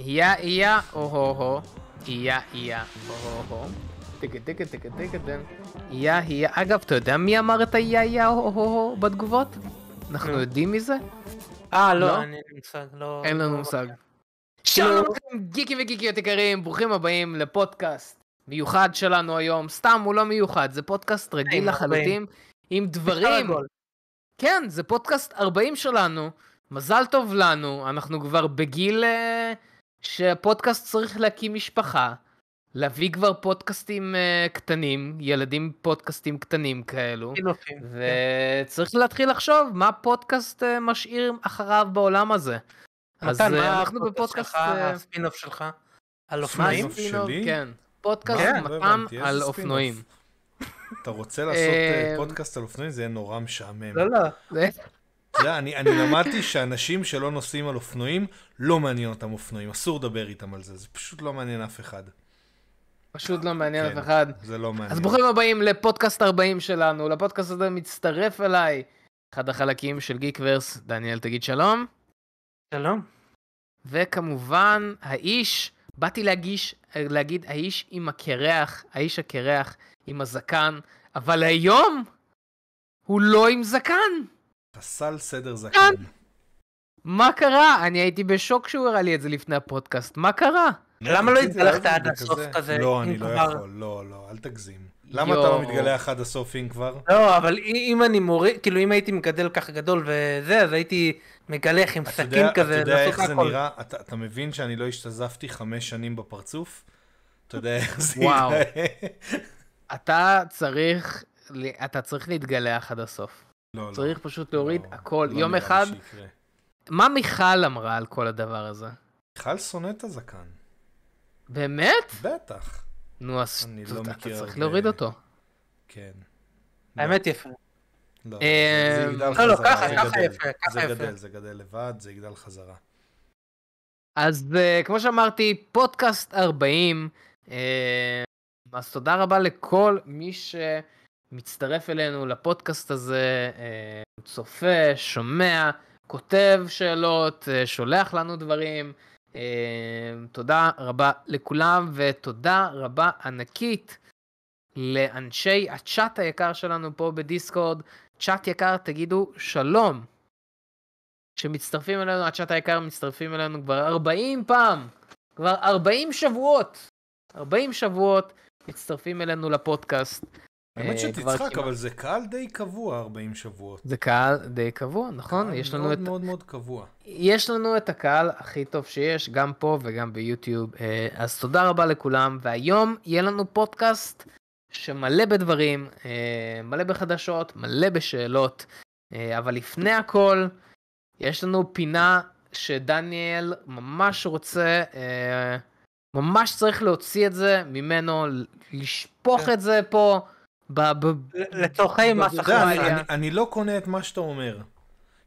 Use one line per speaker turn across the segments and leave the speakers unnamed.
Ia, ia, oh, oh, oh. Ia, ia, oh, oh, טק, טק, טק, טק, יא, יא. אגב, אתה יודע מי אמר את היא, יא, אוהו, בתגובות? אנחנו יודעים מי זה? אה, לא, אין לא? לי מושג, לא... אין לנו לא מושג. שלום לכם, גיקים וגיקיות יקרים, ברוכים הבאים לפודקאסט מיוחד שלנו היום. סתם, הוא לא מיוחד, זה פודקאסט אה, רגיל לחלוטין, עם דברים. כן, זה פודקאסט 40 שלנו, מזל טוב לנו, אנחנו כבר בגיל... Uh... שהפודקאסט צריך להקים משפחה, להביא כבר פודקאסטים uh, קטנים, ילדים פודקאסטים קטנים כאלו, כן. וצריך להתחיל לחשוב מה פודקאסט uh, משאיר אחריו בעולם הזה. אז uh, אנחנו
בפודקאסט... שלך, הספינוף שלך? על אופנועים? כן. פודקאסט yeah, מתן לא על אופנועים.
אתה רוצה לעשות פודקאסט על אופנועים? זה יהיה נורא משעמם. לא, לא. אתה יודע, אני, אני למדתי שאנשים שלא נוסעים על אופנועים, לא מעניין אותם אופנועים, אסור לדבר איתם על זה, זה פשוט לא מעניין אף אחד. פשוט לא מעניין כן, אף אחד. זה לא מעניין. אז
ברוכים הבאים לפודקאסט 40 שלנו, לפודקאסט הזה מצטרף אליי אחד החלקים של גיקוורס, דניאל תגיד שלום. שלום. וכמובן, האיש, באתי להגיש, להגיד האיש עם הקרח, האיש הקרח עם הזקן, אבל היום הוא לא עם זקן.
פסל סדר זקן.
מה קרה? אני הייתי בשוק שהוא הראה לי את זה לפני הפודקאסט, מה קרה? לא, למה לא, לא התגלחת עד הסוף כזה? לא, אני לא יכול,
לא, לא, אל תגזים. למה אתה לא מתגלח עד הסוף אם כבר?
לא, אבל אם אני מוריד, כאילו אם הייתי
מגדל ככה גדול וזה, אז הייתי מגלח עם סכין כזה. אתה יודע איך זה נראה?
אתה מבין שאני לא השתזפתי חמש שנים בפרצוף? אתה יודע איך זה נראה?
אתה צריך להתגלח עד הסוף. לא, לא, צריך לא, פשוט להוריד לא, הכל. לא יום אחד... שיקרה. מה מיכל אמרה על כל הדבר הזה?
מיכל שונא את הזקן. באמת? בטח.
נו, אז לא אתה צריך להוריד אותו.
כן. האמת יפה. לא, אה, זה יגדל לא, לא, חזרה. לא, ככה, ככה יפה, ככה יפה. זה גדל, זה גדל לבד, זה יגדל חזרה.
אז אה, כמו שאמרתי, פודקאסט 40. אה, אז תודה רבה לכל מי ש... מצטרף אלינו לפודקאסט הזה, אה, צופה, שומע, כותב שאלות, אה, שולח לנו דברים. אה, תודה רבה לכולם, ותודה רבה ענקית לאנשי הצ'אט היקר שלנו פה בדיסקורד. צ'אט יקר, תגידו שלום. שמצטרפים אלינו, הצ'אט היקר מצטרפים אלינו כבר 40 פעם, כבר 40 שבועות, 40 שבועות מצטרפים אלינו לפודקאסט. האמת אה, שתצחק, אבל זה
קהל די קבוע 40 שבועות. זה
קהל די קבוע, נכון? יש לנו את... קהל מאוד
מאוד קבוע.
יש לנו את הקהל הכי טוב שיש, גם פה וגם ביוטיוב. אה, אז תודה רבה לכולם, והיום יהיה לנו פודקאסט שמלא בדברים, אה, מלא בחדשות, מלא בשאלות, אבל לפני הכל, יש לנו פינה שדניאל ממש רוצה... ממש צריך להוציא את זה ממנו, לשפוך כן. את זה פה. לצורכי מס הכנסה.
אני לא קונה את מה שאתה אומר.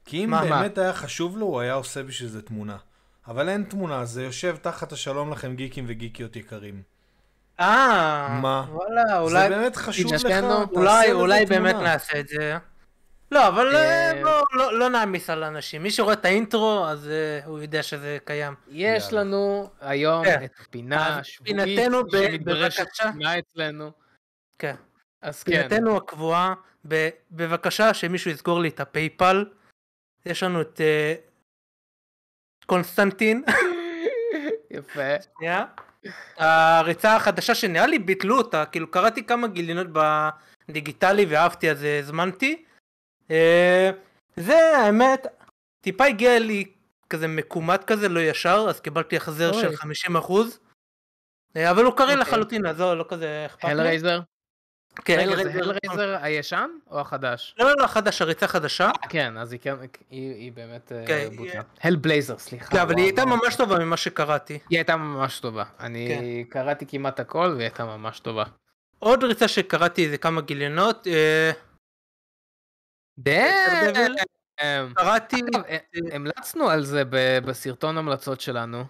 כי אם באמת היה חשוב לו, הוא היה עושה בשביל זה תמונה. אבל אין תמונה, זה יושב תחת השלום לכם גיקים וגיקיות יקרים. אה, מה? וואלה, אולי... זה באמת חשוב לך, תעשה אולי, אולי באמת נעשה את זה.
לא, אבל אה, אה, לא, לא, לא נעמיס על אנשים. מי שרואה את האינטרו, אז אה, הוא יודע שזה קיים.
יש לנו
היום כן. את הפינה השבועית, שנדרשת
אצלנו. כן. אז כן.
פינתנו הקבועה, ב- בבקשה שמישהו יזכור לי את הפייפל. יש לנו את uh, קונסטנטין. יפה. שנייה. הריצה החדשה שנראה לי ביטלו אותה, כאילו קראתי כמה גיליונות בדיגיטלי ואהבתי אז אה, הזמנתי. Uh, זה האמת, טיפה הגיע לי כזה מקומט כזה, לא ישר, אז קיבלתי החזר של 50%. אבל הוא קריא אוקיי. לחלוטין, אז לא כזה אכפת לי. הלרייזר? כן, רגע, זה הלרייזר
לא. הישן או החדש? לא, לא, לא החדש, הריצה חדשה. כן, אז היא כן, היא באמת אה, כן, בוטה. הלבלייזר, סליחה. לא, אבל היא הייתה ממש טובה ממה שקראתי. היא הייתה ממש טובה. אני כן. קראתי כמעט הכל והיא הייתה ממש טובה. עוד ריצה שקראתי זה כמה גיליונות. אה, דאם. אמ, קראתי. אה, המלצנו על זה בסרטון המלצות שלנו.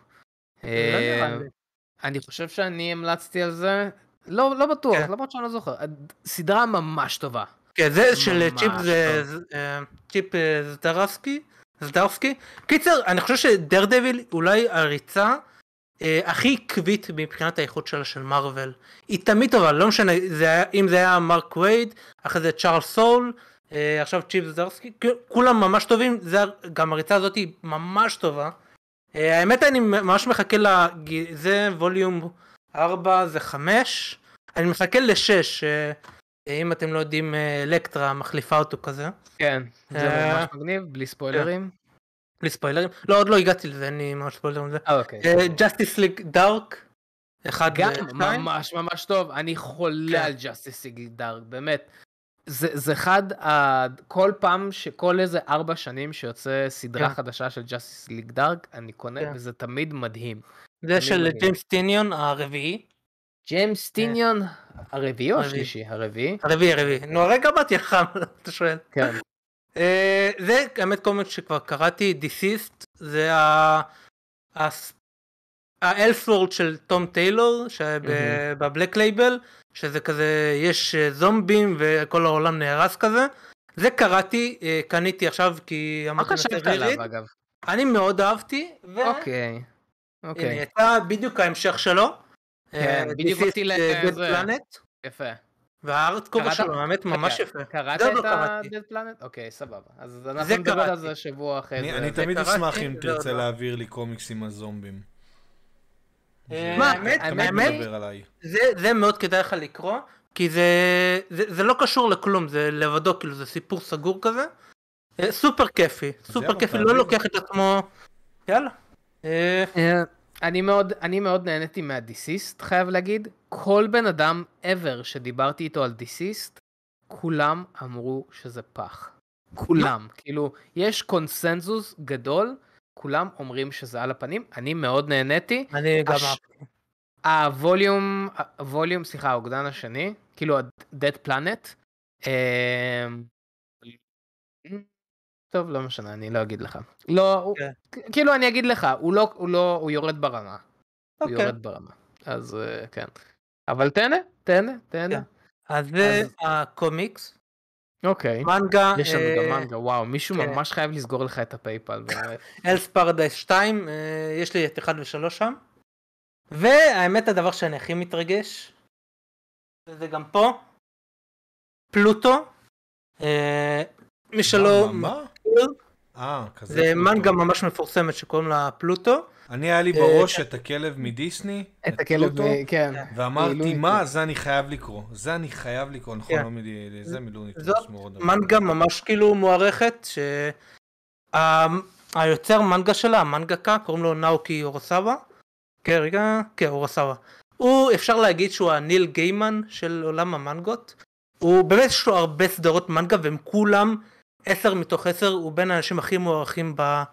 אני חושב שאני המלצתי על זה, לא, לא בטוח, כן. למרות שאני לא זוכר. אה, סדרה ממש טובה. כן, זה של אה, צ'יפ זה... אה,
צ'יפ זדרסקי. זדרסקי. קיצר, אני חושב שדר דביל אולי הריצה אה, הכי עקבית מבחינת האיכות שלה של מארוול. היא תמיד טובה, לא משנה זה היה, אם זה היה מרק וייד, אחרי זה צ'ארל סול, אה, עכשיו צ'יפ זדרסקי, כולם ממש טובים, זה, גם הריצה הזאת היא ממש טובה. אה, האמת אני ממש מחכה לזה ווליום. 4 זה 5, אני מחכה ל-6, אה, אם אתם לא יודעים, אה, אלקטרה מחליפה אותו כזה. כן, זה אה, ממש מגניב, בלי ספוילרים. כן. בלי ספוילרים? לא, עוד לא הגעתי לזה, אין לי ממש ספוילרים לזה. אוקיי. Justice League Dark,
אחד גם ממש ממש טוב, אני חולה כן. על Justice League Dark, באמת. זה, זה אחד, uh, כל פעם, שכל איזה ארבע שנים שיוצא סדרה כן. חדשה של Justice League Dark, אני קונה, כן. וזה תמיד מדהים. זה של ג'יימס טיניון הרביעי. ג'יימס כן. טיניון הרביעי או השלישי? הרביעי? הרביעי, הרביעי.
נו, הרגע באתי לך, אתה שואל. כן. אה, זה האמת קומץ שכבר קראתי, דיסיסט, זה האלפורד של תום טיילור בבלק לייבל, שזה כזה, יש אה, זומבים וכל העולם נהרס כזה. זה קראתי, אה, קניתי עכשיו כי... מה חשבת עליו אגב? אני מאוד אהבתי. אוקיי. אוקיי. הנה, יצא בדיוק ההמשך שלו. כן, אה, בדיוק אותי לדד פלנט.
יפה. והארטקור שלו באמת כן, ממש יפה. קראת את לא הדד פלנט? אוקיי, סבבה. אז אנחנו נדבר על זה שבוע אחרי זה. אני תמיד אשמח אם לא, תרצה לא.
להעביר לי קומיקס עם הזומבים.
מה, אה, האמת, זה מאוד כדאי לך לקרוא, כי זה לא קשור לכלום, זה לבדו, כאילו זה סיפור סגור כזה. אה, סופר כיפי, סופר כיפי, לא לוקח
את עצמו, יאללה. אני מאוד, אני מאוד נהניתי מהדיסיסט, חייב להגיד. כל בן אדם ever שדיברתי איתו על דיסיסט, כולם אמרו שזה פח. כולם. כאילו, יש קונסנזוס גדול, כולם אומרים שזה על הפנים. אני מאוד נהניתי. אני גם הש... הווליום, הווליום, סליחה, האוגדן השני, כאילו ה-Dead Planet, אה, טוב, לא משנה, אני לא אגיד לך. לא, okay. הוא, כן. כאילו אני אגיד לך, הוא לא, הוא לא, הוא יורד ברמה. Okay. הוא אוקיי. יורד ברמה. אז uh, כן. אבל תהנה, תהנה, תהנה. אז זה הקומיקס. אוקיי. Okay. מנגה. יש לנו uh... גם אה, מנגה, וואו, מישהו okay. כן. ממש
חייב לסגור לך את הפייפל. אלס פרדס 2, יש לי את 1 ו-3 שם. והאמת הדבר שאני הכי מתרגש, זה גם פה, פלוטו, Uh, מי שלא... מה? אה, כזה. זה מנגה ממש מפורסמת שקוראים לה פלוטו. אני היה לי בראש אה,
את הכלב מדיסני, את הכלב, אה, כן. ואמרתי, מה, זה אני חייב לקרוא. זה אני חייב לקרוא, נכון? כן. לא מדי... אה, זה מילונית. זאת מנגה
ממש כאילו מוערכת, שהיוצר מנגה שלה, המנגקה, קוראים לו נאוקי אורסאווה. כן, רגע, כן, אורסאווה. הוא, אפשר להגיד שהוא הניל גיימן של עולם המנגות. הוא באמת, יש לו הרבה סדרות מנגה, והם כולם... עשר מתוך עשר הוא בין האנשים הכי מוערכים ב,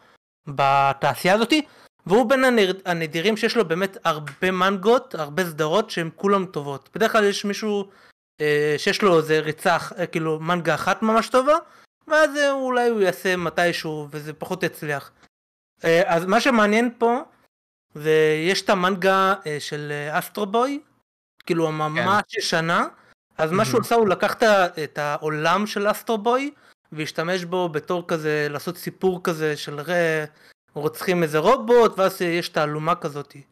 בתעשייה הזאתי והוא בין הנדירים שיש לו באמת הרבה מנגות, הרבה סדרות שהן כולן טובות. בדרך כלל יש מישהו אה, שיש לו איזה ריצה, אה, כאילו מנגה אחת ממש טובה, ואז אה, אולי הוא יעשה מתישהו וזה פחות יצליח. אה, אז מה שמעניין פה זה יש את המנגה אה, של אסטרובוי, אה, כאילו כן. הממש כן. שנה אז מה שהוא עשה הוא לקח את העולם של אסטרובוי והשתמש בו בתור כזה, לעשות סיפור כזה של רוצחים איזה רובוט, ואז יש תעלומה כזאתי.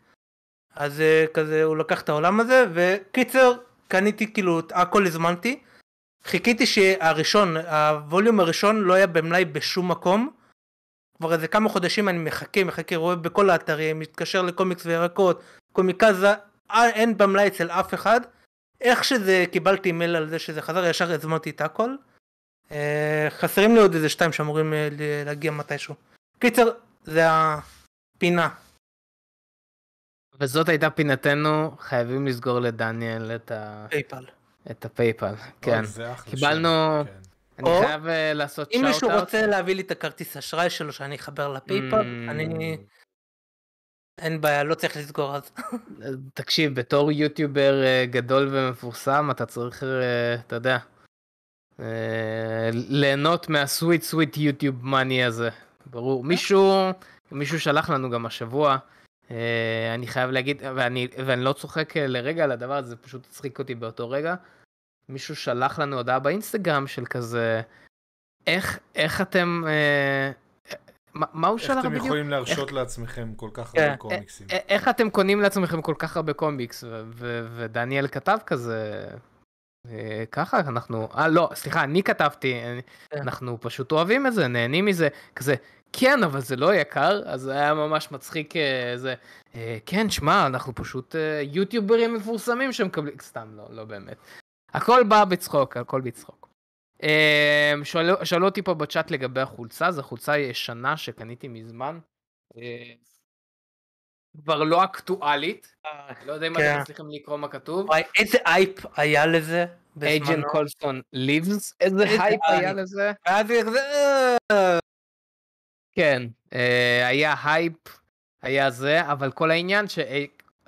אז אה, כזה הוא לקח את העולם הזה, וקיצר, קניתי כאילו, את הכל הזמנתי. חיכיתי שהראשון, הווליום הראשון לא היה במלאי בשום מקום. כבר איזה כמה חודשים אני מחכה, מחכה, רואה בכל האתרים, מתקשר לקומיקס וירקות, קומיקזה, אה, אין במלאי אצל אף אחד. איך שזה קיבלתי מייל על זה שזה חזר, ישר הזמנתי את הכל. אה, חסרים לי עוד איזה שתיים
שאמורים אה, להגיע מתישהו. קיצר, זה הפינה. וזאת הייתה פינתנו, חייבים לסגור לדניאל את ה... פייפל. את הפייפל, כן. קיבלנו... כן. אני או, חייב אה, לעשות שאוט-אאוט. אם מישהו
רוצה להביא לי את הכרטיס אשראי שלו שאני אחבר לפייפל, mm. אני... אין
בעיה, לא צריך לסגור אז. תקשיב, בתור יוטיובר גדול ומפורסם, אתה צריך, אתה יודע, אה, ליהנות מהסוויט סוויט יוטיוב מאני הזה. ברור. אה? מישהו, מישהו שלח לנו גם השבוע, אה, אני חייב להגיד, ואני, ואני לא צוחק לרגע על הדבר הזה, פשוט הצחיק אותי באותו רגע. מישהו שלח לנו הודעה באינסטגרם של כזה, איך, איך אתם, אה, מה, הוא שלח בדיוק? איך אתם יכולים להרשות
לעצמכם כל כך כן, הרבה קומיקסים?
איך אתם קונים לעצמכם כל כך הרבה קומיקס? ודניאל כתב כזה, אה, ככה אנחנו, אה לא, סליחה, אני כתבתי, אה, כן. אנחנו פשוט אוהבים את זה, נהנים מזה, כזה, כן, אבל זה לא יקר, אז זה היה ממש מצחיק, אה, זה, כן, שמע, אנחנו פשוט יוטיוברים מפורסמים שמקבלים, סתם, לא, לא באמת. הכל בא בצחוק, הכל בצחוק. שאלו, שאלו אותי פה בצ'אט לגבי החולצה, זו חולצה ישנה שקניתי מזמן, כבר לא אקטואלית, אה, לא יודע אם אתם כן. מצליחים לקרוא מה כתוב. איזה אייפ היה לזה? אייג'ן קולסטון ליבס, איזה הייפ היה לזה? אה. אה. כן, היה הייפ, היה זה, אבל כל העניין ש...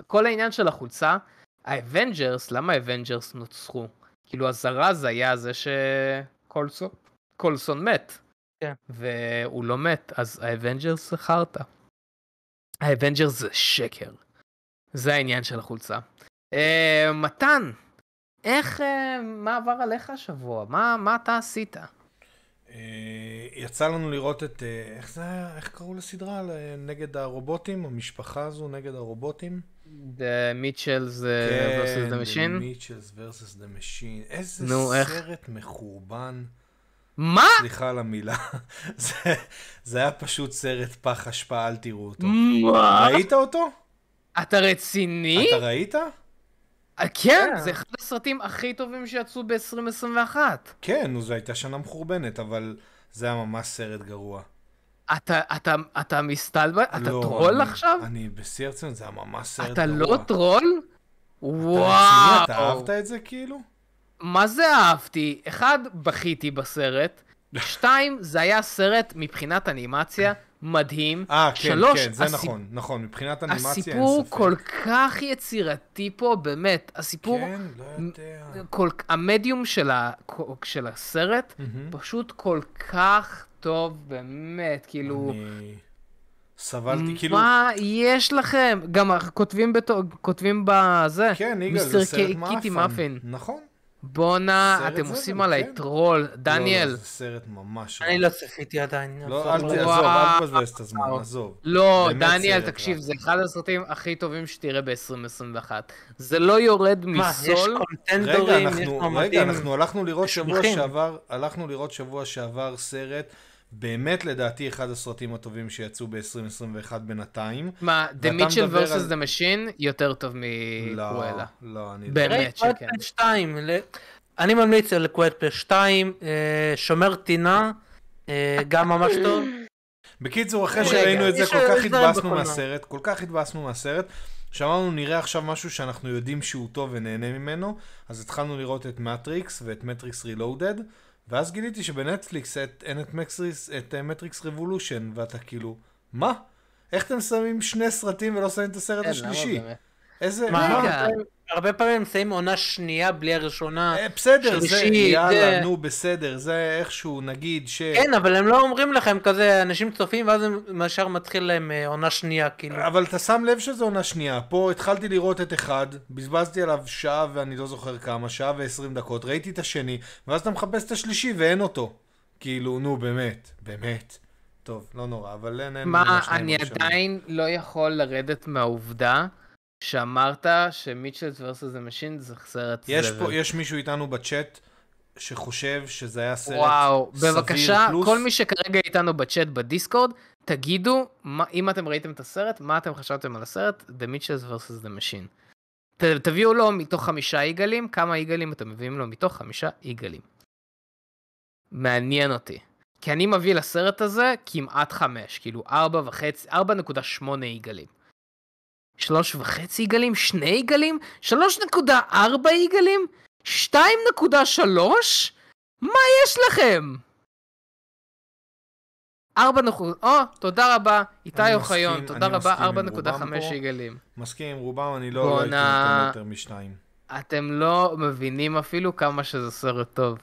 כל העניין של החולצה, האבנג'רס, למה האבנג'רס נוצחו? כאילו הזרז היה זה שקולסון מת. כן. והוא לא מת, אז האבנג'רס זה חרטא. האבנג'ר זה שקר. זה העניין של החולצה. אה, מתן, איך, אה, מה עבר עליך השבוע? מה, מה אתה עשית?
אה, יצא לנו לראות את, אה, איך זה היה, איך קראו לסדרה? אה, נגד הרובוטים, המשפחה הזו נגד הרובוטים. The Mitchells uh, כן, versus The Machine? כן, The Mitchells versus The Machine. איזה no, סרט איך... מחורבן. מה? סליחה על המילה. זה, זה היה פשוט סרט פח אשפה, אל תראו אותו. מה? ראית אותו? אתה רציני? אתה ראית? אה, כן, כן, זה אחד הסרטים הכי טובים שיצאו ב-2021. כן, זו הייתה שנה מחורבנת, אבל זה היה ממש סרט גרוע. אתה, אתה, אתה מסתלבט? אתה לא, טרול אני, עכשיו? אני בשיא הרצינות, זה היה ממש סרט אתה לא גרוע. אתה לא
טרול? וואו. רציני? אתה אהבת
את זה כאילו?
מה זה אהבתי? אחד, בכיתי בסרט. שתיים, זה היה סרט מבחינת אנימציה מדהים. אה, כן, שלוש, כן, זה הסיפ... נכון, נכון, מבחינת אנימציה אין ספק. הסיפור כל כך יצירתי פה, באמת. הסיפור... כן, לא יודע. כל... המדיום של, ה... של הסרט mm-hmm. פשוט כל כך טוב, באמת, כאילו... אני... סבלתי, מה כאילו... מה יש לכם? גם כותבים, בת... כותבים בזה. כן, יגאל, זה סרט מאפן. מיסטר קיטי מאפן. נכון. בואנה, אתם עושים עליי כן. טרול, לא, לא, דניאל. לא, זה סרט ממש... רע. אני לא צפיתי עדיין. לא, אל תעזוב, אל תבזבז את הזמן, עזוב. לא, דניאל, תקשיב, זה אחד הסרטים הכי טובים שתראה ב-2021. זה לא יורד מסול. מה, יש קונטנדורים, יש מועמדים. רגע, אנחנו
הלכנו לראות שבוע שעבר סרט. באמת לדעתי אחד הסרטים הטובים שיצאו ב-2021 בינתיים. מה, The Mitchell vs. על...
The Machine יותר טוב מקואלה. לא, לא, אני... לא. באמת שכן.
אני ממליץ על קוואלה אה, 2, שומר טינה, אה,
גם ממש טוב. בקיצור, אחרי שראינו את זה, כל כך התבאסנו מהסרט, כל כך התבאסנו מהסרט, שאמרנו נראה עכשיו משהו שאנחנו יודעים שהוא טוב ונהנה ממנו, אז התחלנו לראות את מטריקס ואת מטריקס רילודד. ואז גיליתי שבנטפליקס אין את, מקסריס, את אה, מטריקס רבולושן, ואתה כאילו, מה? איך אתם שמים שני סרטים ולא שמים את הסרט כן, השלישי? למה, איזה... מה?
הרבה פעמים נמצאים עונה שנייה בלי
הראשונה. אה, בסדר, זה יאללה, נו בסדר, זה איכשהו נגיד ש... כן, אבל הם לא אומרים לכם כזה, אנשים צופים ואז הם ישר מתחיל להם אה, עונה שנייה, כאילו. אבל אתה שם לב שזו עונה שנייה. פה התחלתי לראות את אחד, בזבזתי עליו שעה ואני לא זוכר כמה, שעה ועשרים דקות, ראיתי את השני, ואז אתה מחפש את השלישי ואין אותו. כאילו, נו באמת, באמת. טוב, לא נורא, אבל אין... מה, אני עדיין
לא יכול לרדת מהעובדה. שאמרת שמיטשלס ורסס זה משין זה סרט יש סבל. פה, יש
מישהו איתנו בצ'אט שחושב שזה היה סרט וואו, סביר בבקשה, פלוס. וואו, בבקשה, כל
מי שכרגע איתנו בצ'אט בדיסקורד, תגידו, מה, אם אתם ראיתם את הסרט, מה אתם חשבתם על הסרט, The Mitchells vs. The Machine. ת, תביאו לו מתוך חמישה יגלים, כמה יגלים אתם מביאים לו מתוך חמישה יגלים. מעניין אותי. כי אני מביא לסרט הזה כמעט חמש, כאילו ארבע וחצי, ארבע נקודה שמונה יגלים. שלוש וחצי עיגלים? שני עיגלים? שלוש נקודה ארבע עיגלים? שתיים נקודה שלוש? מה יש לכם? ארבע נקוד... או, תודה רבה, איתי אוחיון, תודה רבה, ארבע נקודה חמש
עיגלים. מסכים עם רובם, אני לא הייתי נותן יותר משניים. אתם לא מבינים
אפילו כמה שזה סרט טוב.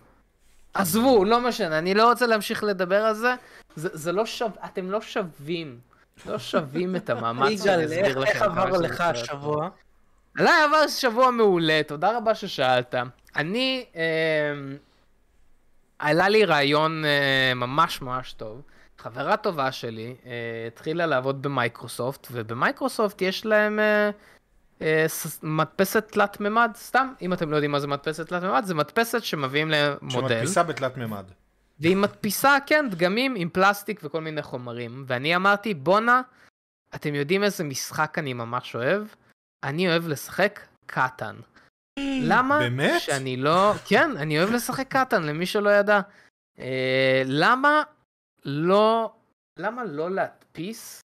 עזבו, לא משנה, אני לא רוצה להמשיך לדבר על זה. זה, זה לא שווה, אתם לא שווים לא שווים את המאמץ שאני אסביר לכם איך עבר לך השבוע? עליי עבר שבוע מעולה, תודה רבה ששאלת. אני, אה, עלה לי רעיון אה, ממש ממש טוב. חברה טובה שלי uh, התחילה לעבוד במייקרוסופט, ובמייקרוסופט יש להם uh, uh, מדפסת תלת מימד, סתם, אם אתם לא יודעים מה זה מדפסת תלת מימד, זה מדפסת שמביאים למודל. שמדפיסה בתלת מימד. והיא מדפיסה, כן, דגמים עם פלסטיק וכל מיני חומרים. ואני אמרתי, בואנה, אתם יודעים איזה משחק אני ממש אוהב? אני אוהב לשחק קטן. למה? באמת? שאני לא... כן, אני אוהב לשחק קטן, למי שלא ידע. אה, למה לא... למה לא להדפיס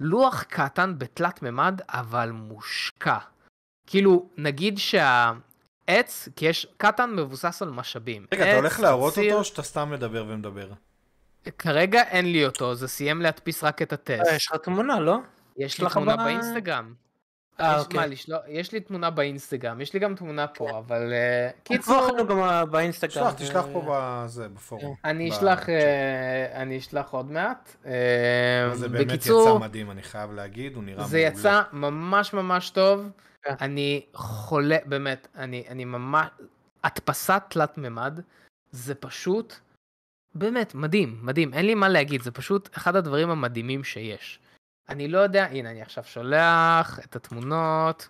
לוח קטן בתלת ממד, אבל מושקע? כאילו, נגיד שה... עץ, כי יש, קטן מבוסס על משאבים. רגע, עץ, אתה הולך להראות ציר...
אותו, שאתה סתם מדבר ומדבר?
כרגע אין לי אותו, זה סיים להדפיס רק את הטסט. אה, יש לך תמונה, לא? יש לי תמונה הבא... באינסטגרם. אה, אוקיי. מה, לשלוח, לא- יש לי תמונה באינסטגרם, יש לי גם תמונה פה, כן. אבל אה, קיצור... אנחנו גם אה, באינסטגרם. תשלח, תשלח פה בזה, בפורום. כן. אני אשלח, אני אשלח עוד מעט.
זה באמת יצא מדהים, אני חייב להגיד, הוא נראה מעולה. זה יצא
ממש ממש טוב. כן. אני חולה, באמת, אני, אני ממש... הדפסה תלת מימד זה פשוט, באמת, מדהים, מדהים. אין לי מה להגיד, זה פשוט אחד הדברים המדהימים שיש. אני לא יודע, הנה, אני עכשיו שולח את התמונות.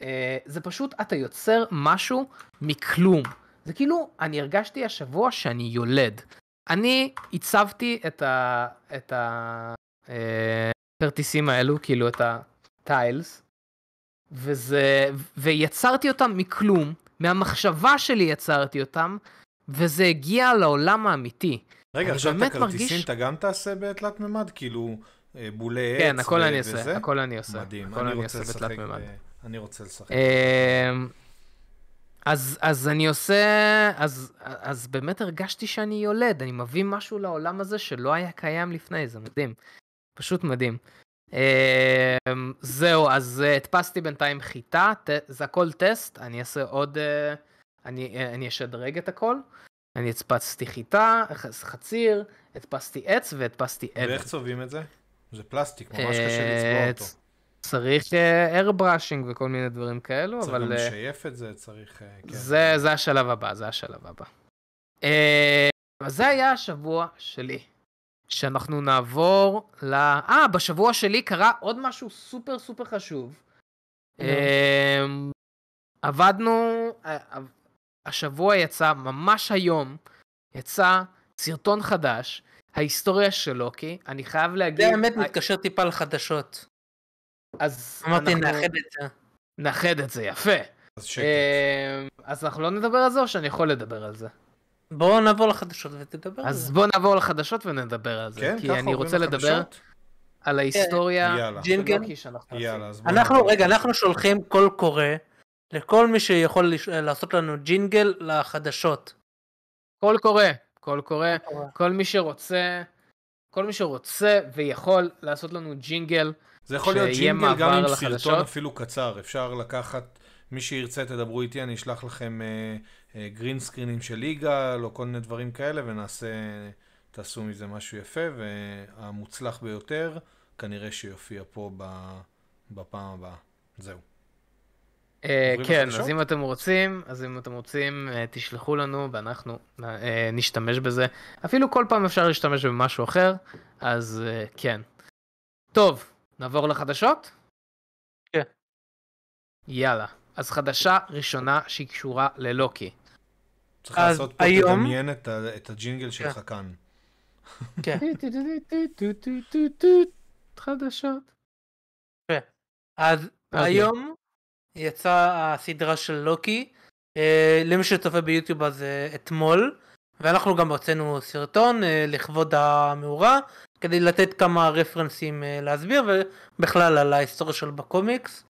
אה, זה פשוט, אתה יוצר משהו מכלום. זה כאילו, אני הרגשתי השבוע שאני יולד. אני הצבתי את הכרטיסים את ה... אה, האלו, כאילו את הטיילס, וזה, ויצרתי אותם מכלום, מהמחשבה שלי יצרתי אותם, וזה הגיע לעולם האמיתי. רגע, עכשיו את הכרטיסים מרגיש...
אתה גם תעשה בתלת מימד? כאילו, אה, בולי עץ וזה? כן, הכל ו... אני וזה? הכל אני עושה. מדהים, הכל אני, אני עושה בתלת מימד. ב... אה, אני רוצה לשחק.
אמ, אז, אז אני עושה, אז, אז באמת הרגשתי שאני יולד, אני מביא משהו לעולם הזה שלא היה קיים לפני, זה מדהים. פשוט מדהים. אמ, זהו, אז אה, הדפסתי בינתיים חיטה, זה הכל טסט, אני אעשה עוד, אה, אני, אה, אני אשדרג את הכל. אני הדפסתי חיטה, חציר, הדפסתי עץ והדפסתי אבן. ואיך
צובעים את זה? זה פלסטיק, ממש קשה לצבוע אותו.
צריך איירבראשינג וכל מיני דברים כאלו, אבל... צריך גם
לשייף את זה, צריך... כן. זה, זה
השלב הבא, זה השלב הבא. אז זה היה השבוע שלי. שאנחנו נעבור ל... אה, בשבוע שלי קרה עוד משהו סופר סופר חשוב. אמ, עבדנו, השבוע יצא, ממש היום, יצא סרטון חדש, ההיסטוריה של לוקי, אני חייב להגיד... זה באמת מתקשר טיפה לחדשות. אז אמרתי, נאחד את זה. נאחד את זה, יפה. אמ, אז אנחנו לא נדבר על זה, או שאני יכול לדבר על זה? בואו נעבור לחדשות ותדבר על זה. אז בואו נעבור לחדשות ונדבר על זה. כן, כי אני רוצה לדבר חדשות? על ההיסטוריה. כן. יאללה. ג'ינגל. לא, יאללה, אז
בואו. רגע, אנחנו שולחים קול קורא לכל מי שיכול לעשות לנו ג'ינגל
לחדשות. קול קורא, קול קורא, כל מי שרוצה, כל מי שרוצה ויכול לעשות לנו ג'ינגל. זה יכול להיות ג'ינגל גם עם סרטון
אפילו קצר, אפשר לקחת מי שירצה תדברו איתי, אני אשלח לכם גרין אה, סקרינים אה, של יגאל לא או כל מיני דברים כאלה ונעשה, תעשו מזה משהו יפה והמוצלח ביותר כנראה שיופיע פה ב, בפעם הבאה. זהו.
Uh, כן, אז אם אתם רוצים, אז אם אתם רוצים, uh, תשלחו לנו ואנחנו uh, uh, נשתמש בזה. אפילו כל פעם אפשר להשתמש במשהו אחר, אז uh, כן. טוב, נעבור לחדשות? כן. Yeah. יאללה. אז חדשה ראשונה שהיא קשורה ללוקי.
צריך לעשות פה, היום... תדמיין את הג'ינגל שלך כן. כאן.
כן. חדשות.
כן.
אז אוקיי. היום יצאה הסדרה של לוקי. אה, למי שצופה ביוטיוב אז אה, אתמול. ואנחנו גם הוצאנו סרטון אה, לכבוד המאורע, כדי לתת כמה רפרנסים להסביר, ובכלל על ההיסטוריה שלו בקומיקס.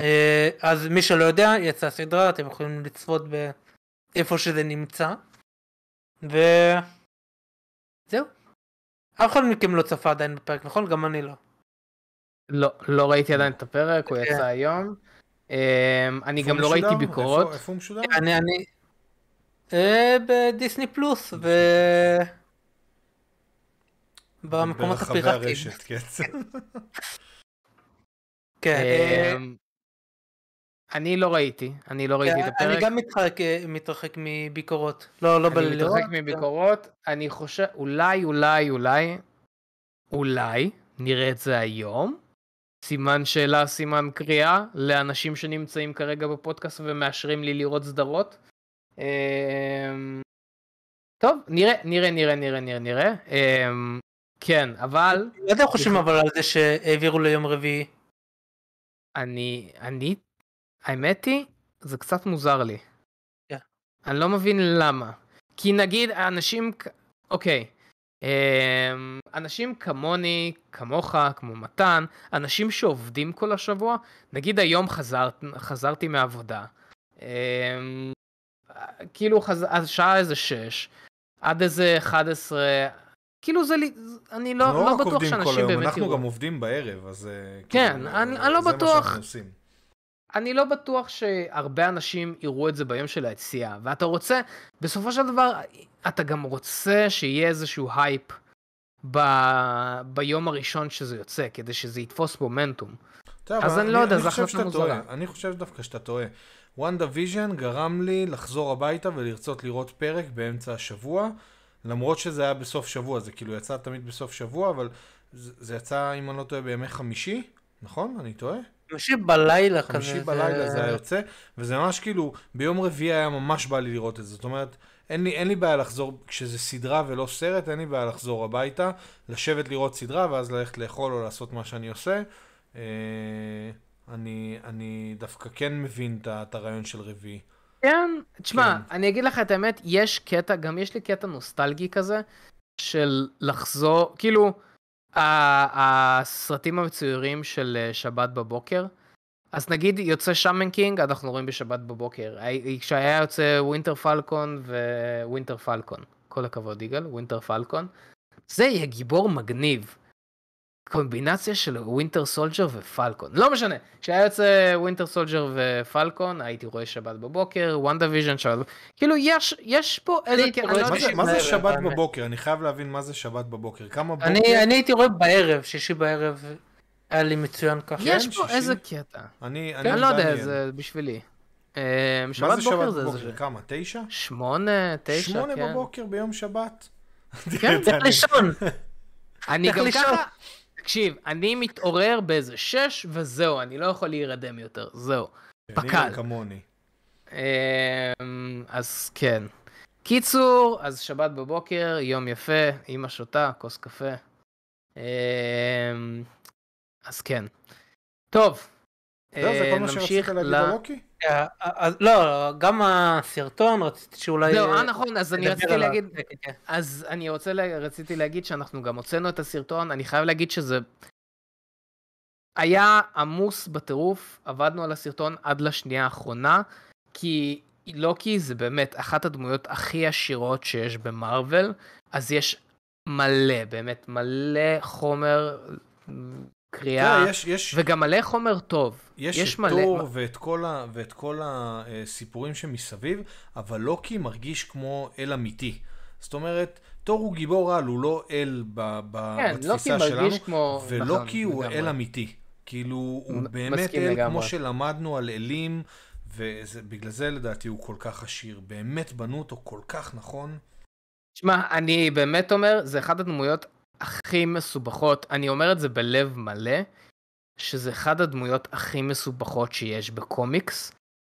אה, אז מי שלא יודע, יצאה סדרה, אתם יכולים לצפות באיפה שזה נמצא. וזהו. אף אחד מכם לא צפה עדיין בפרק, נכון? גם אני לא.
לא, לא ראיתי עדיין את הפרק, הוא אה. יצא היום. אה, אני גם לא ראיתי ביקורות. איפה הוא משודר? אני, אני... בדיסני פלוס, ו...
במקומות הפיראטיים. ברחבי הרשת,
כן.
כן. אני לא ראיתי, אני לא ראיתי את אה, הפרק. אני גם מתחק, אה, מתרחק מביקורות. לא, לא בלראות. אני מתרחק כן. מביקורות, אני חושב, אולי, אולי, אולי, אולי, נראה את זה היום. סימן שאלה, סימן קריאה, לאנשים שנמצאים כרגע בפודקאסט ומאשרים לי לראות סדרות. אמ, טוב, נראה, נראה, נראה, נראה, נראה, נראה. אמ, כן, אבל... מה אתם חושבים אבל על זה שהעבירו ליום רביעי? אני, אני האמת היא, זה קצת מוזר לי. Yeah. כן. אני לא מבין למה. כי נגיד אנשים, אוקיי, אמ, אנשים כמוני, כמוך, כמו מתן, אנשים שעובדים כל השבוע, נגיד היום חזר, חזרתי מעבודה. אמ, כאילו חז... השעה איזה 6, עד איזה 11, כאילו זה לי, אני לא, לא, לא בטוח שאנשים באמת יראו. לא רק עובדים כל היום, אנחנו גם
עובדים בערב, אז... אה, כן, כאילו, אני, אני לא בטוח. מה שאנחנו עושים.
אני לא בטוח שהרבה אנשים יראו את זה ביום של היציאה, ואתה רוצה, בסופו של דבר, אתה גם רוצה שיהיה איזשהו הייפ ב... ביום הראשון שזה יוצא, כדי שזה יתפוס מומנטום. טוב, אז אני, אני לא יודע, זו החלטה מוזרה.
אני חושב דווקא שאתה טועה. וונדה ויז'ן גרם לי לחזור הביתה ולרצות לראות פרק באמצע השבוע, למרות שזה היה בסוף שבוע, זה כאילו יצא תמיד בסוף שבוע, אבל זה, זה יצא, אם אני לא טועה, בימי חמישי, נכון? אני טועה? חמישי בלילה כזה. חמישי בלילה זה היה יוצא, וזה ממש כאילו, ביום רביעי היה ממש בא לי לראות את זה. זאת אומרת, אין לי, אין לי בעיה לחזור, כשזה סדרה ולא סרט, אין לי בעיה לחזור הביתה, לשבת לראות סדרה, ואז ללכת לאכול או לעשות מה שאני עושה. אה, אני, אני דווקא כן מבין את הרעיון של רביעי.
כן, תשמע, כן. אני אגיד לך את האמת, יש קטע, גם יש לי קטע נוסטלגי כזה, של לחזור, כאילו... הסרטים המצוירים של אה, שבת בבוקר. אז נגיד יוצא שמן קינג, אנחנו רואים בשבת בבוקר. כשהיה יוצא ווינטר פלקון ווינטר פלקון. כל הכבוד יגאל, ווינטר פלקון. זה יהיה גיבור מגניב. קומבינציה של ווינטר סולג'ר ופלקון. לא משנה, כשהיה יוצא ווינטר סולג'ר ופלקון, הייתי רואה שבת בבוקר, וונדה ויז'ן שבת כאילו, יש, יש פה איזה... לא מה זה שבת בבוקר?
אני חייב להבין מה זה שבת בבוקר. כמה בוקר? אני אני
הייתי רואה בערב, שישי בערב, היה לי מצוין ככה. יש כן, פה שישי? איזה
קטע. אני אני כן, לא יודע, זה
בשבילי. אה, שבת בוקר זה... איזה... כמה? תשע? שמונה, תשע, כן. שמונה
בבוקר ביום שבת? כן, צריך לישון.
אני גם ככה... תקשיב, אני מתעורר באיזה שש, וזהו, אני לא יכול להירדם יותר, זהו. פקל. אני כמוני. אמ, אז כן. קיצור, אז שבת בבוקר, יום יפה, אימא שותה, כוס קפה. אמ, אז כן. טוב,
זהו, לא, זה
אה, אה, אה, לא, גם הסרטון, רציתי שאולי... לא, נכון, אז אני רציתי להגיד... כן, כן, כן. אז אני רוצה, רציתי להגיד שאנחנו גם הוצאנו את הסרטון, אני חייב להגיד שזה... היה עמוס בטירוף, עבדנו על הסרטון עד לשנייה האחרונה, כי לוקי לא זה באמת אחת הדמויות הכי עשירות שיש במרוויל, אז יש מלא, באמת מלא חומר קריאה, לא, יש, יש, וגם מלא חומר
טוב. יש, יש את מלא... תור ואת כל, ה, ואת כל הסיפורים שמסביב, אבל לוקי מרגיש כמו אל אמיתי. זאת אומרת, תור הוא גיבור על, הוא לא אל ב, ב, כן, בתפיסה לוקי שלנו, כמו... ולוקי נכון, הוא לגמרי. אל אמיתי. כאילו, הוא באמת אל, לגמרי. כמו שלמדנו על אלים, ובגלל זה לדעתי הוא כל כך עשיר. באמת בנו אותו כל כך נכון.
שמע, אני באמת אומר, זה אחת הדמויות הכי מסובכות, אני אומר את זה בלב מלא, שזה אחד הדמויות הכי מסובכות שיש בקומיקס.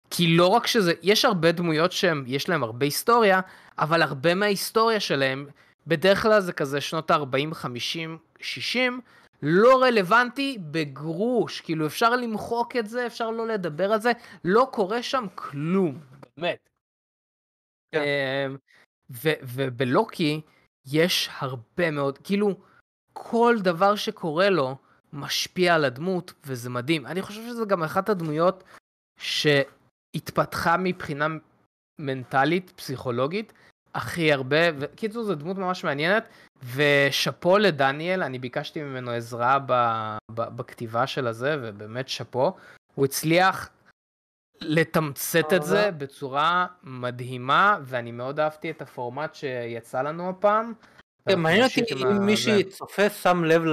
כי לא רק שזה, יש הרבה דמויות שהם, יש להם הרבה היסטוריה, אבל הרבה מההיסטוריה שלהם, בדרך כלל זה כזה שנות ה-40, 50, 60, לא רלוונטי בגרוש. כאילו, אפשר למחוק את זה, אפשר לא לדבר על זה, לא קורה שם כלום, באמת. Yeah. כן. אמ, ובלוקי, ו- יש הרבה מאוד, כאילו, כל דבר שקורה לו משפיע על הדמות, וזה מדהים. אני חושב שזו גם אחת הדמויות שהתפתחה מבחינה מנטלית, פסיכולוגית, הכי הרבה, וקיצור זו דמות ממש מעניינת, ושאפו לדניאל, אני ביקשתי ממנו עזרה ב, ב, בכתיבה של הזה, ובאמת שאפו. הוא הצליח לתמצת את זה בצורה מדהימה, ואני מאוד אהבתי את הפורמט שיצא לנו הפעם. כן, מעניין אותי אם מי שצופה
שם לב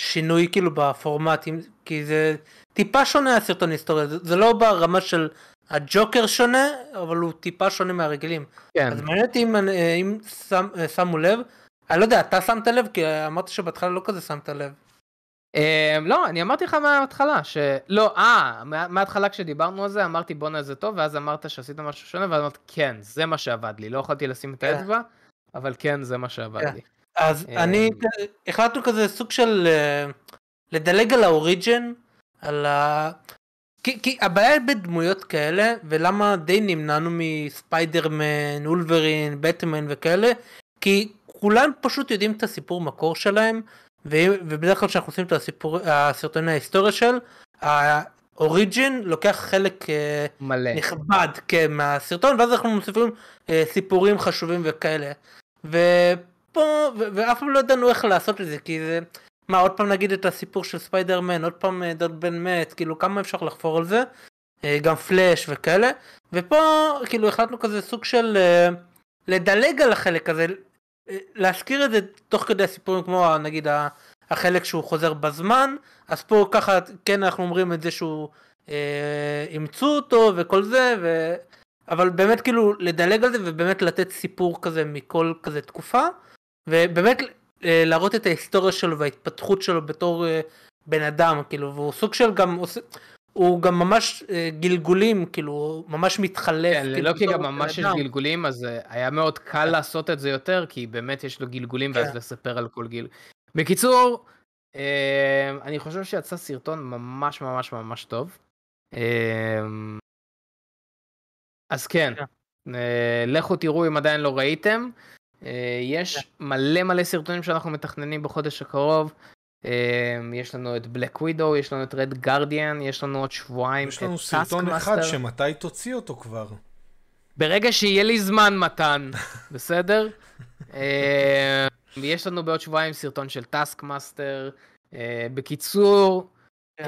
לשינוי כאילו בפורמט, כי זה טיפה שונה הסרטון היסטוריה, זה לא ברמה של הג'וקר שונה, אבל הוא טיפה שונה מהרגילים. כן. אז מעניין אותי אם, אם שמו לב, אני לא יודע, אתה שמת לב?
כי אמרת שבהתחלה לא כזה שמת לב. Um, לא, אני אמרתי לך מההתחלה, שלא, אה, מההתחלה כשדיברנו על זה אמרתי בואנה זה טוב, ואז אמרת שעשית משהו שונה, ואז אמרתי כן, זה מה שעבד לי, לא יכולתי לשים את כן. האצבע, אבל כן, זה מה שעבד כן. לי.
אז um... אני,
אמ. החלטנו כזה סוג של אה, לדלג על האוריג'ן, על
ה... כי, כי הבעיה בדמויות כאלה, ולמה די נמנענו מספיידרמן, אולברין, בטמן וכאלה, כי כולם פשוט יודעים את הסיפור מקור שלהם, ובדרך כלל כשאנחנו עושים את הסיפור, הסרטוני ההיסטוריה של, האוריג'ין לוקח חלק אה, מלא. נכבד כן, מהסרטון, ואז אנחנו מוסיפים אה, סיפורים חשובים וכאלה. ופה, ואף פעם לא ידענו איך לעשות את זה, כי זה... מה, עוד פעם נגיד את הסיפור של ספיידרמן, עוד פעם אה, דוד בן מת, כאילו כמה אפשר לחפור על זה? גם פלאש וכאלה. ופה, כאילו, החלטנו כזה סוג של... לדלג על החלק הזה, להזכיר את זה תוך כדי הסיפורים כמו נגיד החלק שהוא חוזר בזמן אז פה ככה כן אנחנו אומרים את זה שהוא אה, אימצו אותו וכל זה ו... אבל באמת כאילו לדלג על זה ובאמת לתת סיפור כזה מכל כזה תקופה ובאמת אה, להראות את ההיסטוריה שלו וההתפתחות שלו בתור אה, בן אדם כאילו והוא סוג של גם עושה הוא גם ממש אה, גלגולים, כאילו, ממש מתחלף. כן, כאילו, לא כי גם ממש יש
גלגולים, אז אה, היה מאוד קל כן. לעשות את זה יותר, כי באמת יש לו גלגולים, ואז כן. לספר על כל גיל. בקיצור, אה, אני חושב שיצא סרטון ממש ממש ממש טוב. אז כן, כן. לכו תראו אם עדיין לא ראיתם. יש מלא מלא סרטונים שאנחנו מתכננים בחודש הקרוב. אמ, יש לנו את בלק ווידו, יש לנו את רד גרדיאן, יש לנו עוד שבועיים יש לנו סרטון אחד שמתי
תוציא אותו כבר.
ברגע שיהיה לי זמן מתן, בסדר? אמ, יש לנו בעוד שבועיים סרטון של טאסקמאסטר. אה, בקיצור, כן.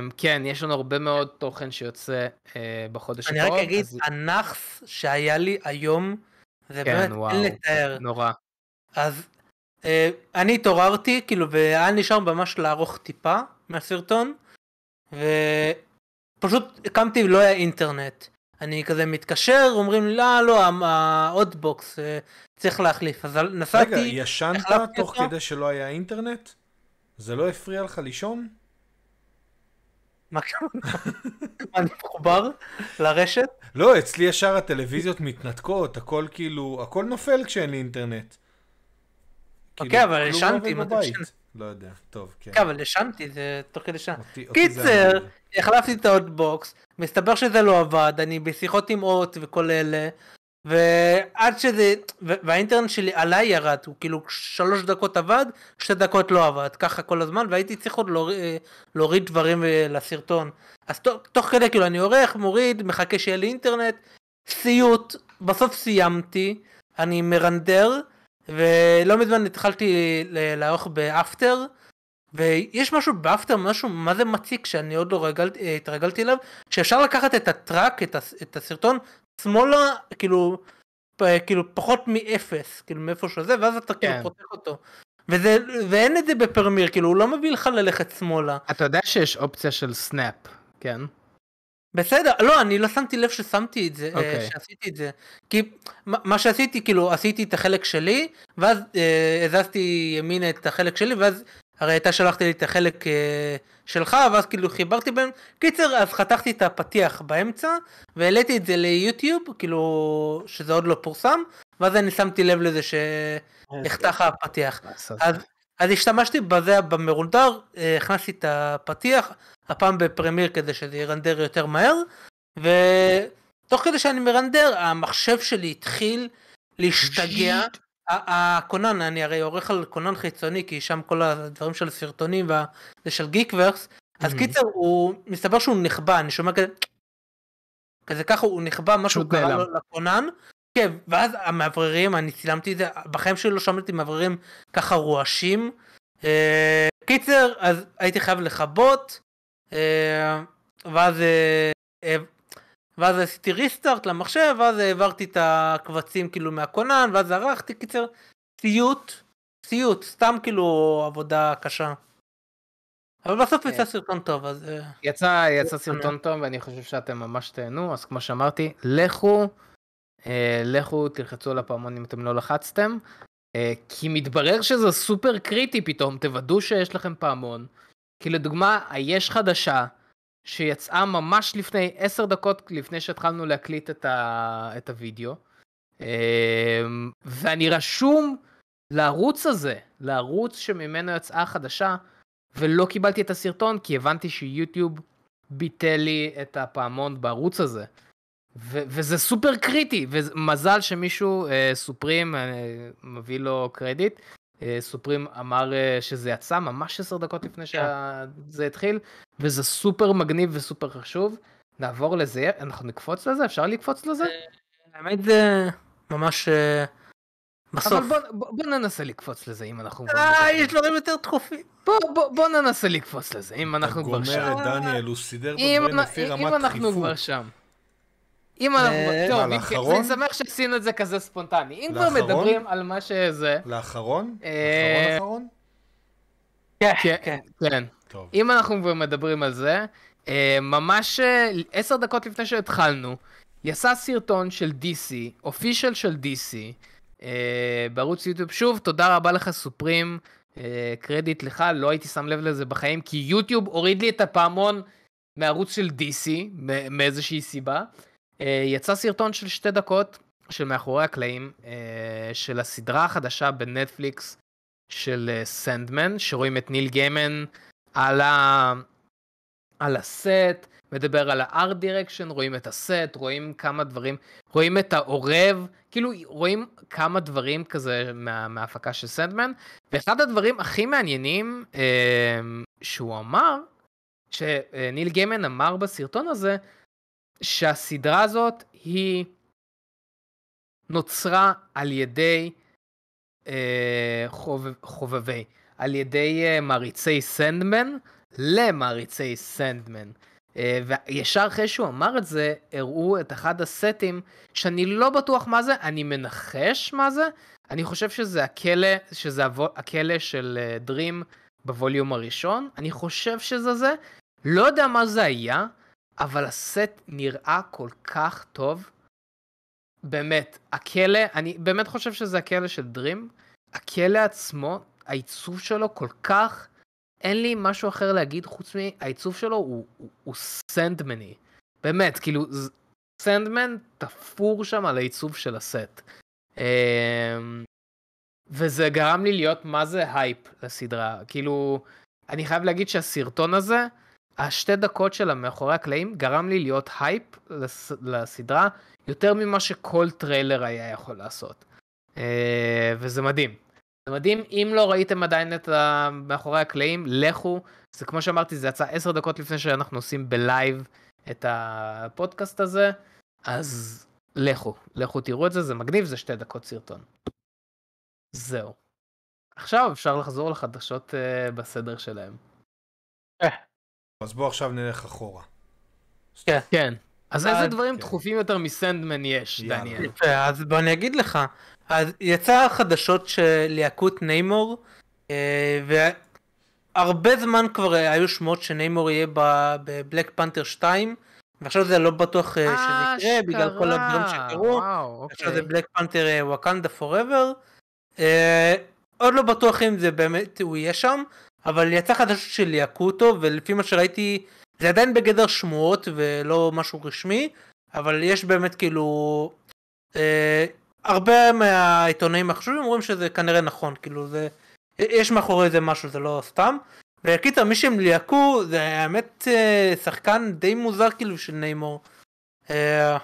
אמ, כן, יש לנו הרבה מאוד תוכן שיוצא אה, בחודש הקרוב. אני רק אגיד,
הנאחס שהיה לי היום, זה כן, באמת אין לתאר. נורא. אז אה, אני התעוררתי, כאילו, והיה נשאר ממש לערוך טיפה מהסרטון, ופשוט הקמתי ולא היה אינטרנט. אני כזה מתקשר, אומרים לי, לא, לא, העוד בוקס, אה, צריך להחליף. אז נסעתי... רגע, ישנת תוך אותו.
כדי שלא היה אינטרנט? זה לא הפריע לך לישון? מה אני מחובר לרשת? לא, אצלי ישר הטלוויזיות מתנתקות, הכל כאילו, הכל נופל כשאין לי אינטרנט. כאילו, אוקיי, אבל לא ישנתי, אתה משנה. לא יודע, טוב, כן. אוקיי,
אבל ישנתי, זה תוך כדי שנה. קיצר, החלפתי את האוטבוקס, מסתבר שזה לא עבד, אני בשיחות עם אוט וכל אלה, ועד שזה, והאינטרנט שלי עליי ירד, הוא כאילו שלוש דקות עבד, שתי דקות לא עבד, ככה כל הזמן, והייתי צריך עוד להוריד אה, דברים אה, לסרטון. אז תוך כדי כאילו אני עורך, מוריד, מחכה שיהיה לי אינטרנט, סיוט, בסוף סיימתי, אני מרנדר, ולא מזמן התחלתי לערוך באפטר, ויש משהו באפטר, משהו מה זה מציק שאני עוד לא רגלתי, אה, התרגלתי אליו, שאפשר לקחת את הטראק, את, הס, את הסרטון, שמאלה, כאילו, כאילו פחות מאפס, כאילו מאיפה שזה, ואז אתה כאילו כן. כאילו פותח אותו. וזה, ואין את זה בפרמיר, כאילו הוא לא מביא לך ללכת שמאלה. אתה יודע שיש אופציה של סנאפ, כן? בסדר, לא, אני לא שמתי לב ששמתי את זה, okay. אה, אוקיי. שעשיתי את זה. כי מה שעשיתי, כאילו, עשיתי את החלק שלי, ואז אה, הזזתי ימינה את החלק שלי, ואז הרי אתה שלחת לי את החלק אה, שלך, ואז כאילו חיברתי בין... קיצר, אז חתכתי את הפתיח באמצע, והעליתי את זה ליוטיוב, כאילו, שזה עוד לא פורסם, ואז אני שמתי לב לזה אה, שהחתך הפתיח. אז אז השתמשתי בזה במרונדר, אה, הכנסתי את הפתיח, הפעם בפרמיר כדי שזה ירנדר יותר מהר, ותוך כדי שאני מרנדר, המחשב שלי התחיל להשתגע. הקונן, אני הרי עורך על קונן חיצוני, כי שם כל הדברים של הסרטונים וזה של גיקוורס, אז mm-hmm. קיצר, הוא, מסתבר שהוא נחבא, אני שומע כזה, כזה ככה הוא נחבא, משהו קרה לו לקונן, כן, ואז המאווררים, אני צילמתי את זה, בחיים שלי לא שמעתי מאווררים ככה רועשים. אה, קיצר, אז הייתי חייב לכבות, אה, ואז, אה, ואז עשיתי ריסטארט למחשב, ואז העברתי את הקבצים כאילו מהכונן, ואז ערכתי, קיצר, סיוט, סיוט, סתם
כאילו עבודה קשה. אבל בסוף יצא סרטון טוב, אז... יצא, יצא סרטון טוב, ואני חושב שאתם ממש תהנו, אז כמו שאמרתי, לכו. אה, לכו תלחצו על הפעמון אם אתם לא לחצתם, אה, כי מתברר שזה סופר קריטי פתאום, תוודאו שיש לכם פעמון. כי לדוגמה, היש חדשה, שיצאה ממש לפני, עשר דקות לפני שהתחלנו להקליט את, ה, את הוידאו, אה, ואני רשום לערוץ הזה, לערוץ שממנו יצאה החדשה, ולא קיבלתי את הסרטון, כי הבנתי שיוטיוב ביטל לי את הפעמון בערוץ הזה. ו- וזה סופר קריטי, ומזל שמישהו, אה, סופרים, אה, מביא לו קרדיט, אה, סופרים אמר אה, שזה יצא ממש עשר דקות לפני כן. שזה שה- התחיל, וזה סופר מגניב וסופר חשוב. נעבור לזה, אנחנו נקפוץ לזה? אפשר לקפוץ לזה? אה, האמת זה ממש אה, בסוף. אבל בוא, ננסה לקפוץ לזה אם אנחנו... אה, יש דברים יותר דחופים. בוא, ננסה לקפוץ לזה אם אנחנו כבר אה, שם. אתה גומר את דניאל, הוא סידר בדברים לפי רמת דחיפות. אם אנחנו כבר שם.
אם אנחנו... טוב, אני שמח
שעשינו את זה כזה ספונטני. אם כבר מדברים על מה שזה... לאחרון? אה, לאחרון אחרון? כן, כן. כן. כן. אם אנחנו כבר מדברים על זה, אה, ממש אה, עשר דקות לפני שהתחלנו, יצא סרטון של DC, אופישל של DC, בערוץ יוטיוב. שוב, תודה רבה לך, סופרים. קרדיט לך, לא הייתי שם לב לזה בחיים, כי יוטיוב הוריד לי את הפעמון מערוץ של DC, מאיזושהי סיבה. אה, יצא סרטון של שתי דקות של מאחורי הקלעים אה, של הסדרה החדשה בנטפליקס של אה, סנדמן, שרואים את ניל גיימן על, ה... על הסט, מדבר על הארט דירקשן, רואים את הסט, רואים כמה דברים, רואים את העורב, כאילו רואים כמה דברים כזה מה, מההפקה של סנדמן, ואחד הדברים הכי מעניינים שהוא אמר, שניל גיימן אמר בסרטון הזה, שהסדרה הזאת היא נוצרה על ידי אה, חובב, חובבי, על ידי אה, מעריצי סנדמן למעריצי סנדמן. אה, וישר אחרי שהוא אמר את זה, הראו את אחד הסטים שאני לא בטוח מה זה, אני מנחש מה זה, אני חושב שזה הכלא, שזה הכלא של דרים אה, בווליום הראשון, אני חושב שזה זה, לא יודע מה זה היה, אבל הסט נראה כל כך טוב. באמת, הכלא, אני באמת חושב שזה הכלא של דרים. הכלא עצמו, העיצוב שלו כל כך, אין לי משהו אחר להגיד חוץ מהעיצוב שלו הוא, הוא, הוא סנדמני. באמת, כאילו, סנדמן תפור שם על העיצוב של הסט. אמ, וזה גרם לי להיות מה זה הייפ לסדרה. כאילו, אני חייב להגיד שהסרטון הזה, השתי דקות שלה מאחורי הקלעים גרם לי להיות הייפ לס... לסדרה יותר ממה שכל טריילר היה יכול לעשות. אה, וזה מדהים. זה מדהים, אם לא ראיתם עדיין את ה... מאחורי הקלעים, לכו. זה כמו שאמרתי, זה יצא עשר דקות לפני שאנחנו עושים בלייב את הפודקאסט הזה, אז לכו, לכו תראו את זה, זה מגניב, זה שתי דקות סרטון. זהו. עכשיו אפשר לחזור לחדשות uh, בסדר שלהם. אה. אז בוא עכשיו נלך אחורה. כן. כן. אז איזה דברים כן. דחופים יותר מסנדמן יש, דניאל?
אז בוא אני אגיד לך. אז יצא חדשות של יקוט ניימור, אה, והרבה זמן כבר היו שמועות שניימור יהיה בבלק פנתר 2, ועכשיו זה לא בטוח אה, אה, שזה יקרה, בגלל כל הדברים שקרו. עכשיו זה אוקיי. בלק פנתר וואקנדה פוראבר. עוד לא בטוח אם זה באמת הוא יהיה שם, אבל יצא חדשות של יקוטו, ולפי מה שראיתי, זה עדיין בגדר שמועות ולא משהו רשמי, אבל יש באמת כאילו... אה, הרבה מהעיתונאים החשובים אומרים שזה כנראה נכון, כאילו זה... יש מאחורי זה משהו, זה לא סתם. וקיצר, מי שהם ליהקו, זה האמת אה, שחקן די מוזר כאילו של ניימור. אה,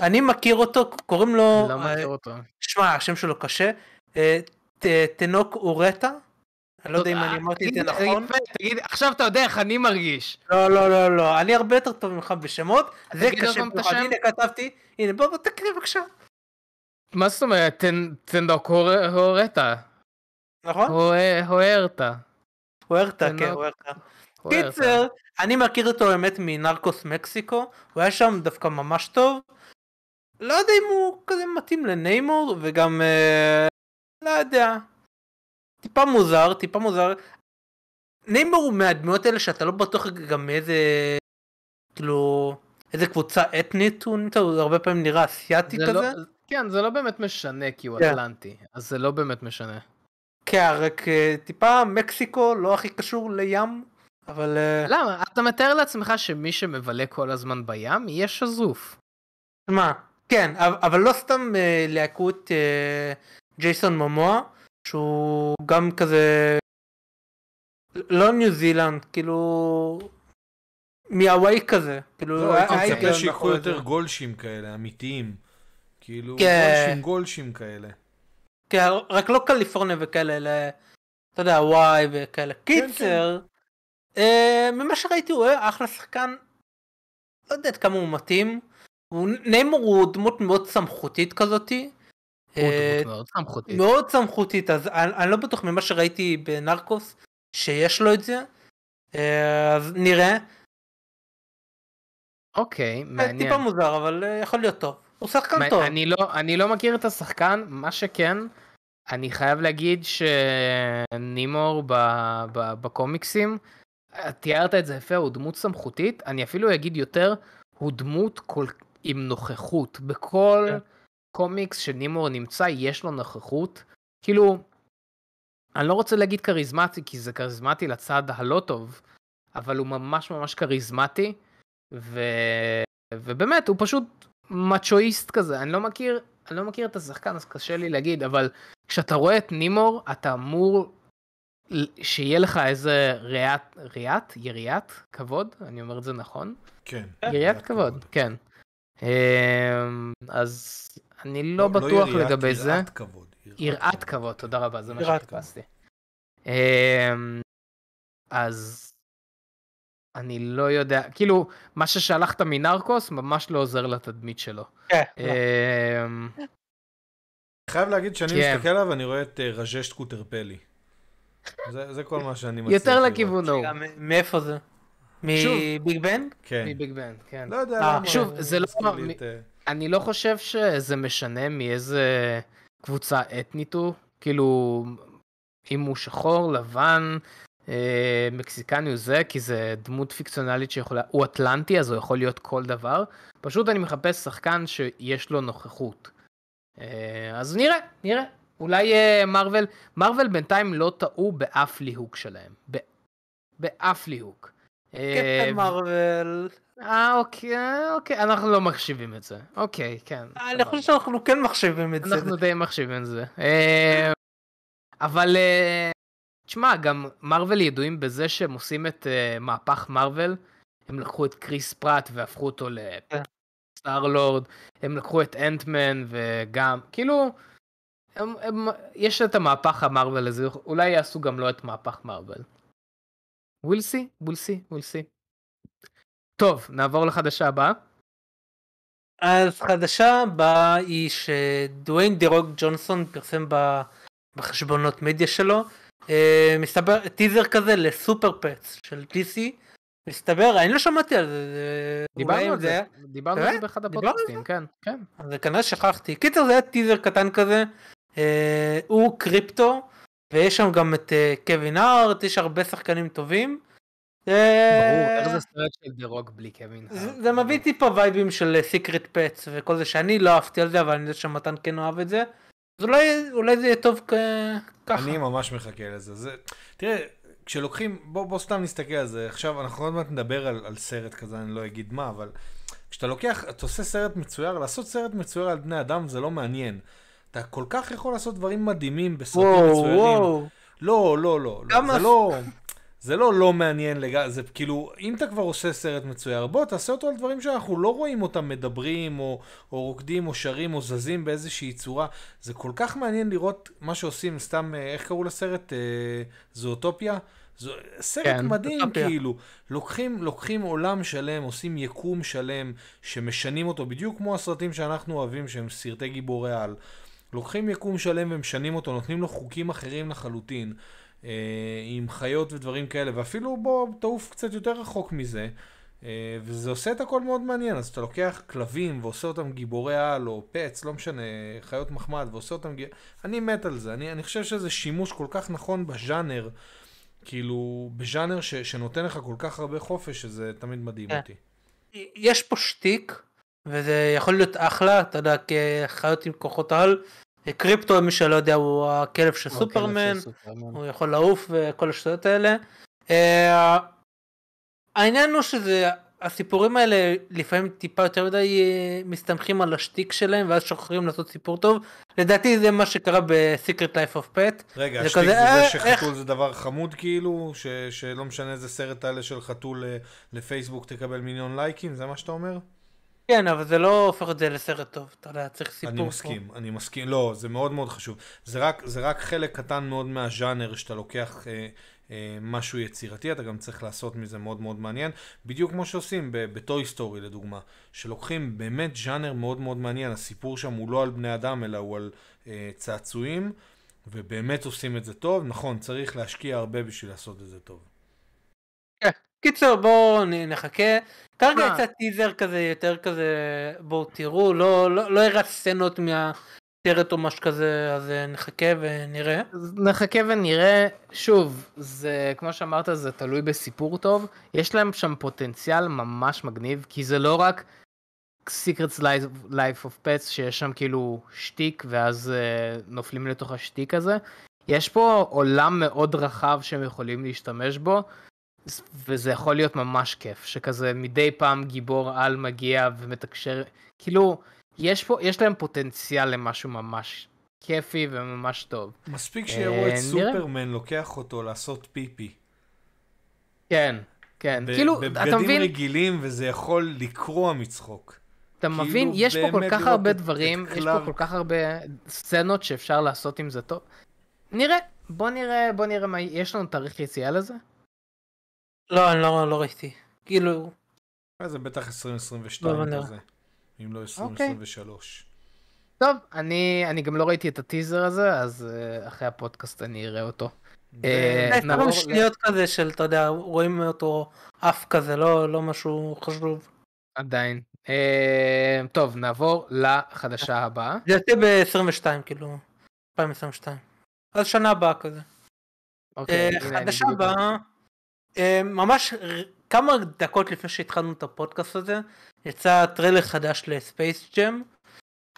אני מכיר אותו, קוראים לו... לא מכיר אה, אותו. שמע, השם שלו קשה. אה, ת, תינוק אורטה, אני לא יודע אם אה, אני אמרתי את זה נכון. תגיד, עכשיו אתה יודע איך אני מרגיש. לא, לא, לא, לא, אני הרבה יותר טוב ממך בשמות, זה קשה ממך, הנה, כתבתי, הנה, בוא, בוא תקריא בבקשה.
מה זאת אומרת, תנדוק הורטה. נכון? הוארטה. הוארטה, כן,
הוארטה. קיצר,
אני מכיר אותו
באמת מנרקוס מקסיקו, הוא היה שם דווקא ממש טוב. לא יודע אם הוא כזה מתאים לניימור, וגם... אה, לא יודע. טיפה מוזר, טיפה מוזר. ניימר הוא מהדמויות האלה שאתה לא בטוח גם מאיזה, כאילו, איזה קבוצה אתנית הוא נמצא, הוא הרבה פעמים נראה אסייתי לא- כזה. לא,
כן, זה לא באמת משנה כי הוא כן. אטלנטי, אז זה לא באמת משנה. כן, רק אה, טיפה מקסיקו לא הכי קשור לים, אבל... אה, למה? אתה מתאר לעצמך שמי שמבלה כל הזמן בים יהיה שזוף. מה? כן, אבל לא
סתם אה, את ג'ייסון ממואה, שהוא גם כזה לא ניו זילנד כאילו מהוואי כזה כאילו לא, הייתי מצפה היית שיקחו יותר
גולשים כאלה אמיתיים כאילו כ... כן. גולשים גולשים כאלה. כ...
כן, רק לא קליפורניה וכאלה אלה אתה יודע וואי וכאלה כן, קיצר כן. אה, ממה שראיתי הוא היה אחלה שחקן לא יודעת כמה הוא מתאים. הוא נאמר הוא דמות מאוד סמכותית כזאתי מאוד אה, סמכותית. מאוד סמכותית, אז אני, אני לא בטוח ממה שראיתי בנרקוס, שיש לו את זה, אה, אז נראה. אוקיי, אה, מעניין. טיפה מוזר, אבל יכול להיות טוב. הוא שחקן טוב. אני לא,
אני לא מכיר את השחקן, מה שכן, אני חייב להגיד שנימור ב, ב, בקומיקסים, תיארת את זה יפה, הוא דמות סמכותית, אני אפילו אגיד יותר, הוא דמות כל, עם נוכחות בכל... Yeah. כן. קומיקס שנימור נמצא, יש לו נוכחות. כאילו, אני לא רוצה להגיד כריזמטי, כי זה כריזמטי לצד הלא טוב, אבל הוא ממש ממש כריזמטי, ו... ובאמת, הוא פשוט מצ'ואיסט כזה. אני לא מכיר, אני לא מכיר את השחקן, אז קשה לי להגיד, אבל כשאתה רואה את נימור, אתה אמור שיהיה לך איזה ריאת, ריאת? יריית? כבוד? אני אומר את זה נכון? כן. יריית כבוד, כבוד, כן. אמ, אז אני לא, לא, לא בטוח לא לגבי ירעת זה. יראת כבוד. יראת כבוד, תודה רבה, זה מה שחיפשתי. אמ, אז אני לא יודע, כאילו, מה ששלחת מנרקוס ממש לא עוזר לתדמית שלו. כן. לא. אמ,
חייב להגיד שאני כן. מסתכל עליו אני רואה את אה, רג'שט קוטרפלי. זה כל מה שאני מצליח לראות. יותר
לכיוון ההוא. מאיפה זה? מביג בן? כן. מביג בן,
כן. לא יודע אה, למה. שוב, זה לא...
אני לא חושב שזה משנה מאיזה קבוצה אתנית הוא. כאילו, אם הוא שחור, לבן, אה, מקסיקני הוא זה, כי זה דמות פיקציונלית שיכולה... הוא אטלנטי, אז הוא יכול להיות כל דבר. פשוט אני מחפש שחקן שיש לו נוכחות. אה, אז נראה, נראה. אולי מרוויל, מרוויל בינתיים לא טעו באף ליהוק שלהם. באף ליהוק. קפטן כן, מרוויל. אה, אה, אוקיי, אה, אוקיי, אנחנו לא מחשיבים את זה. אוקיי, כן. אה, אני חושב שאנחנו כן מחשיבים את זה. אנחנו די מחשיבים את זה. אבל, תשמע, גם מרוויל ידועים בזה שהם עושים את מהפך מרוויל. הם לקחו את קריס פרט והפכו אותו לסטארלורד. כן. הם לקחו את אנטמן וגם, כאילו, יש את המהפך המרוויל הזה, אולי יעשו גם לא את מהפך מרוויל. we'll see, we'll see, we'll see. טוב, נעבור לחדשה הבאה. אז חדשה הבאה היא
שדוויין דירוג ג'ונסון פרסם בחשבונות מדיה שלו אה, מסתבר טיזר כזה לסופר פץ של DC מסתבר אני לא שמעתי על זה דיברנו על זה זה. דיברנו על אה? זה באחד
הפודקאסטים כן כן
אז כנראה שכחתי קיצר זה היה טיזר קטן כזה אה, הוא קריפטו ויש שם גם את אה, קווין הארט, יש הרבה שחקנים טובים. אה, ברור, איך זה
סרט של דה רוק
בלי קווין
הארט? זה מביא טיפה וייבים של סיקרט אה, פץ וכל זה, שאני לא אהבתי על זה, אבל אני יודע שמתן כן אוהב את זה. אז אולי, זה יהיה טוב
ככה. אני ממש מחכה לזה. תראה, כשלוקחים, בוא, סתם נסתכל על זה. עכשיו, אנחנו עוד מעט נדבר על סרט כזה, אני לא אגיד מה, אבל כשאתה לוקח, אתה עושה סרט מצויר, לעשות סרט מצויר על בני אדם זה לא מעניין. אתה כל כך יכול לעשות דברים מדהימים בסרטים וואו, מצוינים. וואו. לא, לא, לא. למה? לא. זה לא... זה לא לא מעניין לגמרי, זה כאילו, אם אתה כבר עושה סרט מצויר, בוא תעשה אותו על דברים שאנחנו לא רואים אותם מדברים, או, או רוקדים, או שרים, או זזים באיזושהי צורה. זה כל כך מעניין לראות מה שעושים, סתם, אה, איך קראו לסרט? אה, זואוטופיה? זו, סרט כן, מדהים, אוטופיה. כאילו. לוקחים, לוקחים עולם שלם, עושים יקום שלם, שמשנים אותו בדיוק כמו הסרטים שאנחנו אוהבים, שהם סרטי גיבורי על. לוקחים יקום שלם ומשנים אותו, נותנים לו חוקים אחרים לחלוטין, אה, עם חיות ודברים כאלה, ואפילו בוא תעוף קצת יותר רחוק מזה, אה, וזה עושה את הכל מאוד מעניין, אז אתה לוקח כלבים ועושה אותם גיבורי על, או פץ, לא משנה, חיות מחמד, ועושה אותם גיבורי... אני מת על זה, אני, אני חושב שזה שימוש כל כך נכון בז'אנר. כאילו, בז'אנר ש, שנותן לך כל כך הרבה חופש, שזה תמיד מדהים yeah. כן. אותי.
יש פה שטיק,
וזה יכול להיות אחלה, אתה יודע,
כחיות עם כוחות על, קריפטו, מי שלא יודע, הוא הכלב של סופרמן, הוא יכול לעוף וכל השטויות האלה. אה, העניין הוא שזה, הסיפורים האלה לפעמים טיפה יותר מדי אה, מסתמכים על השטיק שלהם ואז שוכרים לעשות סיפור טוב. לדעתי זה מה שקרה בסיקרט לייף אוף פט.
רגע, השטיק זה, אה, זה שחתול זה דבר חמוד כאילו? שלא משנה איזה סרט תעלה של חתול לפייסבוק תקבל מיליון לייקים? זה מה שאתה אומר?
כן, אבל זה לא הופך את זה לסרט טוב, אתה יודע, צריך סיפור. אני מסכים,
פה. אני מסכים, לא, זה מאוד מאוד חשוב. זה רק, זה רק חלק קטן מאוד מהז'אנר שאתה לוקח אה, אה, משהו יצירתי, אתה גם צריך לעשות מזה מאוד מאוד מעניין. בדיוק כמו שעושים בטוי סטורי לדוגמה, שלוקחים באמת ז'אנר מאוד מאוד מעניין, הסיפור שם הוא לא על בני אדם, אלא הוא על אה, צעצועים, ובאמת עושים את זה טוב. נכון, צריך להשקיע הרבה בשביל לעשות את זה טוב.
קיצור בואו נחכה. כרגע יצא טיזר כזה יותר כזה בואו תראו לא לא לא הראה סצנות
מהסרט או משהו כזה אז אה, נחכה ונראה. נחכה ונראה שוב זה כמו שאמרת זה תלוי בסיפור טוב יש להם שם פוטנציאל ממש מגניב כי זה לא רק Secrets Life, Life of Pets שיש שם כאילו שטיק ואז uh, נופלים לתוך השטיק הזה. יש פה עולם מאוד רחב שהם יכולים להשתמש בו וזה יכול להיות ממש כיף, שכזה מדי פעם גיבור על מגיע ומתקשר, כאילו, יש, פה, יש להם פוטנציאל
למשהו ממש
כיפי וממש
טוב. מספיק אה, שיראו את סופרמן לוקח אותו לעשות פיפי. כן, כן. כאילו, אתה מבין... בבגדים רגילים וזה יכול לקרוע מצחוק. אתה כאילו מבין? יש פה כל כך הרבה דברים, יש פה כל
כך הרבה סצנות שאפשר לעשות עם זה טוב. נראה, בוא נראה, בוא נראה מה... יש לנו תאריך יציאה לזה?
לא, אני לא, לא ראיתי. כאילו... אה, זה בטח 2022 לא כזה, אם לא 2023. אוקיי. Okay.
טוב, אני, אני גם לא ראיתי את הטיזר הזה, אז uh, אחרי הפודקאסט אני אראה אותו. אה, נעבור שניות כזה של, אתה יודע, רואים אותו אף כזה, לא, לא משהו חשוב. עדיין. Uh, טוב, נעבור לחדשה הבאה.
זה יוצא ב-22, כאילו, 2022. אז שנה הבאה כזה. אוקיי, uh, חדשה הבאה. אמ, ממש כמה דקות לפני שהתחלנו את הפודקאסט הזה, יצא טריילר חדש לספייס ג'ם.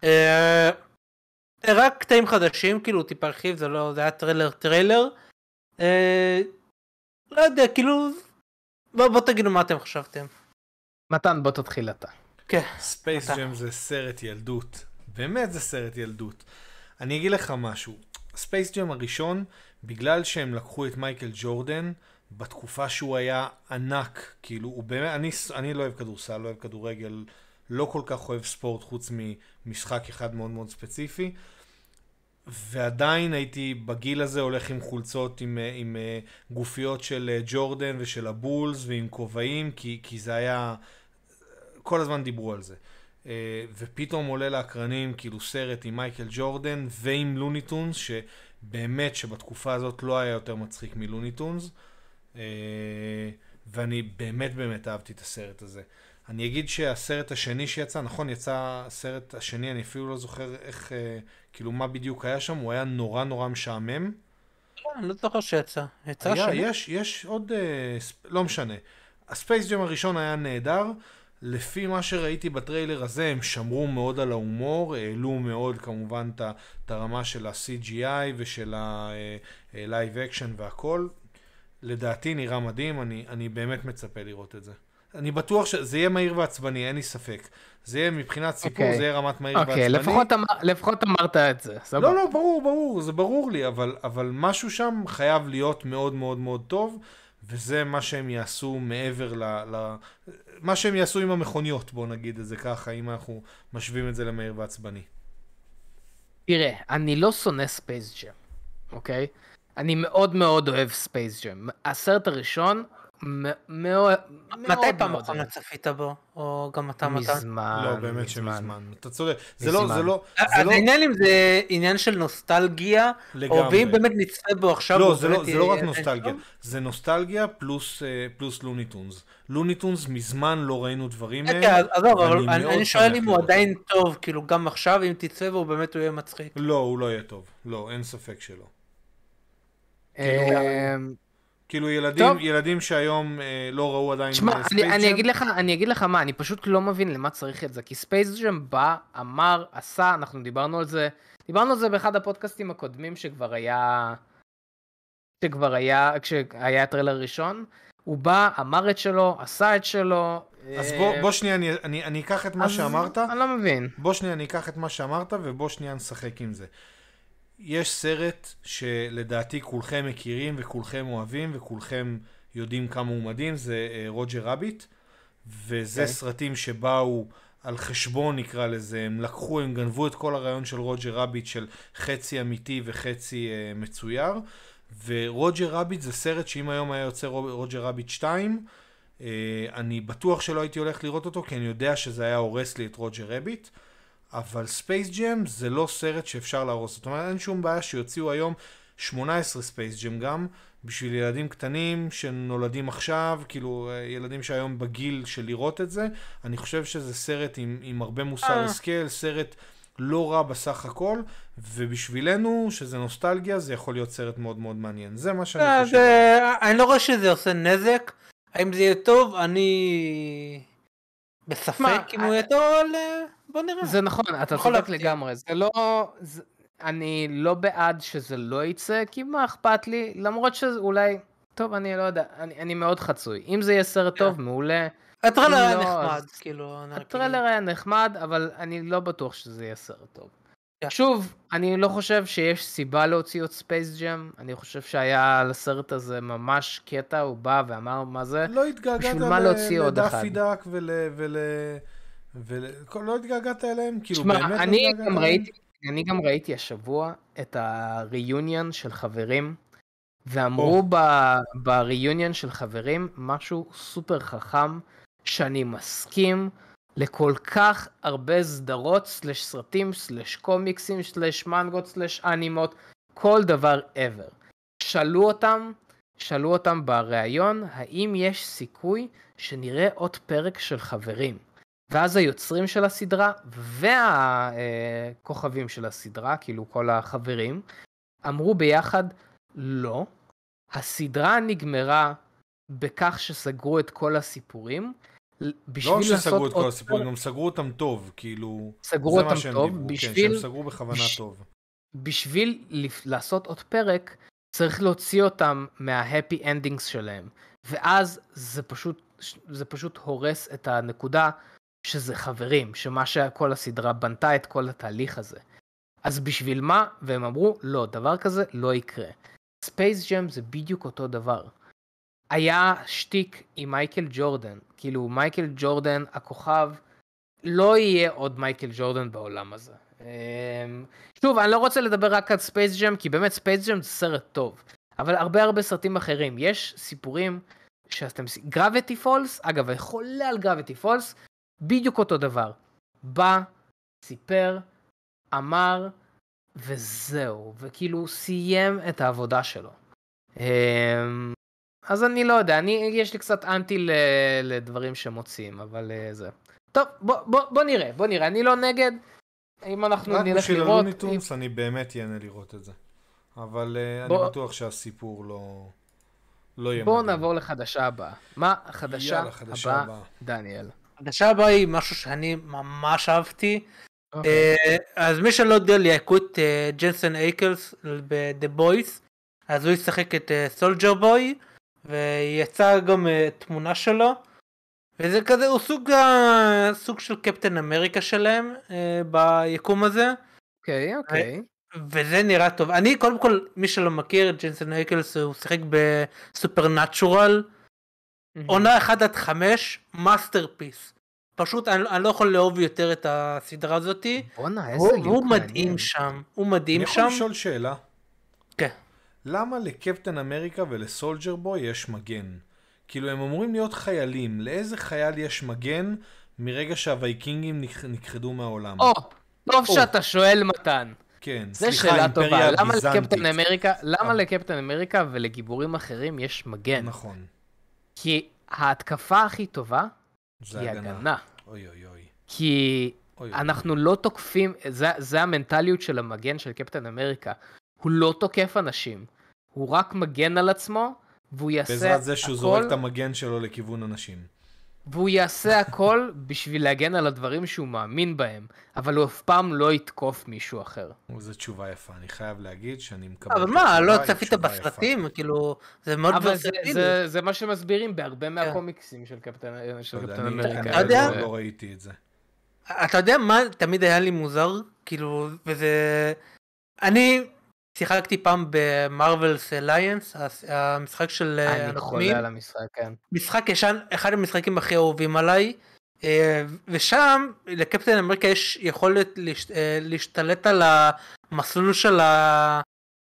אה, רק קטעים חדשים, כאילו טיפה ארחיב, זה לא, זה היה טריילר טריילר. אה, לא יודע, כאילו, בוא, בוא תגידו מה אתם חשבתם.
מתן, בוא תתחיל אתה. כן.
ספייס ג'ם זה סרט ילדות. באמת זה סרט ילדות. אני אגיד לך משהו. ספייס ג'ם הראשון, בגלל שהם לקחו את מייקל ג'ורדן, בתקופה שהוא היה ענק, כאילו, הוא באמת, אני, אני לא אוהב כדורסל, לא אוהב כדורגל, לא כל כך אוהב ספורט חוץ ממשחק אחד מאוד מאוד ספציפי. ועדיין הייתי בגיל הזה הולך עם חולצות, עם, אה, עם אה, גופיות של אה, ג'ורדן ושל הבולס ועם כובעים, כי, כי זה היה... כל הזמן דיברו על זה. ופתאום עולה לאקרנים כאילו סרט עם מייקל ג'ורדן ועם לוניטונס, שבאמת שבתקופה הזאת לא היה יותר מצחיק מלוניטונס. אה, ואני באמת באמת אהבתי את הסרט הזה. אני אגיד שהסרט השני שיצא, נכון, יצא הסרט השני, אני אפילו לא זוכר איך, אה, כאילו, מה בדיוק היה שם, הוא היה נורא נורא משעמם. לא, אני לא זוכר שיצא.
יצא היה, שני? יש,
יש עוד, אה, לא משנה. הספייס ג'ם הראשון היה נהדר. לפי מה שראיתי בטריילר הזה, הם שמרו מאוד על ההומור, העלו מאוד כמובן את הרמה של ה-CGI ושל ה-Live Action והכל, לדעתי נראה מדהים, אני, אני באמת מצפה לראות את זה. אני בטוח שזה יהיה מהיר ועצבני, אין לי ספק. זה יהיה מבחינת סיפור, okay. אוקיי. זה יהיה רמת מהיר okay, אוקיי, ועצבני. אוקיי, לפחות, אמר, לפחות אמרת את זה, סבבה. לא, לא, ברור, ברור, זה ברור לי, אבל, אבל משהו שם חייב להיות מאוד מאוד מאוד טוב, וזה מה שהם יעשו מעבר ל... ל מה שהם יעשו עם המכוניות, בואו נגיד את זה ככה, אם אנחנו משווים את זה למהיר ועצבני. תראה, אני לא שונא ספייס ג'ם, אוקיי? Okay? אני מאוד מאוד
אוהב ספייס ג'ם. הסרט הראשון, מאוד... מתי פעם אחרונה צפית בו? או גם אתה מתי? מזמן. לא,
באמת שמזמן. אתה צודק. זה לא, זה לא... אה, אז לא- העניין אם
זה עניין של נוסטלגיה, או ואם באמת נצפה בו עכשיו... לא, זה לא, לא רק נוסטלגיה.
זה נוסטלגיה פלוס אה, לוניטונס. לוניטונס מזמן לא ראינו דברים אוקיי, מהם. כן, עזוב, אבל אני שואל אם הוא
עדיין טוב, כאילו גם עכשיו, אם תצפה בו באמת
הוא יהיה מצחיק. לא, הוא לא יהיה טוב. לא, אין ספק שלא. כאילו, אה, כאילו ילדים, טוב. ילדים שהיום אה, לא ראו עדיין תשמע, ספייס אני, אני אגיד
לך, אני אגיד לך מה, אני פשוט לא מבין למה צריך את זה, כי ספייס ג'ם בא, אמר, עשה, אנחנו דיברנו על זה, דיברנו על זה באחד הפודקאסטים הקודמים שכבר היה, שכבר היה, כשהיה הטריילר הראשון, הוא בא, אמר את שלו, עשה את שלו. אז אה, בוא, בוא שנייה,
אני, אני, אני אקח את מה שאמרת. אני לא מבין. בוא שנייה, אני אקח את מה שאמרת, ובוא שנייה נשחק עם זה. יש סרט שלדעתי כולכם מכירים וכולכם אוהבים וכולכם יודעים כמה הוא מדהים, זה אה, רוג'ר רביט, וזה okay. אוקיי. סרטים שבאו על חשבון נקרא לזה, הם לקחו, הם גנבו את כל הרעיון של רוג'ר רביט של חצי אמיתי וחצי אה, מצויר, ורוג'ר רביט זה סרט שאם היום היה יוצא רוג'ר רביט 2, אה, אני בטוח שלא הייתי הולך לראות אותו, כי אני יודע שזה היה הורס לי את רוג'ר רביט. אבל ספייס ג'ם זה לא סרט שאפשר להרוס. זאת אומרת, אין שום בעיה שיוציאו היום 18 ספייס ג'ם גם, בשביל ילדים קטנים שנולדים עכשיו, כאילו אה, ילדים שהיום בגיל של לראות את זה. אני חושב שזה סרט עם, עם הרבה מוסר השכל, אה. סרט לא רע בסך הכל, ובשבילנו, שזה נוסטלגיה, זה יכול להיות סרט מאוד מאוד מעניין. זה מה שאני אה,
חושב. אני לא רואה שזה עושה נזק. האם זה יהיה טוב? אני בספק אם הוא יהיה טוב, אבל... בוא נראה. זה נכון, אתה צודק
לגמרי. זה לא... זה... אני לא בעד שזה לא יצא, כי מה אכפת לי? למרות שאולי... טוב, אני לא יודע, אני, אני מאוד חצוי. אם זה יהיה סרט כן. טוב, מעולה. הטרלר היה לא, נחמד, אז... כאילו... הטרלר היה נחמד, אבל אני לא בטוח שזה יהיה סרט טוב. Yeah. כן. שוב, אני לא חושב שיש סיבה להוציא את ספייס ג'ם, אני חושב שהיה לסרט הזה ממש קטע, הוא בא ואמר מה זה, לא התגעגעת בשביל מה להוציא עוד אחד. לדאפי
דאק ול... ול... ולא התגעגעת אליהם? כאילו שמה, באמת לא אני לא גם ראיתי,
אני גם ראיתי השבוע את הריוניון של חברים, ואמרו oh. בריוניון של חברים משהו סופר חכם, שאני מסכים לכל כך הרבה סדרות, סלש סרטים, סלש קומיקסים, סלש מנגות, סלש אנימות, כל דבר ever. שאלו אותם, שאלו אותם בריאיון, האם יש סיכוי שנראה עוד פרק של חברים? ואז היוצרים של הסדרה והכוכבים של הסדרה, כאילו כל החברים, אמרו ביחד, לא, הסדרה נגמרה בכך שסגרו את כל הסיפורים. בשביל לא שסגרו את כל עוד... הסיפורים, הם
סגרו אותם טוב, כאילו... סגרו אותם טוב, דיברו, בשביל... כן, שהם סגרו בכוונה בש... טוב.
בשביל לעשות עוד פרק, צריך להוציא אותם מההפי אנדינגס שלהם. ואז זה פשוט, זה פשוט הורס את הנקודה שזה חברים, שמה שכל הסדרה בנתה את כל התהליך הזה. אז בשביל מה? והם אמרו, לא, דבר כזה לא יקרה. ספייס ג'ם זה בדיוק אותו דבר. היה שטיק עם מייקל ג'ורדן, כאילו מייקל ג'ורדן הכוכב, לא יהיה עוד מייקל ג'ורדן בעולם הזה. אמ, שוב, אני לא רוצה לדבר רק על ספייס ג'ם, כי באמת ספייס ג'ם זה סרט טוב, אבל הרבה הרבה סרטים אחרים, יש סיפורים שאתם... גרביטי פולס, אגב, אני חולה על גרביטי פולס, בדיוק אותו דבר. בא, סיפר, אמר, וזהו, וכאילו סיים את העבודה שלו. אמ, אז אני לא יודע, אני, יש לי קצת אנטי ל, לדברים שמוצאים, אבל אה, זה. טוב, בוא, בוא, בוא נראה, בוא נראה, אני לא נגד. אם אנחנו נלך לראות... רק בשביל הלוני
טונס אני באמת ייהנה לראות את זה. אבל אה, בוא... אני בטוח שהסיפור לא... לא
יהיה... בואו נעבור לחדשה הבאה. מה החדשה הבאה, הבא.
דניאל?
החדשה הבאה היא משהו שאני ממש אהבתי. אוקיי. אה, אז מי שלא יודע ליהקו את אה, ג'נסון אייקלס ב"דה בויס", אז הוא ישחק את סולג'ר אה, בוי, ויצא גם תמונה שלו. וזה כזה, הוא סוג, סוג של קפטן אמריקה שלהם ביקום הזה. אוקיי, okay, אוקיי. Okay. וזה נראה טוב. אני, קודם כל, מי שלא מכיר, ג'נסון אייקלס, הוא שיחק בסופרנטשורל. עונה 1 עד 5, מאסטרפיס. פשוט אני, אני לא יכול לאהוב יותר את הסדרה הזאתי.
בואנה, איזה הוא, הוא מדהים
שם, הוא מדהים שם. אני יכול לשאול
שאלה? כן. למה לקפטן אמריקה ולסולג'ר בוי יש מגן? כאילו הם אמורים להיות חיילים, לאיזה חייל יש מגן מרגע שהווייקינגים נכחדו מהעולם? או, טוב או. שאתה שואל מתן. כן, זה סליחה, שאלה טובה. למה ביזנטית. לקפטן אמריקה, למה אה. לקפטן אמריקה ולגיבורים
אחרים יש מגן? נכון. כי ההתקפה הכי טובה היא הגנה. הגנה. אוי אוי אוי. כי אוי, אנחנו אוי. לא תוקפים, זה, זה המנטליות של המגן של קפטן אמריקה. הוא לא תוקף אנשים, הוא רק מגן על עצמו, והוא יעשה הכל... בעזרת זה שהוא הכל... זורק את
המגן שלו לכיוון אנשים.
והוא יעשה הכל בשביל להגן על הדברים שהוא מאמין בהם, אבל הוא אף פעם לא יתקוף מישהו אחר.
זו תשובה יפה, אני חייב להגיד שאני מקבל... אבל מה, לא צפית בסרטים? כאילו, זה מאוד אבל זה,
זה, מה שמסבירים בהרבה כן. מהקומיקסים של קפטן אה, לא אמריקה. אני לא-
יודע,
לא ראיתי את זה.
אתה יודע מה תמיד היה לי מוזר? כאילו, וזה... אני שיחקתי פעם במרווילס אליינס, המשחק של הנוחמים. אה, אני חולה על המשחק, כן. משחק ישן, אחד המשחקים הכי אהובים עליי, אה, ושם לקפטן אמריקה יש יכולת אה, להשתלט על המסלול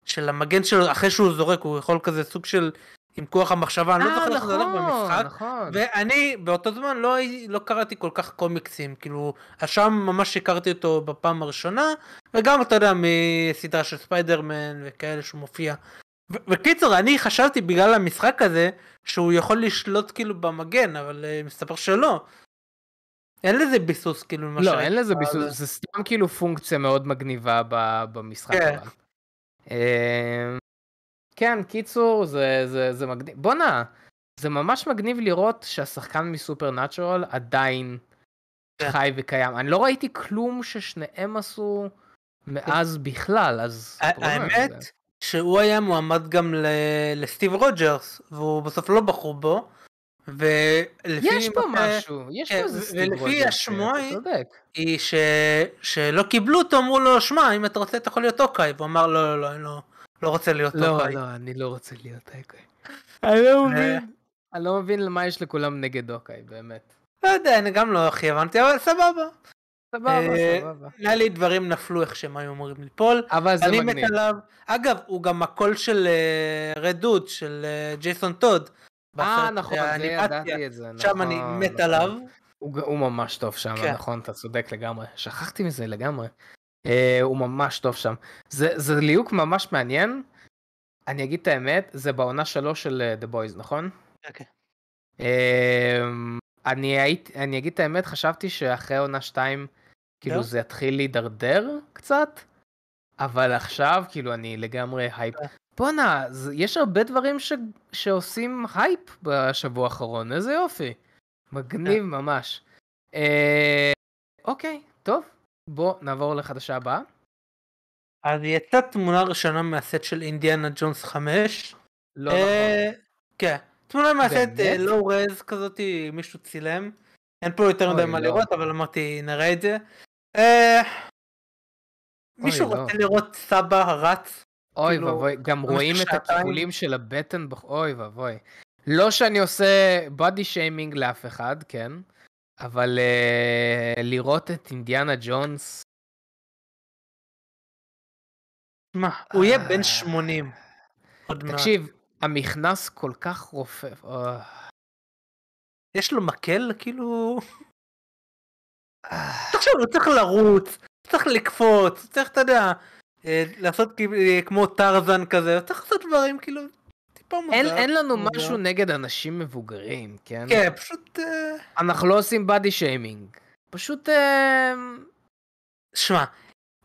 של המגן שלו אחרי שהוא זורק, הוא יכול כזה סוג של עם כוח המחשבה, אני לא אה, זוכר איך זה הולך נכון, במשחק. נכון. ואני באותו זמן לא, לא קראתי כל כך קומיקסים, כאילו, שם ממש הכרתי אותו בפעם הראשונה, וגם, אתה יודע, מסדרה של ספיידרמן וכאלה שהוא מופיע. בקיצור, אני חשבתי בגלל המשחק הזה, שהוא יכול לשלוט כאילו במגן, אבל uh, מסתבר שלא. אין לזה ביסוס כאילו למשל. לא, אין לזה ביסוס, זה
סתם כאילו פונקציה מאוד מגניבה במשחק. כן. כן, קיצור, זה, זה, זה מגניב. בואנה, זה ממש מגניב לראות שהשחקן מסופר נאצ'רל עדיין כן. חי וקיים. אני לא ראיתי כלום ששניהם עשו מאז בכלל, אז... האמת שהוא היה מועמד גם ל- לסטיב
רוג'רס, והוא בסוף לא בחרו בו. ולפי... יש פה משהו, יש כן, פה איזה סטיב רוג'רס. ולפי השמועה היא שלא קיבלו אותו, אמרו לו, שמע, אם אתה
רוצה אתה יכול להיות אוקיי, והוא אמר לא, לא, לא, לא- לא רוצה להיות לא, לא, לא, אני לא רוצה להיות אוקיי. אני לא אה? מבין. אני לא מבין למה יש לכולם נגד אוקיי, באמת. לא יודע, אני גם לא הכי הבנתי, אבל סבבה.
סבבה, אה, סבבה.
נראה לי דברים נפלו איך שהם היו אמורים
ליפול. אבל זה מגניב. אגב, הוא גם הקול של רדוד, אה, של
ג'ייסון טוד.
אה, נכון, זה ידעתי את זה. שם אני נכון, מת נכון. עליו.
הוא ממש טוב שם, כן. נכון, אתה צודק לגמרי. שכחתי מזה לגמרי. אה, הוא ממש טוב שם. זה, זה ליהוק ממש מעניין. אני אגיד את האמת, זה בעונה שלוש של אה, The Boys, נכון? אוקיי. Okay. אמ, אה, אני, אני אגיד את האמת, חשבתי שאחרי עונה 2, כאילו no. זה יתחיל להידרדר קצת, אבל עכשיו, כאילו, אני לגמרי הייפ. אה. בואנה, יש הרבה דברים ש, שעושים הייפ בשבוע האחרון, איזה יופי. מגניב yeah. אה. ממש. אה, אוקיי, טוב, בוא נעבור לחדשה הבאה.
אז יצאה תמונה ראשונה מהסט של אינדיאנה ג'ונס 5. לא אה, נכון. כן, תמונה מהסט לואו אה, רז כזאת, מישהו צילם. אין פה יותר מדי מה לא. לראות, אבל אמרתי נראה את זה. אה, מישהו רוצה לא.
לראות סבא הרץ? אוי כאילו, ואבוי, גם רואים את הכיבולים של הבטן, אוי ואבוי. לא שאני עושה בודי שיימינג לאף אחד, כן. אבל uh, לראות את אינדיאנה ג'ונס... מה, הוא יהיה בן 80. אה. עוד מעט. תקשיב, המכנס כל כך רופף. אה. יש לו מקל? כאילו...
תחשוב, הוא צריך לרוץ, הוא צריך לקפוץ, הוא צריך, אתה יודע,
לעשות כמו טרזן כזה, הוא צריך
לעשות דברים כאילו טיפה מוזר. אין, אין לנו מוזר. משהו
נגד אנשים מבוגרים, כן? כן,
פשוט... אה,
אנחנו לא עושים בדי שיימינג.
פשוט... אה,
שמע,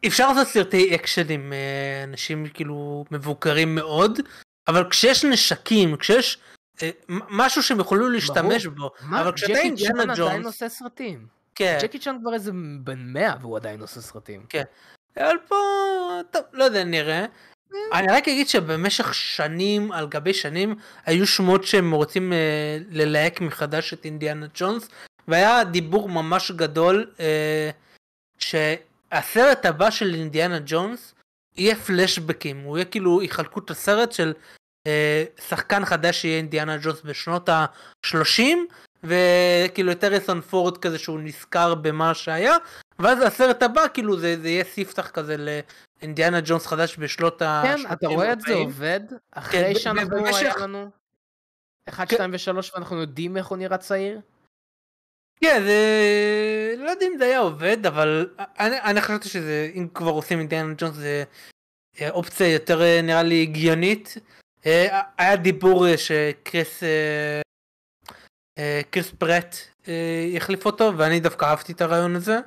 אפשר לעשות סרטי
אקשן עם אה, אנשים כאילו מבוגרים מאוד, אבל כשיש נשקים, כשיש משהו שהם יכולו להשתמש ברור. בו, מה? אבל כשאתה אינדיאנה ג'ונס... ג'קי צ'אן עדיין
עושה סרטים.
כן. ג'קי צ'אן כבר איזה בן מאה והוא עדיין עושה סרטים. כן. אבל פה, טוב, לא יודע, נראה. אני רק אגיד שבמשך שנים על גבי שנים היו שמות שהם רוצים אה, ללהק מחדש את אינדיאנה ג'ונס והיה דיבור ממש גדול אה, שהסרט הבא של אינדיאנה ג'ונס יהיה פלשבקים הוא יהיה כאילו יחלקו את הסרט של אה, שחקן חדש שיהיה אינדיאנה ג'ונס בשנות ה-30 וכאילו את אריסון פורד כזה שהוא נזכר במה שהיה ואז הסרט הבא כאילו זה, זה יהיה ספתח כזה אינדיאנה ג'ונס חדש בשלוט ה... כן, אתה רואה את זה עובד, אחרי כן, שאנחנו, היה
לנו 1, 2 ו-3 ואנחנו יודעים איך הוא נראה צעיר?
כן, זה... לא יודע אם זה היה עובד, אבל אני חשבתי שזה, אם כבר עושים אינדיאנה ג'ונס, זה אה, אופציה יותר אה, נראה לי הגיונית. אה, היה דיבור שקריס קריס פרט יחליף אותו, ואני דווקא אהבתי את הרעיון הזה.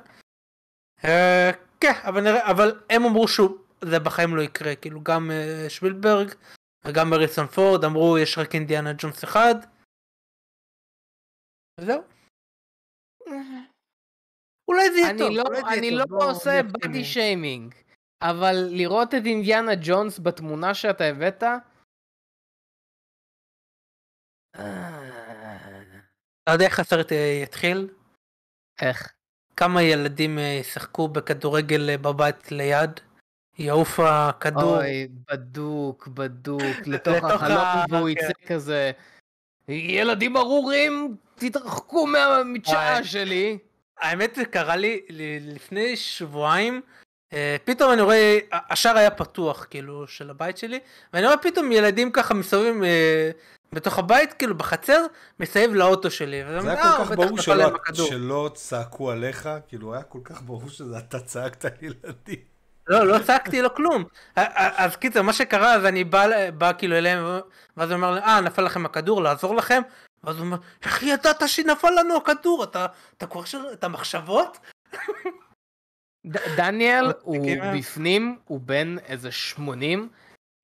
כן, אבל, נראה, אבל הם אמרו שזה בחיים לא יקרה, כאילו גם uh, אה, שבילברג וגם אריסון פורד אמרו יש רק אינדיאנה ג'ונס אחד. זהו.
אולי זה יהיה טוב. לא, זה אני יהיה לא טוב, עושה בדי שיימינג, אבל לראות את אינדיאנה ג'ונס בתמונה שאתה הבאת, אה. אתה
יודע איך הסרט אה, יתחיל? איך? כמה ילדים אה, ישחקו בכדורגל אה, בבית ליד? יעוף הכדור. אוי,
בדוק, בדוק, לתוך החלום והוא כן. יצא כזה. ילדים ארורים, תתרחקו מהמדשאה שלי.
האמת זה קרה לי לפני שבועיים, אה, פתאום אני רואה, השער היה פתוח כאילו של הבית שלי, ואני רואה פתאום ילדים ככה מסתובבים בתוך הבית, כאילו בחצר, מסביב לאוטו שלי.
זה היה כל כך אה, ברור שלא, שלא
צעקו עליך, כאילו היה כל כך ברור שזה אתה צעקת ילדים. לא, לא צעקתי לו לא כלום. אז קיצר, מה שקרה, אז אני בא, בא כאילו אליהם, ואז הוא אומר להם, אה, נפל לכם הכדור, לעזור לכם? ואז הוא אומר, איך ידעת שנפל לנו הכדור? אתה, אתה קורא של... את המחשבות?
דניאל הוא בפנים, הוא בן איזה 80,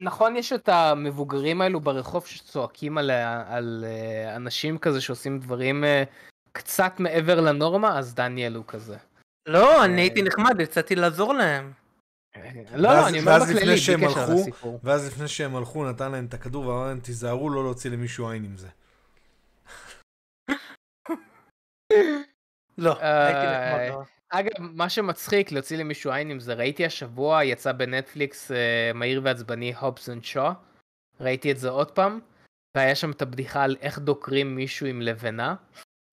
נכון יש את המבוגרים האלו ברחוב שצועקים על, על אה, אנשים כזה שעושים דברים אה, קצת מעבר לנורמה, אז דניאל הוא כזה. לא, אה, אני הייתי נחמד, יצאתי לעזור להם. לא,
לא, ואז, אני אומר בכללי, בלי קשר לסיפור. ואז לפני שהם הלכו, נתן להם את הכדור ואמר להם, תיזהרו לא להוציא למישהו עין עם זה.
לא, הייתי נחמד. אגב, מה שמצחיק להוציא למישהו עין עם זה, ראיתי השבוע, יצא בנטפליקס אה, מהיר ועצבני הובס אנד שו, ראיתי את זה עוד פעם, והיה שם את הבדיחה על איך דוקרים מישהו עם לבנה.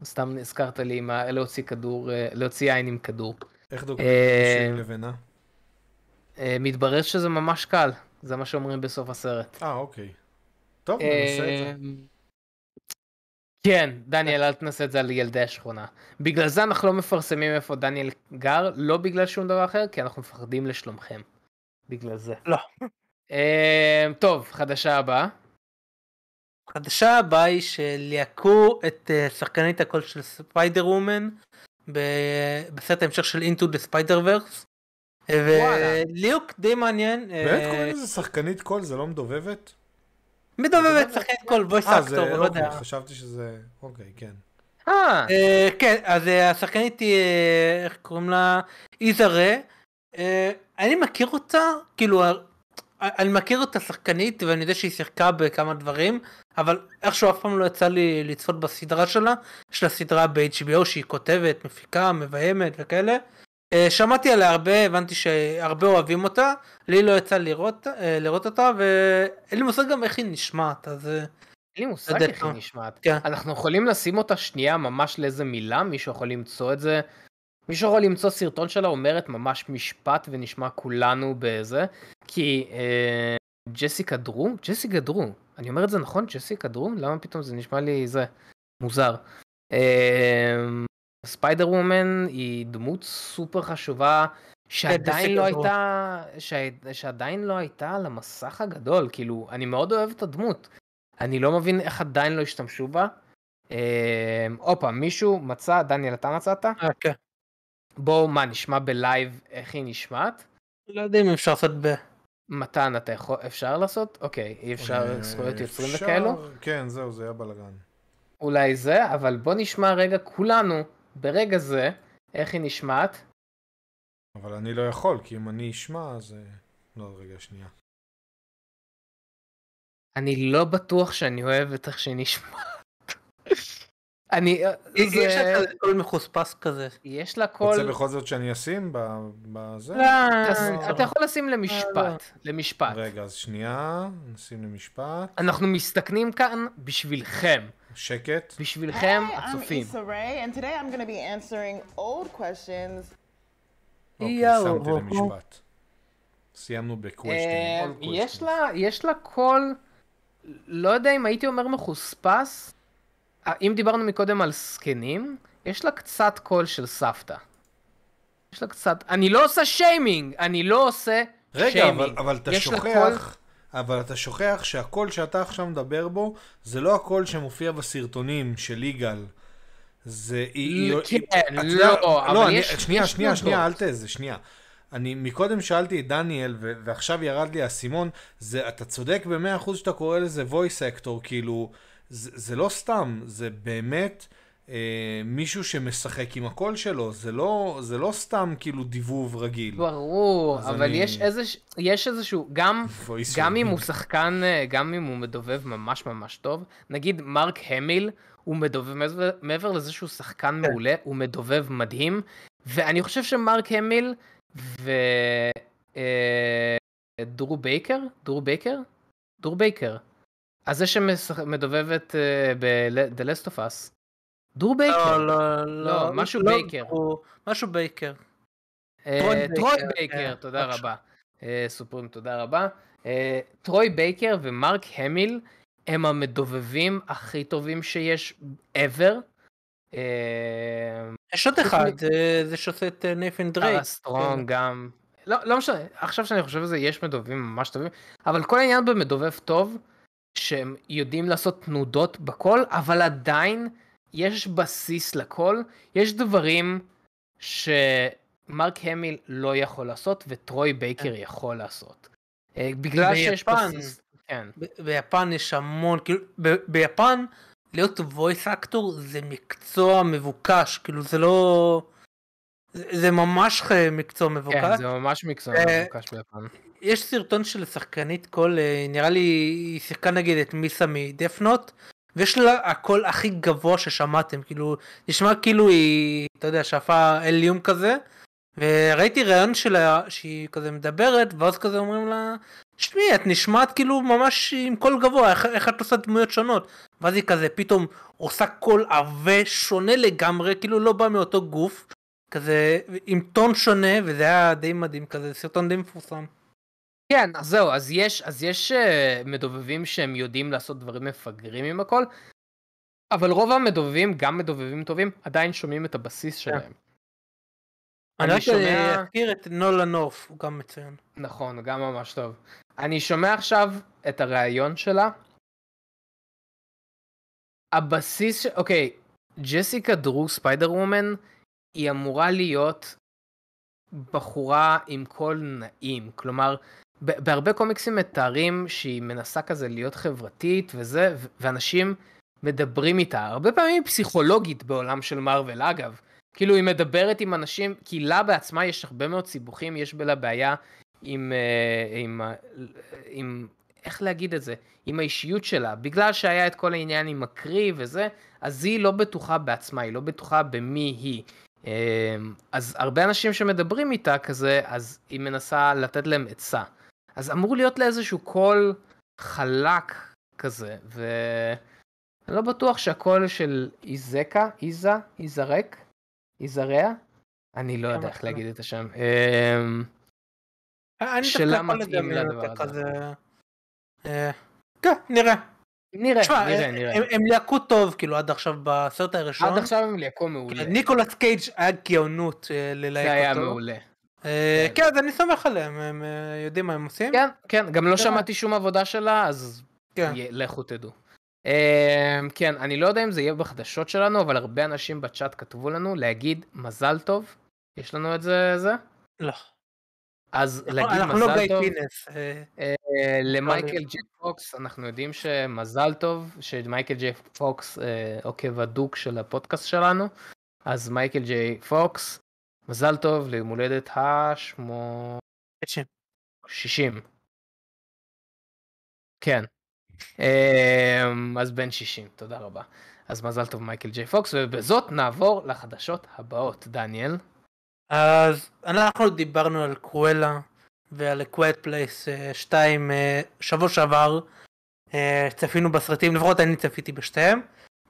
סתם הזכרת לי מה, להוציא כדור, אה, להוציא עין עם כדור. איך דוקרים אה, מישהו עם לבנה? אה, מתברר שזה ממש קל, זה מה שאומרים בסוף הסרט. אה,
אוקיי. טוב, ננסה את זה. אה,
כן, דניאל, אל תנסה את זה על ילדי השכונה. בגלל זה אנחנו לא מפרסמים איפה דניאל גר, לא בגלל שום דבר אחר, כי אנחנו מפחדים לשלומכם. בגלל זה. לא. אמ, טוב, חדשה הבאה.
החדשה הבאה היא שליהקו את אה, שחקנית הקול של ספיידר וומן בסרט ההמשך של אינטו דה ספיידר ורס. וליהוק די
מעניין. באמת אה, קוראים לזה שחקנית קול, זה לא מדובבת? מדובבת, שחקנית כל בויס אקטור, לא אוקיי, יודע. חשבתי שזה... אוקיי, כן. אה. אה. אה כן, אז אה,
השחקנית היא, איך קוראים לה? איזרה. אני מכיר אותה, כאילו, אני מכיר את השחקנית ואני יודע שהיא שיחקה בכמה דברים, אבל איכשהו אף פעם לא יצא לי לצפות בסדרה שלה, יש לה סדרה ב-HBO שהיא כותבת, מפיקה, מביימת וכאלה, אה, שמעתי עליה הרבה, הבנתי שהרבה אוהבים אותה, לי לא יצא לראות, אה, לראות אותה, ואין לי מושג גם איך היא נשמעת, אז... אה, אין
לי מושג איך היא נשמעת. כן. אנחנו יכולים לשים אותה שנייה ממש לאיזה מילה, מישהו יכול למצוא את זה. מישהו יכול למצוא סרטון שלה אומרת ממש משפט ונשמע כולנו בזה, כי אה, ג'סיקה דרו, ג'סיקה דרו, אני אומר את זה נכון? ג'סיקה דרו? למה פתאום זה נשמע לי זה מוזר. אה, ספיידר וומן היא דמות סופר חשובה שעדיין לא הייתה, שעדיין לא הייתה על המסך הגדול, כאילו, אני מאוד אוהב את הדמות. אני לא מבין איך עדיין לא השתמשו בה. אמ, הופה פעם, מישהו מצא, דניאל, אתה מצאת? אה, כן. בואו, מה, נשמע בלייב איך היא נשמעת? לא יודע אם אפשר לעשות ב... מתן, אתה יכול, אפשר לעשות? אוקיי, אי אפשר אה, זכויות יוצרים וכאלו?
כן, זהו, זה היה בלאגן.
אולי זה, אבל בוא נשמע רגע כולנו. ברגע
זה, איך היא נשמעת? אבל אני לא יכול, כי אם אני אשמע אז... אה, לא, רגע, שנייה. אני לא בטוח שאני אוהב
את איך שהיא נשמעת. אני...
אה, יש לה
קול מחוספס
כזה. יש לה קול... רוצה בכל זאת שאני אשים בזה? לא, אתה יכול
לשים למשפט. לא.
למשפט. רגע, אז שנייה, נשים למשפט.
אנחנו מסתכנים כאן
בשבילכם. שקט. בשבילכם, הצופים. Hi,
I'm Issa Rae, and today I'm going to be answering
אוקיי, למשפט. סיימנו בקוושטים. אה,
יש לה, יש לה קול, לא יודע אם הייתי אומר מחוספס, אה, אם דיברנו מקודם על זקנים, יש לה קצת קול של סבתא. יש לה קצת, אני לא עושה שיימינג, אני לא עושה רגע, שיימינג. רגע, אבל, אבל אתה שוכח...
אבל אתה שוכח שהקול שאתה עכשיו מדבר בו, זה לא הקול שמופיע בסרטונים של יגאל. זה... היא... כן, לא, לא, אבל יש... שנייה, שנייה, שנייה, אל תזה, שנייה. אני מקודם שאלתי את דניאל, ועכשיו ירד לי האסימון, זה, אתה צודק במאה אחוז שאתה קורא לזה voice actor, כאילו, זה, זה לא סתם, זה באמת אה, מישהו שמשחק עם הקול שלו, זה לא, זה לא סתם כאילו דיבוב רגיל. ברור, אבל אני... יש, איזה,
יש איזשהו, גם, גם אם הוא שחקן, אה, גם אם הוא מדובב ממש ממש טוב, נגיד מרק המיל, הוא מדובב, מעבר, לזה שהוא שחקן כן. מעולה, הוא מדובב מדהים, ואני חושב שמרק המיל ודרו אה, בייקר? דרו בייקר? דרו בייקר. אז זה שמדובבת אה, ב-The Last of Us, דרו לא, בייקר. לא, לא, לא. משהו לא. בייקר.
משהו בייקר.
אה, טרוי בייקר, כן. אה, תודה רבה. סופרים, תודה אה, רבה. טרוי בייקר ומרק המיל הם המדובבים הכי טובים שיש ever. יש עוד אחד, זה שעושה את נייפן דרייק. סטרונג גם. לא, לא משנה, עכשיו שאני חושב על זה, יש מדובבים ממש טובים, אבל כל העניין במדובב טוב, שהם יודעים לעשות תנודות בכל, אבל עדיין יש בסיס לכל, יש דברים שמרק המיל לא יכול לעשות וטרוי בייקר כן. יכול לעשות. אה, בגלל ביפן, שיש בסיס, כן. ביפן יש המון, כאילו,
ביפן להיות voice actor זה מקצוע מבוקש, כאילו זה לא... זה ממש מקצוע מבוקש. כן, זה ממש מקצוע אה, מבוקש ביפן. יש סרטון של שחקנית קול, אה, נראה לי היא שיחקה נגיד את מיסה מדפנוט, ויש לה הקול הכי גבוה ששמעתם, כאילו, נשמע כאילו היא, אתה יודע, שאפה אליום כזה, וראיתי ראיון שלה שהיא כזה מדברת, ואז כזה אומרים לה, תשמעי, את נשמעת כאילו ממש עם קול גבוה, איך, איך את עושה דמויות שונות? ואז היא כזה פתאום עושה קול עבה שונה לגמרי, כאילו לא בא מאותו גוף, כזה עם טון שונה, וזה היה די מדהים, כזה סרטון די מפורסם.
כן, אז זהו, אז יש אז יש אה, מדובבים שהם יודעים לעשות דברים מפגרים עם הכל, אבל רוב המדובבים, גם מדובבים טובים, עדיין שומעים את הבסיס כן. שלהם. אני אה, שומע... אני את נולה נוף, הוא גם מציין. נכון, גם ממש טוב. אני שומע עכשיו את הריאיון שלה. הבסיס, אוקיי, ג'סיקה דרו ספיידר וומן, היא אמורה להיות בחורה עם קול נעים, כלומר בהרבה קומיקסים מתארים שהיא מנסה כזה להיות חברתית וזה, ואנשים מדברים איתה. הרבה פעמים פסיכולוגית בעולם של מארוול, אגב. כאילו היא מדברת עם אנשים, כי לה בעצמה יש הרבה מאוד סיבוכים, יש לה בעיה עם, אה, עם, עם, איך להגיד את זה, עם האישיות שלה. בגלל שהיה את כל העניין עם הקרי וזה, אז היא לא בטוחה בעצמה, היא לא בטוחה במי היא. אה, אז הרבה אנשים שמדברים איתה כזה, אז היא מנסה לתת להם עצה. אז אמור להיות לה איזשהו קול חלק כזה, ואני לא בטוח שהקול של איזקה, איזה, איזרק, איזרע, אני לא יודע איך להגיד את השם. אמ, שאלה מתאים לדבר
הזה. אה, כן, נראה. נראה, שמה, נראה, נראה. הם, הם ליהקו טוב, כאילו, עד עכשיו בסרט הראשון. עד עכשיו הם ליהקו מעולה. כן, ניקולס קייג' היה גאונות אה, ללהק אותו. זה היה מעולה. אה, כן. כן, אז אני סומך עליהם, הם אה, יודעים מה הם עושים.
כן, כן, גם לא שמעתי שום עבודה שלה, אז כן. לכו תדעו. אה, כן, אני לא יודע אם זה יהיה בחדשות שלנו, אבל הרבה אנשים בצ'אט כתבו לנו להגיד מזל טוב. יש לנו את זה? זה? לא. אז להגיד לא מזל טוב, למייקל ג'י פוקס, אנחנו יודעים שמזל טוב, שמייקל ג'י פוקס עוקב הדוק של הפודקאסט שלנו, אז מייקל ג'יי פוקס, מזל טוב ליום הולדת ה השמו... 60. כן. אמ, אז בן 60, תודה רבה. אז מזל טוב מייקל ג'יי פוקס, ובזאת נעבור לחדשות הבאות, דניאל. אז אנחנו דיברנו על קרואלה ועל קווייט
פלייס 2 שבוע שעבר, אה, צפינו בסרטים, לפחות אני צפיתי בשתיהם.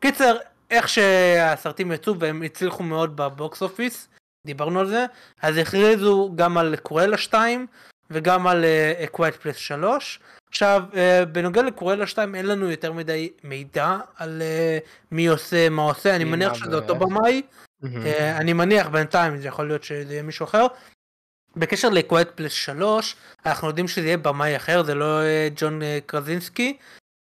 קיצר, איך שהסרטים יצאו והם הצליחו מאוד בבוקס אופיס, דיברנו על זה, אז הכריזו גם על קורלה 2 וגם על uh, Quiet Place 3. עכשיו, uh, בנוגע לקורלה 2 אין לנו יותר מדי מידע על uh, מי עושה מה עושה, אני מניח שזה אותו במאי, mm-hmm. uh, אני מניח בינתיים זה יכול להיות שזה יהיה מישהו אחר. בקשר לקווייט פלס 3, אנחנו יודעים שזה יהיה במאי אחר, זה לא uh, ג'ון uh, קרזינסקי.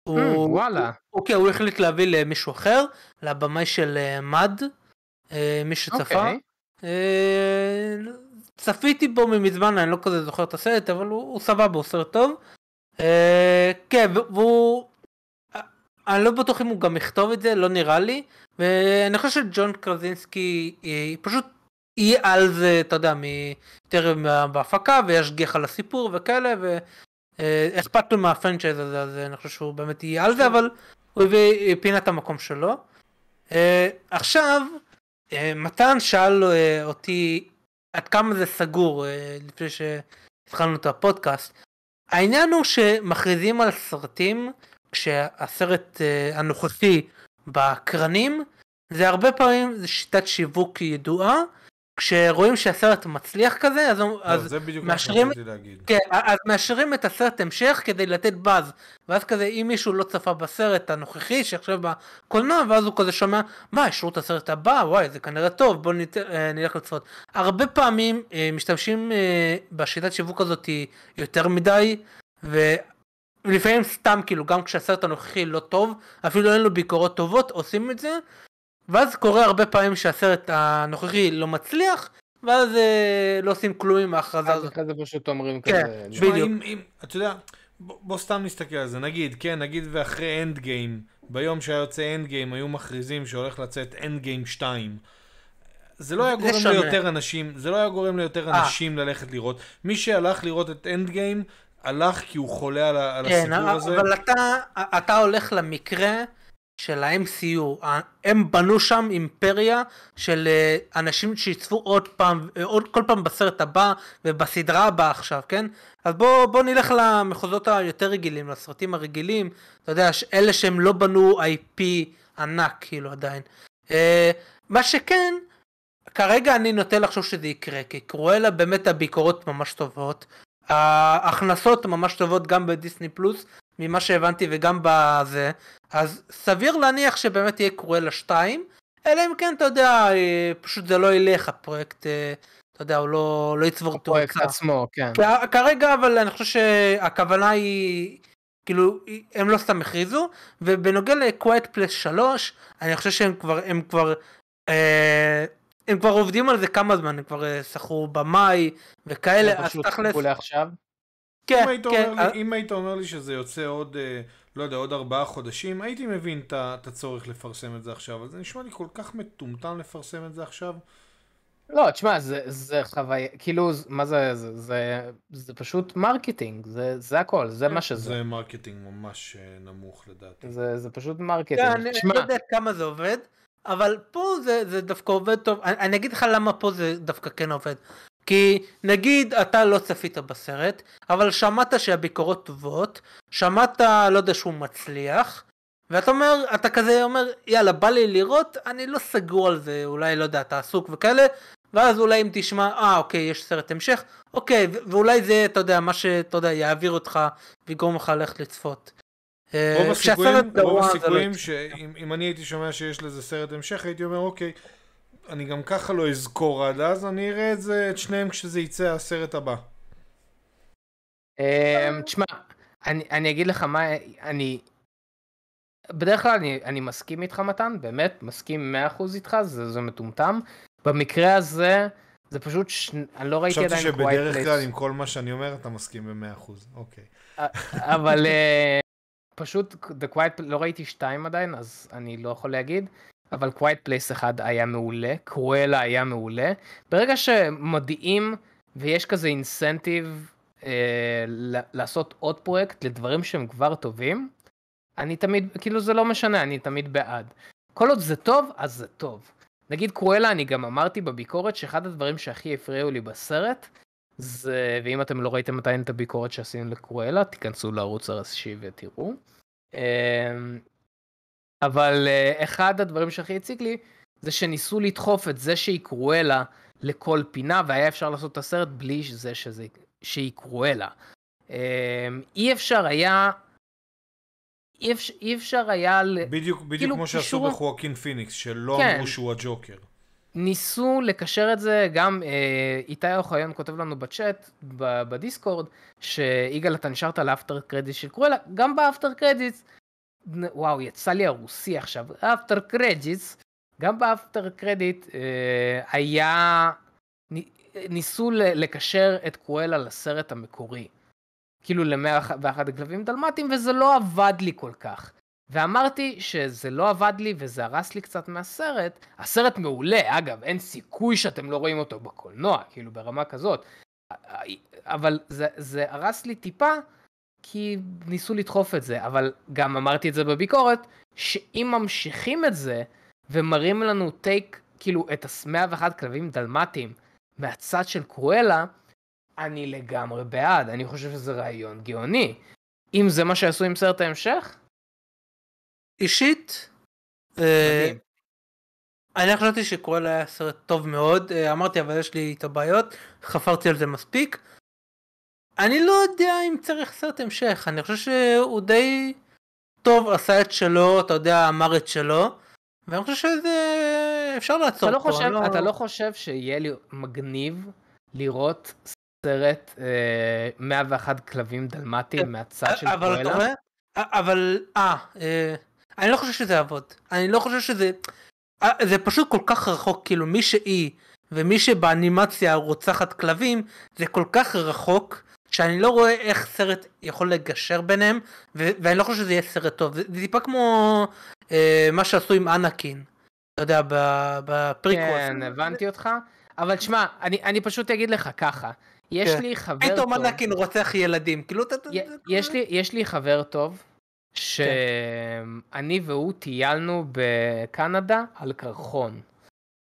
הוא, mm, וואלה. אוקיי, הוא, הוא, הוא החליט להביא למישהו אחר, לבמאי של מד, uh, uh, מי שצפה. Okay. אוקיי. אה, צפיתי בו ממזמן, אני לא כזה זוכר את הסרט, אבל הוא, הוא סבבה, הוא סרט טוב. אה, כן, והוא... אה, אני לא בטוח אם הוא גם יכתוב את זה, לא נראה לי. ואני חושב שג'ון קרזינסקי היא פשוט יהיה על זה, אתה יודע, מטרם בהפקה, וישגיח על הסיפור וכאלה, ואכפת לו מהפרנצ'ייז הזה, אז אני חושב שהוא באמת יהיה על זה, כן. אבל הוא הביא פינת המקום שלו. עכשיו, אה, מתן שאל אה, אותי עד כמה זה סגור אה, לפני שהתחלנו את הפודקאסט. העניין הוא שמכריזים על סרטים כשהסרט הנוכחי בקרנים זה הרבה פעמים זה שיטת שיווק ידועה כשרואים שהסרט מצליח כזה, אז, לא, אז מאשרים, כן, אז מאשרים את הסרט המשך כדי לתת באז. ואז כזה, אם מישהו לא צפה בסרט הנוכחי, שעכשיו בקולנוע, ואז הוא כזה שומע, מה, אישרו את הסרט הבא, וואי, זה כנראה טוב, בואו נת... אה, נלך לצפות. הרבה פעמים אה, משתמשים אה, בשיטת שיווק הזאת יותר מדי, ו... ולפעמים סתם כאילו גם כשהסרט הנוכחי לא טוב אפילו אין לו ביקורות טובות עושים את זה ואז קורה הרבה פעמים שהסרט הנוכחי לא מצליח, ואז אה, לא עושים כלום עם ההכרזה הזאת. אחרי זה פשוט אומרים כן, כזה. כן, בדיוק. אם,
אם, אתה יודע, בוא, בוא סתם נסתכל על זה, נגיד, כן, נגיד ואחרי אנד גיים, ביום שהיה יוצא אנד גיים היו מכריזים שהולך לצאת אנד גיים 2. זה לא היה גורם שונה. ליותר אנשים, זה לא היה גורם ליותר אה. אנשים 아. ללכת לראות. מי שהלך לראות את אנד גיים, הלך כי הוא חולה על, על כן, הסיפור אה, הזה. כן, אבל אתה, אתה
הולך למקרה של ה-MCU, הם בנו שם אימפריה של אה, אנשים שיצפו עוד פעם, אה, עוד כל פעם בסרט הבא ובסדרה הבאה עכשיו, כן? אז בואו בוא נלך למחוזות היותר רגילים, לסרטים הרגילים, אתה יודע, אלה שהם לא בנו IP ענק כאילו עדיין. אה, מה שכן, כרגע אני נוטה לחשוב שזה יקרה, כי קרואלה באמת הביקורות ממש טובות, ההכנסות ממש טובות גם בדיסני פלוס, ממה שהבנתי וגם בזה, אז סביר להניח שבאמת יהיה קרואלה לשתיים, אלא אם כן, אתה יודע, אה, פשוט זה לא ילך, הפרויקט, אה, אתה יודע, הוא לא, לא יצבור את הפרויקט תורצה.
עצמו, כן.
כרגע, אבל אני חושב שהכוונה היא, כאילו, הם לא סתם הכריזו, ובנוגע ל-Quiet Place 3, אני חושב שהם כבר, הם כבר, אה, הם כבר עובדים על זה כמה זמן, הם כבר אה, שכרו במאי וכאלה, אז תכלס... זה פשוט חיכו לעכשיו? כן, אם היית, כן, אומר, לי, אה.
אם היית אומר לי שזה יוצא עוד, אה, לא יודע, עוד ארבעה חודשים, הייתי מבין את הצורך לפרסם את זה עכשיו, אבל זה נשמע לי כל כך מטומטם לפרסם את זה עכשיו.
לא, תשמע, זה, זה חוויה, כאילו, מה זה, זה, זה, זה פשוט מרקטינג, זה, זה הכל, זה כן. מה שזה.
זה מרקטינג ממש אה, נמוך לדעתי.
זה, זה פשוט מרקטינג. כן, אני לא יודע
כמה זה עובד, אבל פה זה, זה דווקא עובד טוב. אני, אני אגיד לך למה פה זה דווקא כן עובד. כי נגיד אתה לא צפית בסרט, אבל שמעת שהביקורות טובות, שמעת לא יודע שהוא מצליח, ואתה אומר, אתה כזה אומר, יאללה בא לי לראות, אני לא סגור על זה, אולי לא יודע, אתה עסוק וכאלה, ואז אולי אם תשמע, אה אוקיי, יש סרט המשך, אוקיי, ואולי זה, אתה יודע, מה שאתה יודע, יעביר אותך ויגרום לך ללכת לצפות. אה, רוב הסיכויים, רוב לא הסיכויים
שאם אני הייתי שומע שיש לזה סרט המשך, הייתי אומר, אוקיי. אני גם ככה לא אזכור עד אז, אני אראה את זה, את שניהם כשזה יצא הסרט הבא.
אמ, תשמע, אני, אגיד לך מה, אני... בדרך כלל אני, מסכים איתך מתן, באמת, מסכים 100% איתך, זה, מטומטם. במקרה
הזה, זה פשוט, אני לא ראיתי עדיין קווייט פלייס. חשבתי שבדרך כלל עם כל מה שאני אומר אתה מסכים ב-100%, אוקיי.
אה, אבל אה, פשוט, לא ראיתי שתיים עדיין, אז אני לא יכול להגיד. אבל קווייט פלייס אחד היה מעולה, קרואלה היה מעולה. ברגע שמודיעים ויש כזה אינסנטיב אה, לעשות עוד פרויקט לדברים שהם כבר טובים, אני תמיד, כאילו זה לא משנה, אני תמיד בעד. כל עוד זה טוב, אז זה טוב. נגיד קרואלה, אני גם אמרתי בביקורת שאחד הדברים שהכי הפריעו לי בסרט, זה, ואם אתם לא ראיתם עדיין את הביקורת שעשינו לקרואלה, תיכנסו לערוץ הראשי ותראו. אה, אבל אה, אחד הדברים שהכי הציק לי, זה שניסו לדחוף את זה שהיא קרואלה לכל פינה, והיה אפשר לעשות את הסרט בלי זה שזה, שהיא קרואלה. אה, אי אפשר היה... אי אפשר, אי אפשר היה... בדיוק, בדיוק כאילו כמו שעשו קישור... בחואקין
פיניקס, שלא כן. אמרו שהוא הג'וקר.
ניסו לקשר את זה, גם אה, איתי אוחיון כותב לנו בצ'אט, בדיסקורד, שיגאל, אתה נשארת לאפטר קרדיט של קרואלה, גם באפטר קרדיט וואו, יצא לי הרוסי עכשיו, אפטר קרדיט, גם באפטר אה, קרדיט היה, ניסו לקשר את קואלה לסרט המקורי. כאילו ל-101 כלבים דלמטיים, וזה לא עבד לי כל כך. ואמרתי שזה לא עבד לי וזה הרס לי קצת מהסרט. הסרט מעולה, אגב, אין סיכוי שאתם לא רואים אותו בקולנוע, כאילו ברמה כזאת. אבל זה, זה הרס לי טיפה, כי ניסו לדחוף את זה, אבל גם אמרתי את זה בביקורת, שאם ממשיכים את זה ומראים לנו טייק, כאילו את ה-101 כלבים דלמטיים מהצד של קרואלה, אני לגמרי בעד, אני חושב שזה רעיון גאוני. אם זה מה שעשו עם סרט ההמשך? אישית,
אה, אני חשבתי שקרואלה היה סרט טוב מאוד, אה, אמרתי אבל יש לי את הבעיות, חפרתי על זה מספיק. אני לא יודע אם צריך סרט המשך, אני חושב שהוא די טוב עשה את שלו, אתה יודע, אמר את שלו, ואני חושב שזה אפשר לעצור אתה לא פה, לא חושב, לא... אתה לא
חושב שיהיה לי מגניב לראות סרט אה, 101 כלבים דלמטיים כן. מהצד של אבל אתה רואה?
אבל, אה, אה, אני לא חושב שזה יעבוד. אני לא חושב שזה... אה, זה פשוט כל כך רחוק, כאילו מי שהיא ומי שבאנימציה רוצחת כלבים, זה כל כך רחוק, שאני לא רואה איך סרט יכול לגשר ביניהם, ו- ואני לא חושב שזה יהיה סרט טוב. זה, טיפה כמו אה, מה שעשו עם אנקין, אתה יודע, בפריקוול. כן, הבנתי זה...
אותך. אבל שמע, אני, אני פשוט אגיד לך ככה,
יש כן. לי חבר טוב... פתאום אנקין
רוצח ילדים, כאילו אתה... יש, לי, יש לי חבר טוב, כן. שאני כן. והוא טיילנו בקנדה על קרחון.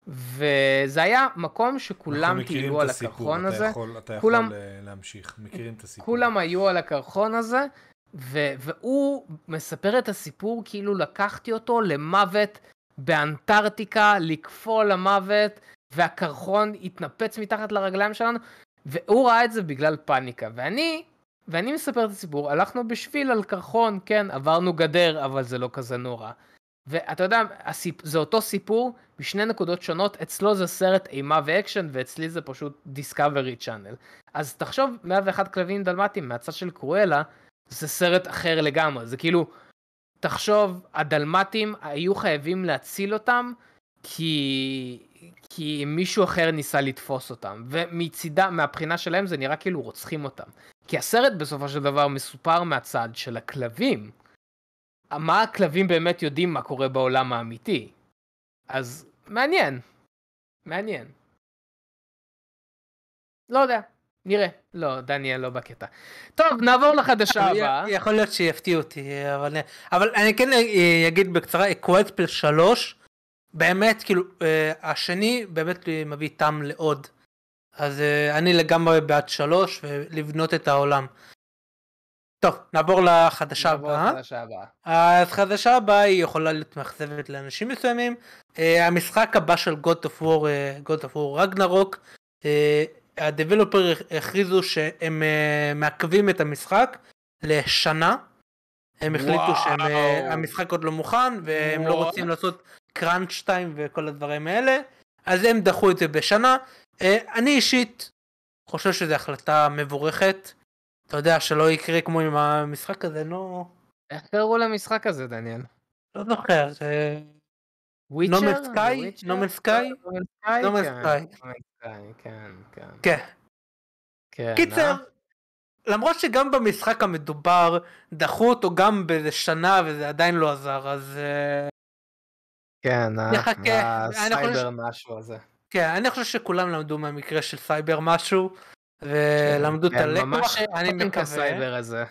וזה היה מקום שכולם טיילו על הסיפור, הקרחון אתה הזה. יכול, אתה כולם, יכול
אה, להמשיך, מכירים את
הסיפור. כולם היו על הקרחון הזה, ו, והוא מספר את הסיפור כאילו לקחתי אותו למוות באנטארקטיקה, לקפוא למוות, והקרחון התנפץ מתחת לרגליים שלנו, והוא ראה את זה בגלל פאניקה. ואני, ואני מספר את הסיפור, הלכנו בשביל על קרחון, כן, עברנו גדר, אבל זה לא כזה נורא. ואתה יודע, הסיפ... זה אותו סיפור בשני נקודות שונות, אצלו זה סרט אימה ואקשן ואצלי זה פשוט דיסקאברי צ'אנל. אז תחשוב 101 כלבים דלמטיים מהצד של קרואלה, זה סרט אחר לגמרי, זה כאילו, תחשוב, הדלמטים היו חייבים להציל אותם כי, כי מישהו אחר ניסה לתפוס אותם, ומצידה, מהבחינה שלהם זה נראה כאילו רוצחים אותם. כי הסרט בסופו של דבר מסופר מהצד של הכלבים. מה הכלבים באמת יודעים מה קורה בעולם האמיתי? אז מעניין. מעניין. לא יודע, נראה. לא, דניאל לא בקטע. טוב, נעבור לחדשה הבאה. יכול
להיות שיפתיע אותי, אבל, אבל אני כן אה, אגיד בקצרה, אקוולטפל 3, באמת, כאילו, אה, השני באמת מביא טעם לעוד. אז אה, אני לגמרי בעד 3 ולבנות את העולם. טוב, נעבור לחדשה הבאה. אז חדשה הבאה היא יכולה להיות מאכזבת לאנשים מסוימים, אה, המשחק הבא של God of War, אה, God of War רגנרוק, אה, הדבלופר הכריזו שהם מעכבים את המשחק לשנה. הם החליטו שהמשחק עוד לא מוכן והם לא וואו. לא רוצים לעשות קראנץ' טיים וכל הדברים האלה, אז הם דחו את זה בשנה. אני אישית חושב שזו החלטה מבורכת. אתה יודע, שלא יקרה כמו עם המשחק הזה, נו... איך קראו למשחק הזה, דניאל? לא זוכר.
וויצ'ר? סקאי? נומן סקאי? נומן כן, סקאי. כן, כן. כן. כן. קיצר, אה?
למרות שגם במשחק המדובר דחו אותו גם באיזה שנה וזה עדיין לא עזר, אז... אה,
כן, אה, נחכה. הסייבר משהו הזה.
כן, אני חושב שכולם למדו מהמקרה של סייבר משהו, כן, ולמדו את כן, הלקוח, אני מקווה. הסייבר
הזה.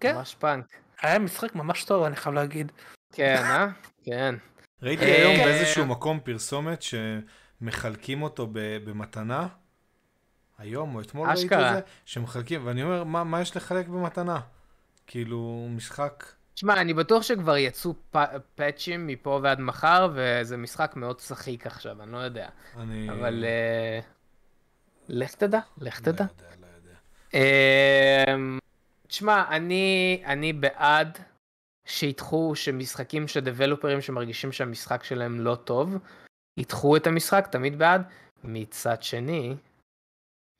כן. ממש פאנק. היה משחק ממש טוב, אני חייב להגיד. כן, אה?
כן. ראיתי אה, היום כן. באיזשהו מקום פרסומת שמחלקים אותו במתנה. היום או אתמול ראיתי את זה, שמחלקים, ואני אומר, מה, מה יש לחלק במתנה? כאילו, משחק...
תשמע, אני בטוח שכבר יצאו פ- פאצ'ים מפה ועד מחר, וזה משחק מאוד שחיק עכשיו, אני לא יודע. אני... אבל... Uh, לך תדע, לך תדע. לא יודע, לא יודע. Uh, תשמע, אני, אני בעד שידחו שמשחקים של דבלופרים שמרגישים שהמשחק שלהם לא טוב, ידחו את המשחק, תמיד בעד. מצד שני,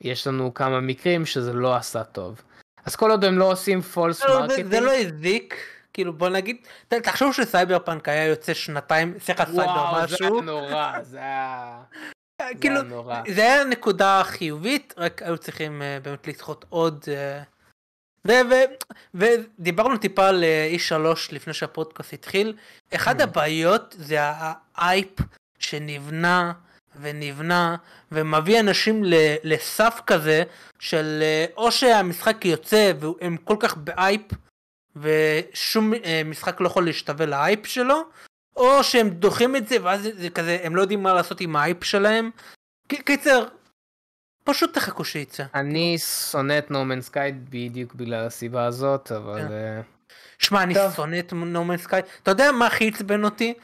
יש לנו כמה מקרים שזה לא עשה טוב. אז כל עוד הם לא עושים פולס לא, מרקטינג... זה לא הזיק, כאילו בוא נגיד, תחשוב שסייבר פאנק היה
יוצא שנתיים, סליחה סייבר משהו. וואו, זה היה נורא,
זה היה... אה, כאילו, זה
היה נקודה חיובית, רק היו צריכים אה, באמת לדחות עוד אה, ודיברנו טיפה על אי אה, e שלוש לפני שהפודקאסט התחיל. אחד mm. הבעיות זה האייפ שנבנה ונבנה ומביא אנשים לסף כזה של אה, או שהמשחק יוצא והם כל כך באייפ ושום אה, משחק לא יכול להשתווה לאייפ שלו או שהם דוחים את זה ואז זה כזה הם לא יודעים מה לעשות עם האייפ שלהם. קיצר
פשוט תחכו שיצא. אני שונא את נורמן סקייד בדיוק בגלל הסיבה הזאת, אבל... כן. אה, שמע, אני שונא את נורמן סקייד. אתה יודע מה הכי עצבן
אותי?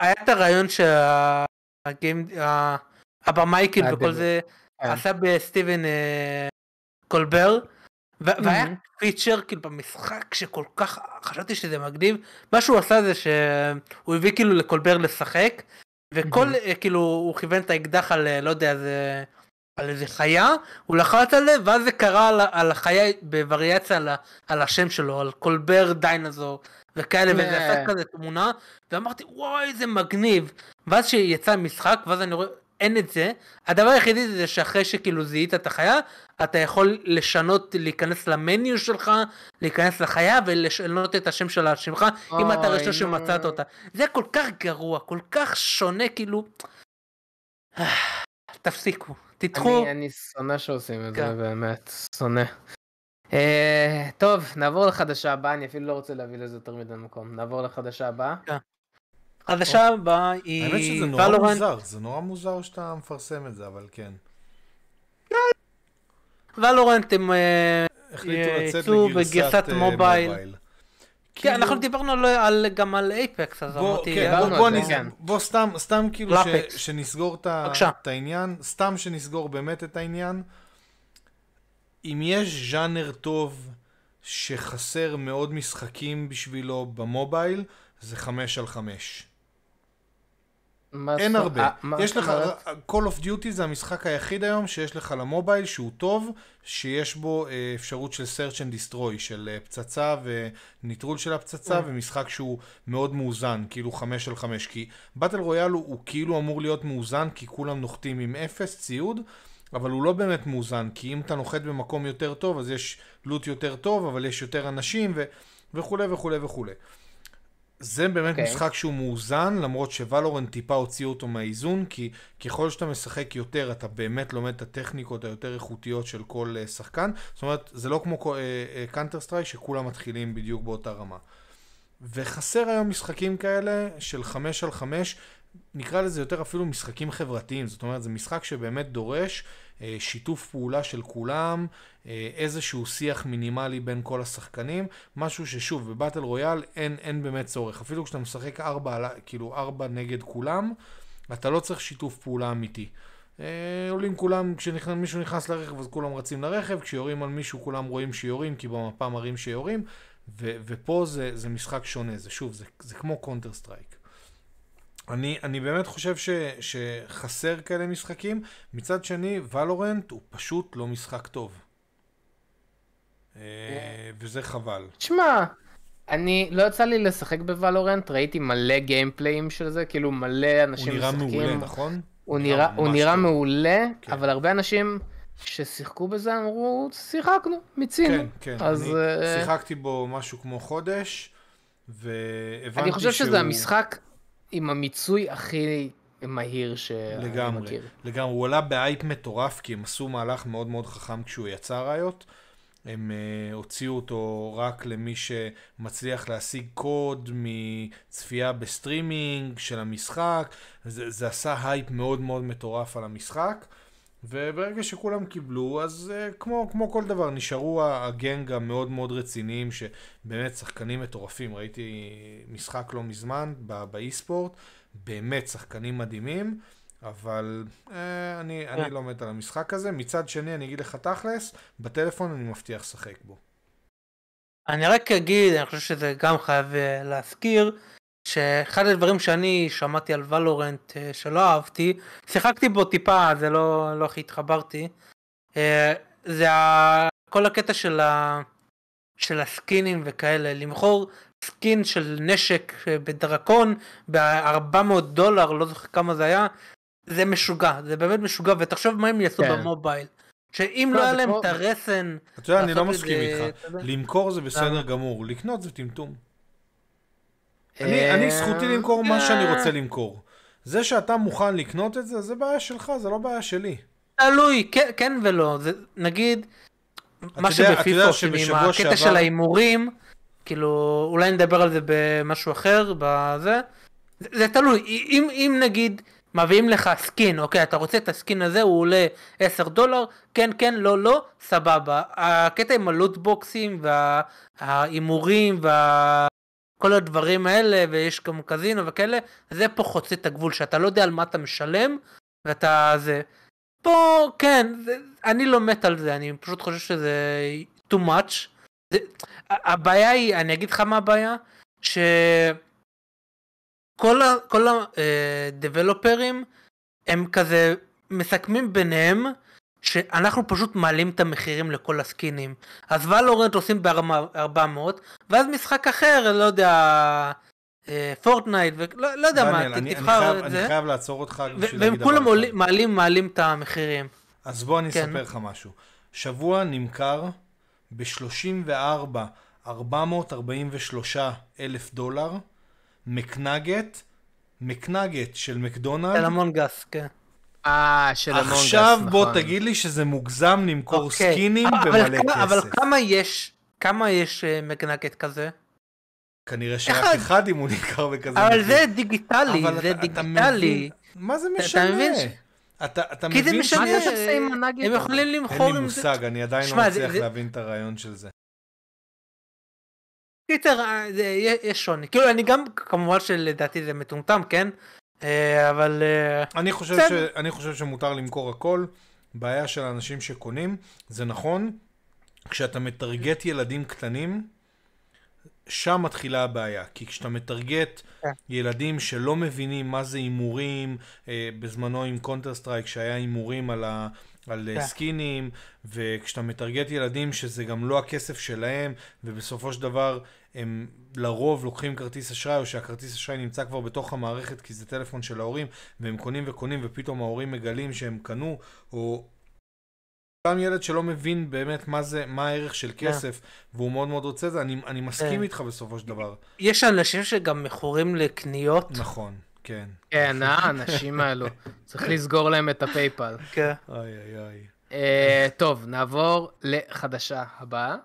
היה את הרעיון שהבמאייקל כאילו וכל אה, זה אה. עשה בסטיבן קולבר. והיה פיצ'ר כאילו במשחק שכל כך חשבתי שזה מגניב מה שהוא עשה זה שהוא הביא כאילו לקולבר לשחק וכל כאילו הוא כיוון את האקדח על לא יודע זה על איזה חיה, הוא לחץ על זה, ואז זה קרה על, על החיה בווריאציה על, על השם שלו, על קולבר דיינזור וכאלה, yeah. כן. וזה עשה כזה תמונה, ואמרתי, וואי, זה מגניב. ואז שיצא משחק, ואז אני רואה, אין את זה. הדבר היחידי זה שאחרי שכאילו זיהית את החיה, אתה יכול לשנות, להיכנס למניו שלך, להיכנס לחיה ולשנות את השם שלה על שמך, oh, אם אתה ראשון no. שמצאת אותה. זה כל כך גרוע, כל כך שונה, כאילו... תפסיקו,
תדחו. אני, אני שונא שעושים את כן. זה, באמת, שונא. אה, טוב, נעבור לחדשה הבאה, אני אפילו לא רוצה להביא לזה יותר מדי מקום. נעבור לחדשה הבאה. כן. חדשה אוקיי. הבאה היא... האמת שזה נורא ולורנט. מוזר,
זה נורא מוזר שאתה מפרסם את זה, אבל כן.
ולורנט הם אה, אה, יצאו בגרסת אה, מובייל. כן, כאילו- אנחנו דיברנו גם על אייפקס, אז אמרתי... כן, לא בוא, בוא, כן.
בוא סתם, סתם כאילו שנסגור את העניין, סתם שנסגור באמת את העניין. אם יש ז'אנר טוב שחסר מאוד משחקים בשבילו במובייל, זה חמש על חמש.
אין הרבה. אה, יש לך, אה,
Call of Duty זה המשחק היחיד היום שיש לך למובייל שהוא טוב, שיש בו אה, אפשרות של search and destroy, של אה, פצצה וניטרול של הפצצה, כן. ומשחק שהוא מאוד מאוזן, כאילו חמש על חמש, כי באטל רויאל הוא כאילו אמור להיות מאוזן, כי כולם נוחתים עם אפס ציוד. אבל הוא לא באמת מאוזן, כי אם אתה נוחת במקום יותר טוב, אז יש לוט יותר טוב, אבל יש יותר אנשים ו... וכולי וכולי וכולי. זה באמת okay. אוקיי. משחק שהוא מאוזן, למרות שוולורן טיפה הוציאו אותו מהאיזון, כי ככל שאתה משחק יותר, אתה באמת לומד את הטכניקות היותר איכותיות של כל uh, שחקן. זאת אומרת, זה לא כמו קאנטר uh, סטרייק, uh, שכולם מתחילים בדיוק באותה רמה. וחסר היום משחקים כאלה של חמש על חמש, נקרא לזה יותר אפילו משחקים חברתיים. זאת אומרת, זה משחק שבאמת דורש אה, שיתוף פעולה של כולם, אה, איזשהו שיח מינימלי בין כל השחקנים, משהו ששוב, בבטל רויאל אין, אין באמת צורך. אפילו כשאתה משחק ארבע, כאילו ארבע נגד כולם, אתה לא צריך שיתוף פעולה אמיתי. אה, עולים כולם, כשמישהו נכנס לרכב אז כולם רצים לרכב, כשיורים על מישהו כולם רואים שיורים, כי במפה מראים שיורים, ו- ופה זה, זה משחק שונה, זה שוב, זה, זה כמו קונטר סטרייק. אני, אני באמת חושב ש, שחסר כאלה משחקים. מצד שני, ולורנט הוא פשוט לא משחק טוב. אה, אה. וזה חבל.
תשמע, אני, לא יצא לי לשחק בוולורנט, ראיתי מלא גיימפליים של זה, כאילו מלא אנשים משחקים. הוא נראה משחקים. מעולה, נכון? הוא לא, נראה, הוא נראה לא. מעולה, כן. אבל הרבה אנשים ששיחקו בזה אמרו, שיחקנו, מיצינו. כן, כן, אז, אני uh... שיחקתי
בו משהו כמו חודש, והבנתי שהוא... אני חושב שזה המשחק עם המיצוי הכי מהיר שאני לגמרי, מכיר. לגמרי, הוא עלה באייפ מטורף, כי הם עשו מהלך מאוד מאוד חכם כשהוא יצא ראיות. הם uh, הוציאו אותו רק למי שמצליח להשיג קוד מצפייה בסטרימינג של המשחק. זה, זה עשה הייפ מאוד מאוד מטורף על המשחק. וברגע שכולם קיבלו, אז uh, כמו, כמו כל דבר, נשארו הגנג המאוד מאוד רציניים, שבאמת שחקנים מטורפים. ראיתי משחק לא מזמן באי ספורט, באמת שחקנים מדהימים, אבל uh, אני, yeah. אני אה. לא מת על המשחק הזה. מצד שני, אני אגיד לך תכלס, בטלפון אני מבטיח לשחק בו.
אני רק אגיד, אני חושב שזה גם חייב להזכיר, שאחד הדברים שאני שמעתי על ולורנט אה, שלא אהבתי, שיחקתי בו טיפה, זה לא, לא הכי התחברתי, אה, זה כל הקטע של, ה, של הסקינים וכאלה, למכור סקין של נשק אה, בדרקון ב-400 דולר, לא זוכר כמה זה היה, זה משוגע, זה באמת משוגע, ותחשוב מה הם יעשו כן. במובייל. שאם לא, לא היה להם את הרסן... אתה יודע, אני לא מסכים איתך. למכור
זה בסדר גמור, לקנות זה טמטום. אני, אני אה, זכותי למכור מה שאני אה. רוצה למכור. זה שאתה מוכן לקנות את זה, זה בעיה שלך, זה לא בעיה שלי. תלוי, כן, כן ולא. זה, נגיד, מה שבפיפו, הקטע שעבר... של
ההימורים, כאילו, אולי נדבר על זה במשהו אחר, בזה. זה, זה תלוי, אם, אם נגיד מביאים לך סקין, אוקיי, אתה רוצה את הסקין הזה, הוא עולה 10 דולר, כן, כן, לא, לא, סבבה. הקטע עם הלוטבוקסים וההימורים וה... כל הדברים האלה, ויש גם קזינו וכאלה, זה פה חוצה את הגבול, שאתה לא יודע על מה אתה משלם, ואתה זה... פה, כן, זה, אני לא מת על זה, אני פשוט חושב שזה too much. זה, הבעיה היא, אני אגיד לך מה הבעיה, שכל ה, כל אה, הם כזה מסכמים ביניהם שאנחנו פשוט מעלים את המחירים לכל הסקינים. אז ולורנט עושים ב-400, ואז משחק אחר, לא יודע, אה, פורטנייט, ולא לא יודע דניאל, מה, אני, תבחר אני חייב, את זה. אני חייב לעצור
אותך בשביל להגיד דבר אחד. מעלים, מעלים את המחירים. אז בוא אני כן. אספר לך משהו. שבוע נמכר ב-34, 443 אלף דולר, מקנגט, מקנגט של מקדונלד. של
המונגס, כן.
אה, של המונגס, נכון. עכשיו בוא נכון. תגיד לי שזה מוגזם למכור אוקיי. סקינים אבל במלא כמה, כסף. אבל
כמה יש, כמה יש אה, מגנגט כזה? כנראה שרק אחד, אחד אם הוא נמכר בכזה. אבל מגיע. זה
דיגיטלי, אבל זה אתה, דיגיטלי. אתה מבין, מה זה משנה? אתה מבין? אתה, אתה כי מבין זה משנה, אה,
הם יכולים למכור עם זה. אין לי מושג, אני
עדיין לא מצליח להבין את הרעיון של זה.
קיצר, אה, יש שוני. כאילו, אני גם, כמובן שלדעתי זה
מטומטם, כן? אה, אבל... אה, אני חושב, ש... אני חושב שמותר למכור הכל. בעיה של אנשים שקונים, זה נכון, כשאתה מטרגט ילדים קטנים, שם מתחילה הבעיה. כי כשאתה מטרגט כן. ילדים שלא מבינים מה זה הימורים, אה, בזמנו עם קונטר סטרייק שהיה הימורים על, ה... על כן. סקינים, וכשאתה מטרגט ילדים שזה גם לא הכסף שלהם, ובסופו של דבר הם לרוב לוקחים כרטיס אשראי, או שהכרטיס אשראי נמצא כבר בתוך המערכת כי זה טלפון של ההורים, והם קונים וקונים, ופתאום ההורים מגלים שהם קנו, או גם ילד שלא מבין באמת מה זה, מה הערך של אה. כסף, yeah. והוא מאוד מאוד רוצה את זה, אני, אני מסכים yeah. אה. איתך בסופו של דבר.
יש אנשים שגם מכורים לקניות. נכון, כן. כן, אה, האנשים האלו. צריך לסגור להם את הפייפל. כן.
אוי אוי אוי. אה,
טוב, נעבור לחדשה הבאה.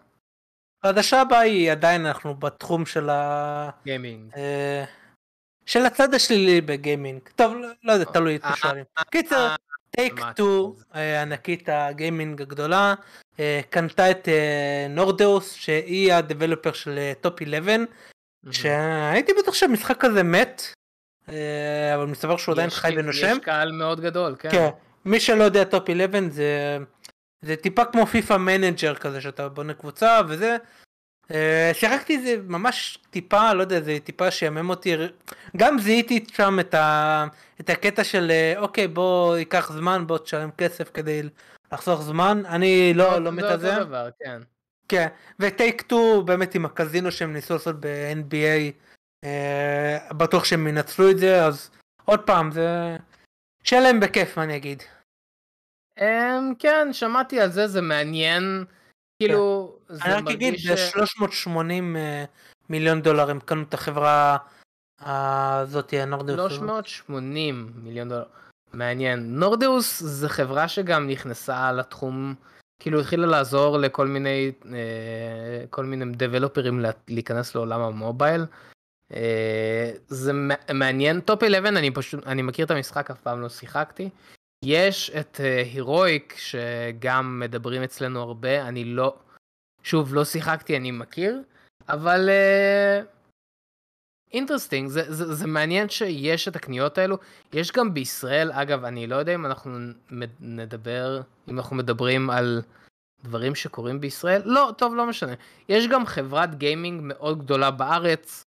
החדשה הבאה היא עדיין אנחנו בתחום של ה... גיימינג. אה, של
הצד השלילי בגיימינג. טוב, לא, לא יודע, אה, תלוי את אה, השערים. קיצר, טייק טו, ענקית הגיימינג הגדולה, קנתה את נורדאוס, שהיא הדבלופר של טופ 11, שהייתי בטוח שהמשחק הזה מת, אבל מסתבר שהוא עדיין חי ונושם. יש
קהל מאוד גדול, כן. כן.
מי שלא יודע טופ 11 זה זה טיפה כמו פיפא מנג'ר כזה שאתה בונה קבוצה וזה. אה, שיחקתי זה ממש טיפה, לא יודע, זה טיפה שיאמם אותי. גם זיהיתי שם את, ה... את הקטע של אה, אוקיי בוא ייקח זמן בוא תשלם כסף כדי לחסוך זמן, אני לא, לא, לא מת לא על זה. כן. כן וטייק טו באמת עם הקזינו שהם ניסו לעשות ב-NBA, אה, בטוח שהם ינצלו
את זה, אז עוד פעם, זה... שלם בכיף, מה אני אגיד. אמ, כן, שמעתי על זה, זה מעניין. כאילו, כן. כאילו, זה מרגיש... אני רק אגיד, ש... 380 אה, אה, מיליון דולר הם קנו את החברה הזאת, הנורדאוס. אה, 380 מיליון דולר. מעניין. נורדאוס זה חברה שגם נכנסה לתחום, כאילו התחילה לעזור לכל מיני, כל מיני דבלופרים להיכנס לעולם המובייל. זה מעניין, טופ 11, אני פשוט, אני מכיר את המשחק, אף פעם לא שיחקתי. יש את אה, הירואיק שגם מדברים אצלנו הרבה, אני לא, שוב לא שיחקתי אני מכיר, אבל אינטרסטינג, אה, uh, זה, זה, זה מעניין שיש את הקניות האלו, יש גם בישראל, אגב אני לא יודע אם אנחנו נדבר, אם אנחנו מדברים על דברים שקורים בישראל, לא, טוב לא משנה, יש גם חברת גיימינג מאוד גדולה בארץ,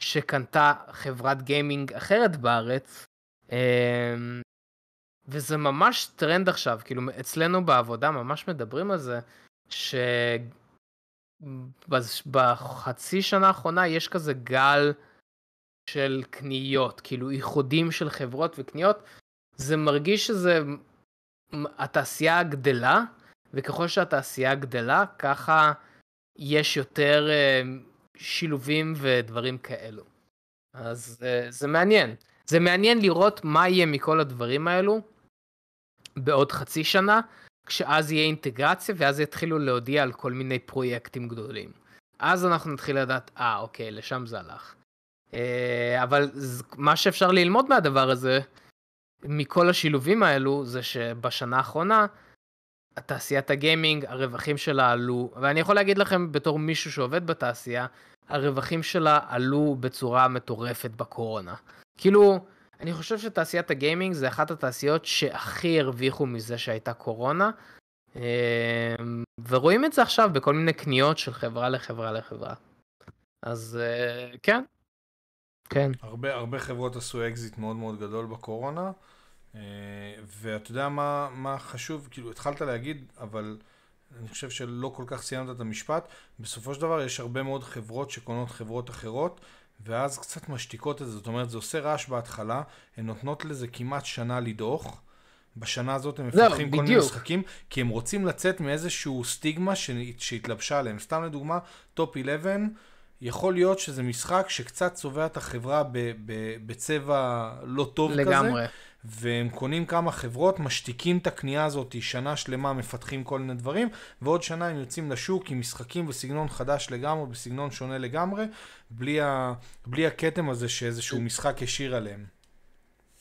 שקנתה חברת גיימינג אחרת בארץ, אמ, וזה ממש טרנד עכשיו, כאילו אצלנו בעבודה ממש מדברים על זה, שבחצי שנה האחרונה יש כזה גל של קניות, כאילו איחודים של חברות וקניות, זה מרגיש שזה, התעשייה גדלה, וככל שהתעשייה גדלה, ככה יש יותר אה, שילובים ודברים כאלו. אז אה, זה מעניין. זה מעניין לראות מה יהיה מכל הדברים האלו, בעוד חצי שנה, כשאז יהיה אינטגרציה ואז יתחילו להודיע על כל מיני פרויקטים גדולים. אז אנחנו נתחיל לדעת, אה, אוקיי, לשם זה הלך. אה, אבל מה שאפשר ללמוד מהדבר הזה, מכל השילובים האלו, זה שבשנה האחרונה, תעשיית הגיימינג, הרווחים שלה עלו, ואני יכול להגיד לכם בתור מישהו שעובד בתעשייה, הרווחים שלה עלו בצורה מטורפת בקורונה. כאילו, אני חושב שתעשיית הגיימינג זה אחת התעשיות שהכי הרוויחו מזה שהייתה קורונה. אמ, ורואים את זה עכשיו בכל מיני קניות של חברה לחברה
לחברה. אז אה, כן, כן. הרבה, הרבה חברות עשו אקזיט מאוד מאוד גדול בקורונה, אה, ואתה יודע מה, מה חשוב, כאילו התחלת להגיד, אבל אני חושב שלא כל כך סיימת את המשפט, בסופו של דבר יש הרבה מאוד חברות שקונות חברות אחרות, ואז קצת משתיקות את זה, זאת אומרת זה עושה רעש בהתחלה, הן נותנות לזה כמעט שנה לדוח, בשנה הזאת הם לא, מפתחים לא, כל מיני משחקים, כי הם רוצים לצאת מאיזשהו סטיגמה שהתלבשה עליהם. סתם לדוגמה, טופ 11, יכול להיות שזה משחק שקצת צובע את החברה ב- ב- בצבע לא טוב לגמרי. כזה. לגמרי. והם קונים כמה חברות, משתיקים את הקנייה הזאת, שנה שלמה מפתחים כל מיני דברים, ועוד שנה הם יוצאים לשוק עם משחקים בסגנון חדש לגמרי, בסגנון שונה לגמרי, בלי, ה, בלי הכתם הזה שאיזשהו משחק השאיר עליהם.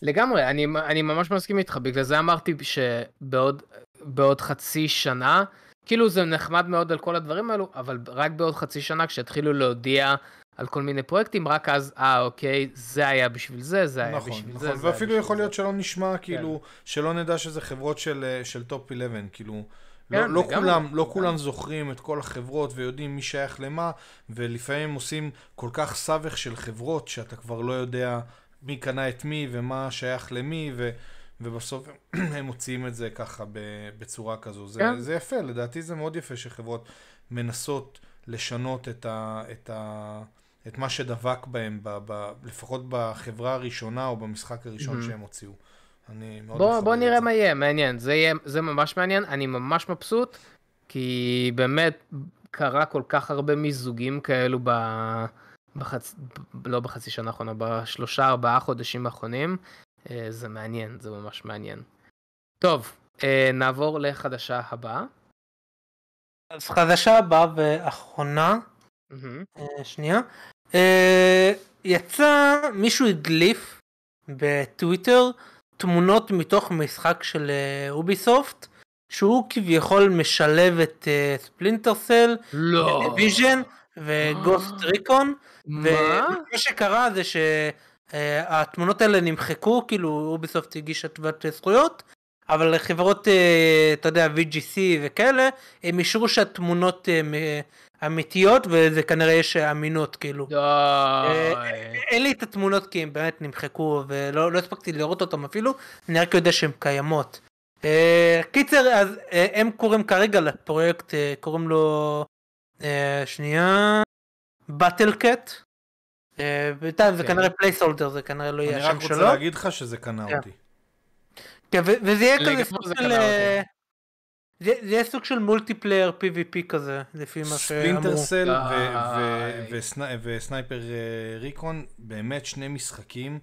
לגמרי, אני, אני ממש מסכים איתך, בגלל זה אמרתי שבעוד
חצי שנה, כאילו זה נחמד מאוד על כל הדברים האלו, אבל רק בעוד חצי שנה כשיתחילו להודיע על כל מיני פרויקטים, רק אז, אה, אוקיי, זה היה בשביל זה, זה היה נכון, בשביל נכון. זה. נכון, נכון, ואפילו
יכול להיות זה. שלא נשמע, כן. כאילו, כן. שלא נדע שזה חברות של, אה, של טופ 11, כאילו... כן, לא, לא, גם כולם, גם... לא כולם זוכרים את כל החברות ויודעים מי שייך למה, ולפעמים עושים כל כך סבך של חברות, שאתה כבר לא יודע מי קנה את מי ומה שייך למי, ו, ובסוף הם מוציאים את זה ככה בצורה כזו. זה, כן. זה יפה, לדעתי זה מאוד יפה שחברות מנסות לשנות את ה... את ה את מה שדבק בהם, ב, ב, לפחות בחברה הראשונה או במשחק הראשון mm-hmm. שהם הוציאו. אני מאוד בוא, בוא
נראה מה יהיה, מעניין. זה, יהיה, זה ממש מעניין, אני ממש מבסוט, כי באמת קרה כל כך הרבה מיזוגים כאלו ב... בחצ... לא בחצי שנה האחרונה, בשלושה ארבעה חודשים האחרונים. אה, זה מעניין, זה ממש מעניין. טוב, אה, נעבור לחדשה הבאה. אז
חדשה הבאה ואחרונה, mm-hmm. שנייה, אה, יצא, מישהו הדליף בטוויטר תמונות מתוך משחק של אה, אוביסופט, שהוא כביכול משלב את אה, ספלינטר סל, לא, ויז'ן וגוסט ריקון, ומה שקרה זה שהתמונות האלה נמחקו, כאילו אוביסופט הגישה תביעת זכויות, אבל חברות, אתה יודע, VGC וכאלה, הם אישרו שהתמונות אמיתיות, וזה כנראה יש אמינות, כאילו. אה, אין לי את התמונות כי הם באמת נמחקו, ולא לא הספקתי לראות אותם אפילו, אני רק יודע שהן קיימות. אה, קיצר, אז אה, הם קוראים כרגע לפרויקט, קוראים לו, שנייה, באטל קט. בינתיים זה כן. כנראה פלייסולדר, זה כנראה לא יהיה השם שלו. אני רק רוצה להגיד
לך שזה קנה כן. אותי.
כן, וזה יהיה כזה סוג של... זה יהיה סוג של מולטיפלייר PVP כזה, לפי מה שאמרו. אה, אה, אה.
ספלינטרסל וסנייפר ריקון, באמת שני משחקים.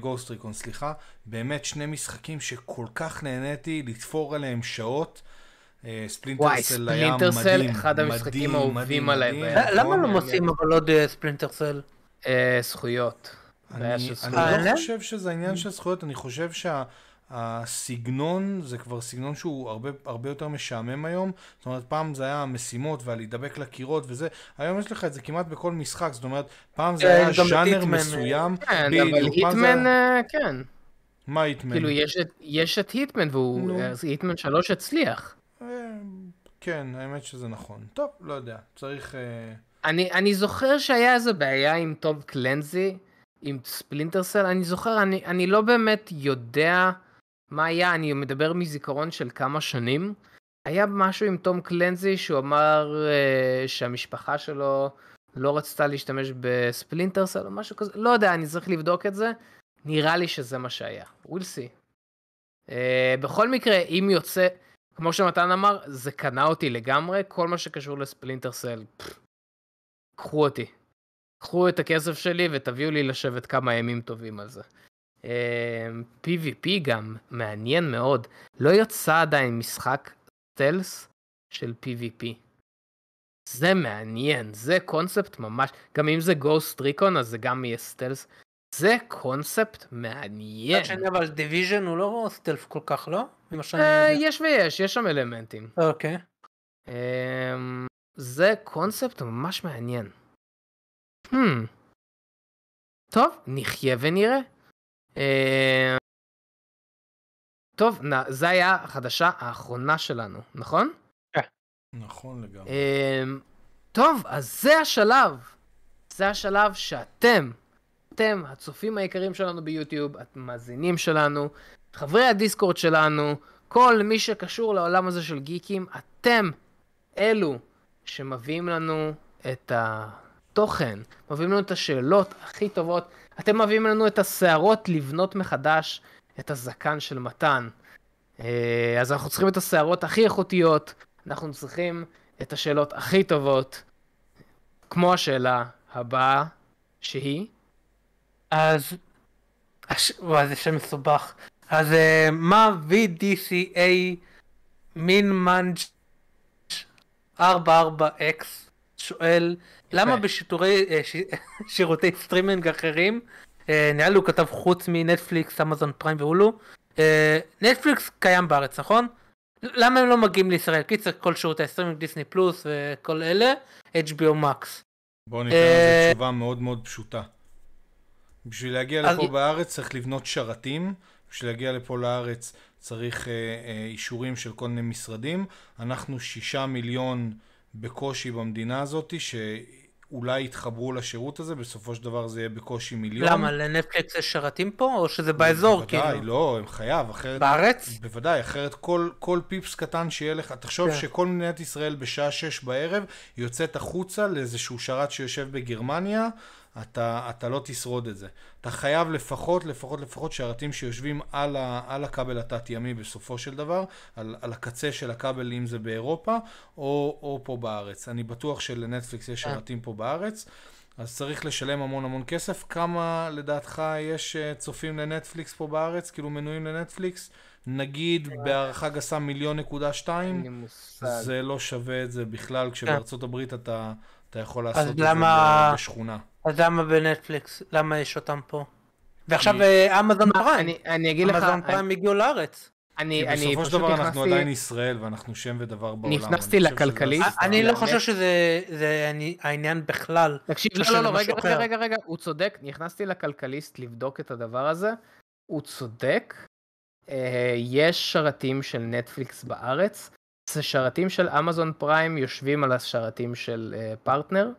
גוסט ריקון. סליחה. באמת שני משחקים שכל כך נהניתי לתפור עליהם שעות. ספלינטרסל היה מדהים. וואי, ספלינטרסל, אחד המשחקים האהובים עליי. נכון. למה לא מוצאים אבל עוד ספלינטרסל? זכויות. אני לא חושב שזה עניין של זכויות, אני חושב שה... הסגנון זה כבר סגנון שהוא הרבה, הרבה יותר משעמם היום. זאת אומרת, פעם זה היה המשימות והלהידבק לקירות וזה, היום יש לך את זה כמעט בכל משחק, זאת אומרת, פעם זה כן, היה ז'אנר מסוים. כן, אבל היטמן, זה... אה, כן.
מה היטמן? כאילו, יש את יש את היטמן, והוא, היטמן שלוש הצליח. אה, כן, האמת שזה נכון.
טוב, לא יודע, צריך... אה,
אני, אני זוכר שהיה איזה בעיה עם טוב קלנזי, עם ספלינטרסל, אני זוכר, אני, אני לא באמת יודע מה היה, אני מדבר מזיכרון של כמה שנים. היה משהו עם תום קלנזי שהוא אמר uh, שהמשפחה שלו לא רצתה להשתמש בספלינטרס או משהו כזה, לא יודע, אני צריך לבדוק את זה. נראה לי שזה מה שהיה, we'll see. Uh, בכל מקרה, אם יוצא, כמו שמתן אמר, זה קנה אותי לגמרי, כל מה שקשור לספלינטר סל, קחו אותי. קחו את הכסף שלי ותביאו לי לשבת כמה ימים טובים על זה. PvP אמ, גם, מעניין מאוד. לא יצא עדיין משחק סטלס של PvP. זה מעניין, זה קונספט ממש, גם אם זה גוסט ריקון אז זה גם יהיה סטלס. זה קונספט מעניין. עד שני אבל דיוויז'ן הוא לא סטלף כל כך, לא? אה, יש ויש, יש שם אלמנטים. אוקיי. אמ, זה קונספט ממש מעניין. Hmm. טוב, נחיה ונראה. אה, טוב, זה היה החדשה האחרונה שלנו, נכון? כן.
נכון לגמרי.
אה, טוב, אז זה השלב. זה השלב שאתם, אתם הצופים היקרים שלנו ביוטיוב, המאזינים שלנו, חברי הדיסקורד שלנו, כל מי שקשור לעולם הזה של גיקים, אתם אלו שמביאים לנו את ה... תוכן, מביאים לנו את השאלות הכי טובות, אתם מביאים לנו את הסערות לבנות מחדש את הזקן של מתן. אה, אז אנחנו צריכים את הסערות הכי איכותיות, אנחנו צריכים את השאלות הכי טובות, כמו השאלה הבאה, שהיא? אז...
הש... וואי, זה שם מסובך. אז uh, מה VDCA מין מנג' 44X שואל למה אוקיי. בשיטורי אה, שירותי סטרימינג אחרים, נראה לי הוא כתב חוץ מנטפליקס, אמזון פריים והולו, אה, נטפליקס קיים בארץ, נכון? למה הם לא מגיעים לישראל? קיצר, כל שירותי הסטרימינג, דיסני פלוס וכל אלה,
HBO Max. בואו ניתן לזה אה, תשובה מאוד מאוד פשוטה. בשביל להגיע לפה בארץ צריך לבנות שרתים, בשביל להגיע לפה לארץ צריך אישורים של כל מיני משרדים. אנחנו שישה מיליון בקושי במדינה הזאת, אולי יתחברו לשירות הזה, בסופו של דבר זה יהיה בקושי מיליון. למה,
לנטפליקס יש שרתים פה, או שזה באזור? בוודאי, כאילו? בוודאי,
לא, הם חייב, אחרת... בארץ? בוודאי, אחרת כל, כל פיפס קטן שיהיה לך, תחשוב כן. שכל מדינת ישראל בשעה שש בערב יוצאת החוצה לאיזשהו שרת שיושב בגרמניה, אתה, אתה לא תשרוד את זה. אתה חייב לפחות, לפחות, לפחות שרתים שיושבים על, ה, על הכבל התת-ימי בסופו של דבר, על, על הקצה של הכבל, אם זה באירופה, או, או פה בארץ. אני בטוח שלנטפליקס יש כן. שרתים פה בארץ. אז צריך לשלם המון המון כסף. כמה לדעתך יש אה, צופים לנטפליקס פה בארץ, כאילו מנויים לנטפליקס? נגיד אה. בהערכה גסה מיליון נקודה שתיים, זה לא שווה את זה בכלל, כן. כשבארצות הברית אתה, אתה יכול לעשות את למה... זה בשכונה.
אז למה בנטפליקס? למה יש אותם פה? ועכשיו אני... אה, אמזון פריים. אני, אני אגיד לך... אמזון פריים אני... הגיעו לארץ. אני, אני בסופו של דבר נכנסתי... אנחנו עדיין ישראל
ואנחנו שם ודבר בעולם. נכנסתי לכלכליסט. אה, אני לא חושב
שזה זה, אני, העניין בכלל. תקשיב, לא, לא, לא, לא רגע, רגע, רגע,
רגע, הוא צודק. נכנסתי לכלכליסט לבדוק את הדבר הזה. הוא צודק. אה, יש שרתים של נטפליקס בארץ. השרתים של אמזון פריים יושבים על השרתים של אה, פרטנר.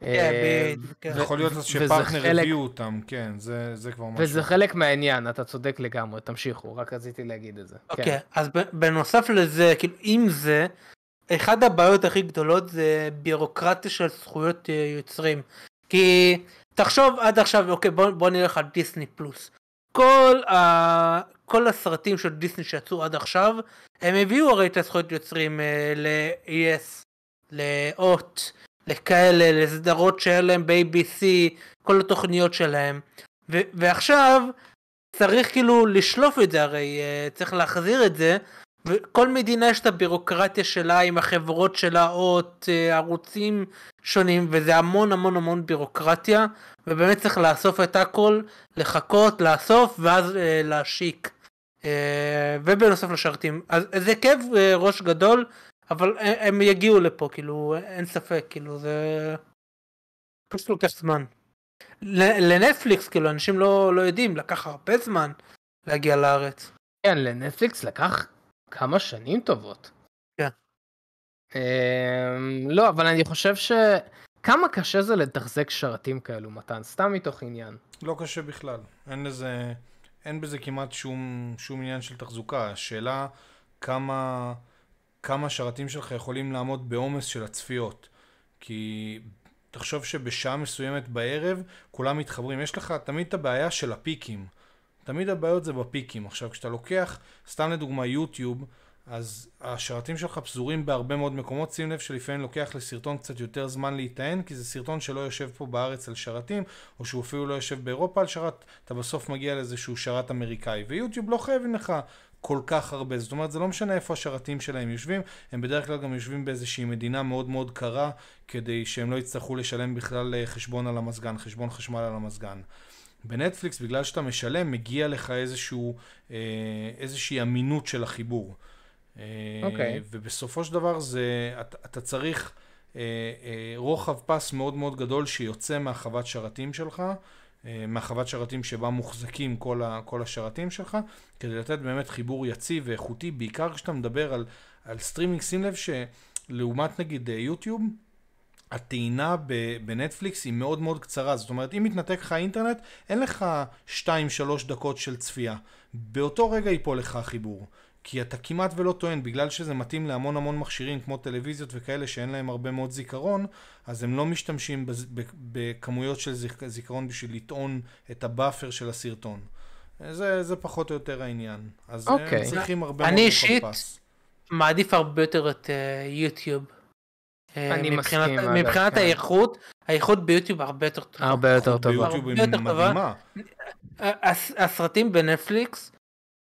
כן, אה, כן. יכול להיות שפרטנר הביאו
אותם, כן, זה כבר משהו. וזה
חלק מהעניין, אתה צודק לגמרי, תמשיכו, רק רציתי להגיד את זה. כן. אוקיי, אז
בנוסף לזה, כאילו, אם זה, אחד הבעיות הכי גדולות זה בירוקרטיה של זכויות אה, יוצרים. כי תחשוב עד עכשיו, אוקיי, בוא נלך על דיסני פלוס. כל, ה... כל הסרטים של דיסני שיצאו עד עכשיו, הם הביאו הרי את הזכויות יוצרים uh, אה, ל-ES, לאות, לכאלה, לסדרות שהיה להם ב-ABC, כל התוכניות שלהם. ו- ועכשיו צריך כאילו לשלוף את זה, הרי uh, צריך להחזיר את זה, וכל מדינה יש את הבירוקרטיה שלה עם החברות שלה או את אה, ערוצים שונים וזה המון המון המון בירוקרטיה ובאמת צריך לאסוף את הכל, לחכות, לאסוף ואז אה, להשיק אה, ובנוסף לשרתים אז זה כאב אה, ראש גדול אבל אה, הם יגיעו לפה כאילו אין ספק כאילו זה פשוט לוקח זמן לנטפליקס כאילו אנשים לא, לא יודעים לקח הרבה זמן להגיע לארץ כן לנטפליקס לקח
כמה שנים טובות. כן. אמ, לא, אבל אני חושב ש... כמה קשה זה לתחזק שרתים כאלו, מתן? סתם מתוך עניין.
לא קשה בכלל. אין לזה... אין בזה כמעט שום, שום עניין של תחזוקה. השאלה כמה, כמה שרתים שלך יכולים לעמוד בעומס של הצפיות. כי תחשוב שבשעה מסוימת בערב כולם מתחברים. יש לך תמיד את הבעיה של הפיקים. תמיד הבעיות זה בפיקים. עכשיו, כשאתה לוקח, סתם לדוגמה יוטיוב, אז השרתים שלך פזורים בהרבה מאוד מקומות. שים לב שלפעמים לוקח לסרטון קצת יותר זמן להיטען, כי זה סרטון שלא יושב פה בארץ על שרתים, או שהוא אפילו לא יושב באירופה על שרת, אתה בסוף מגיע לאיזשהו שרת אמריקאי. ויוטיוב לא חייבים לך כל כך הרבה. זאת אומרת, זה לא משנה איפה השרתים שלהם יושבים, הם בדרך כלל גם יושבים באיזושהי מדינה מאוד מאוד קרה, כדי שהם לא יצטרכו לשלם בכלל אה, חשבון על המזגן, חשבון חשמל על המזגן. בנטפליקס, בגלל שאתה משלם, מגיע לך איזשהו, אה, איזושהי אמינות של החיבור. אה, אוקיי. Okay. ובסופו של דבר זה, אתה, אתה צריך אה, אה, רוחב פס מאוד מאוד גדול שיוצא מהחוות שרתים שלך, אה, מהחוות שרתים שבה מוחזקים כל, ה, כל השרתים שלך, כדי לתת באמת חיבור יציב ואיכותי, בעיקר כשאתה מדבר על, על סטרימינג, שים לב שלעומת נגיד אה, יוטיוב, הטעינה בנטפליקס היא מאוד מאוד קצרה, זאת אומרת אם מתנתק לך האינטרנט, אין לך 2-3 דקות של צפייה. באותו רגע ייפול לך החיבור. כי אתה כמעט ולא טוען, בגלל שזה מתאים להמון המון מכשירים כמו טלוויזיות וכאלה שאין להם הרבה מאוד זיכרון, אז הם לא משתמשים בז... בכמויות של זיכרון בשביל לטעון את הבאפר של הסרטון. זה, זה פחות או יותר העניין. אז okay. הם אוקיי. צריכים הרבה מאוד פס. אני אישית
מעדיף הרבה יותר את אה, יוטיוב. uh, אה, אני מסכים. מבחינת כן. האיכות, האיכות ביוטיוב הרבה יותר טובה. הרבה יותר טובה. ביוטיוב היא מדהימה. הסרטים בנטפליקס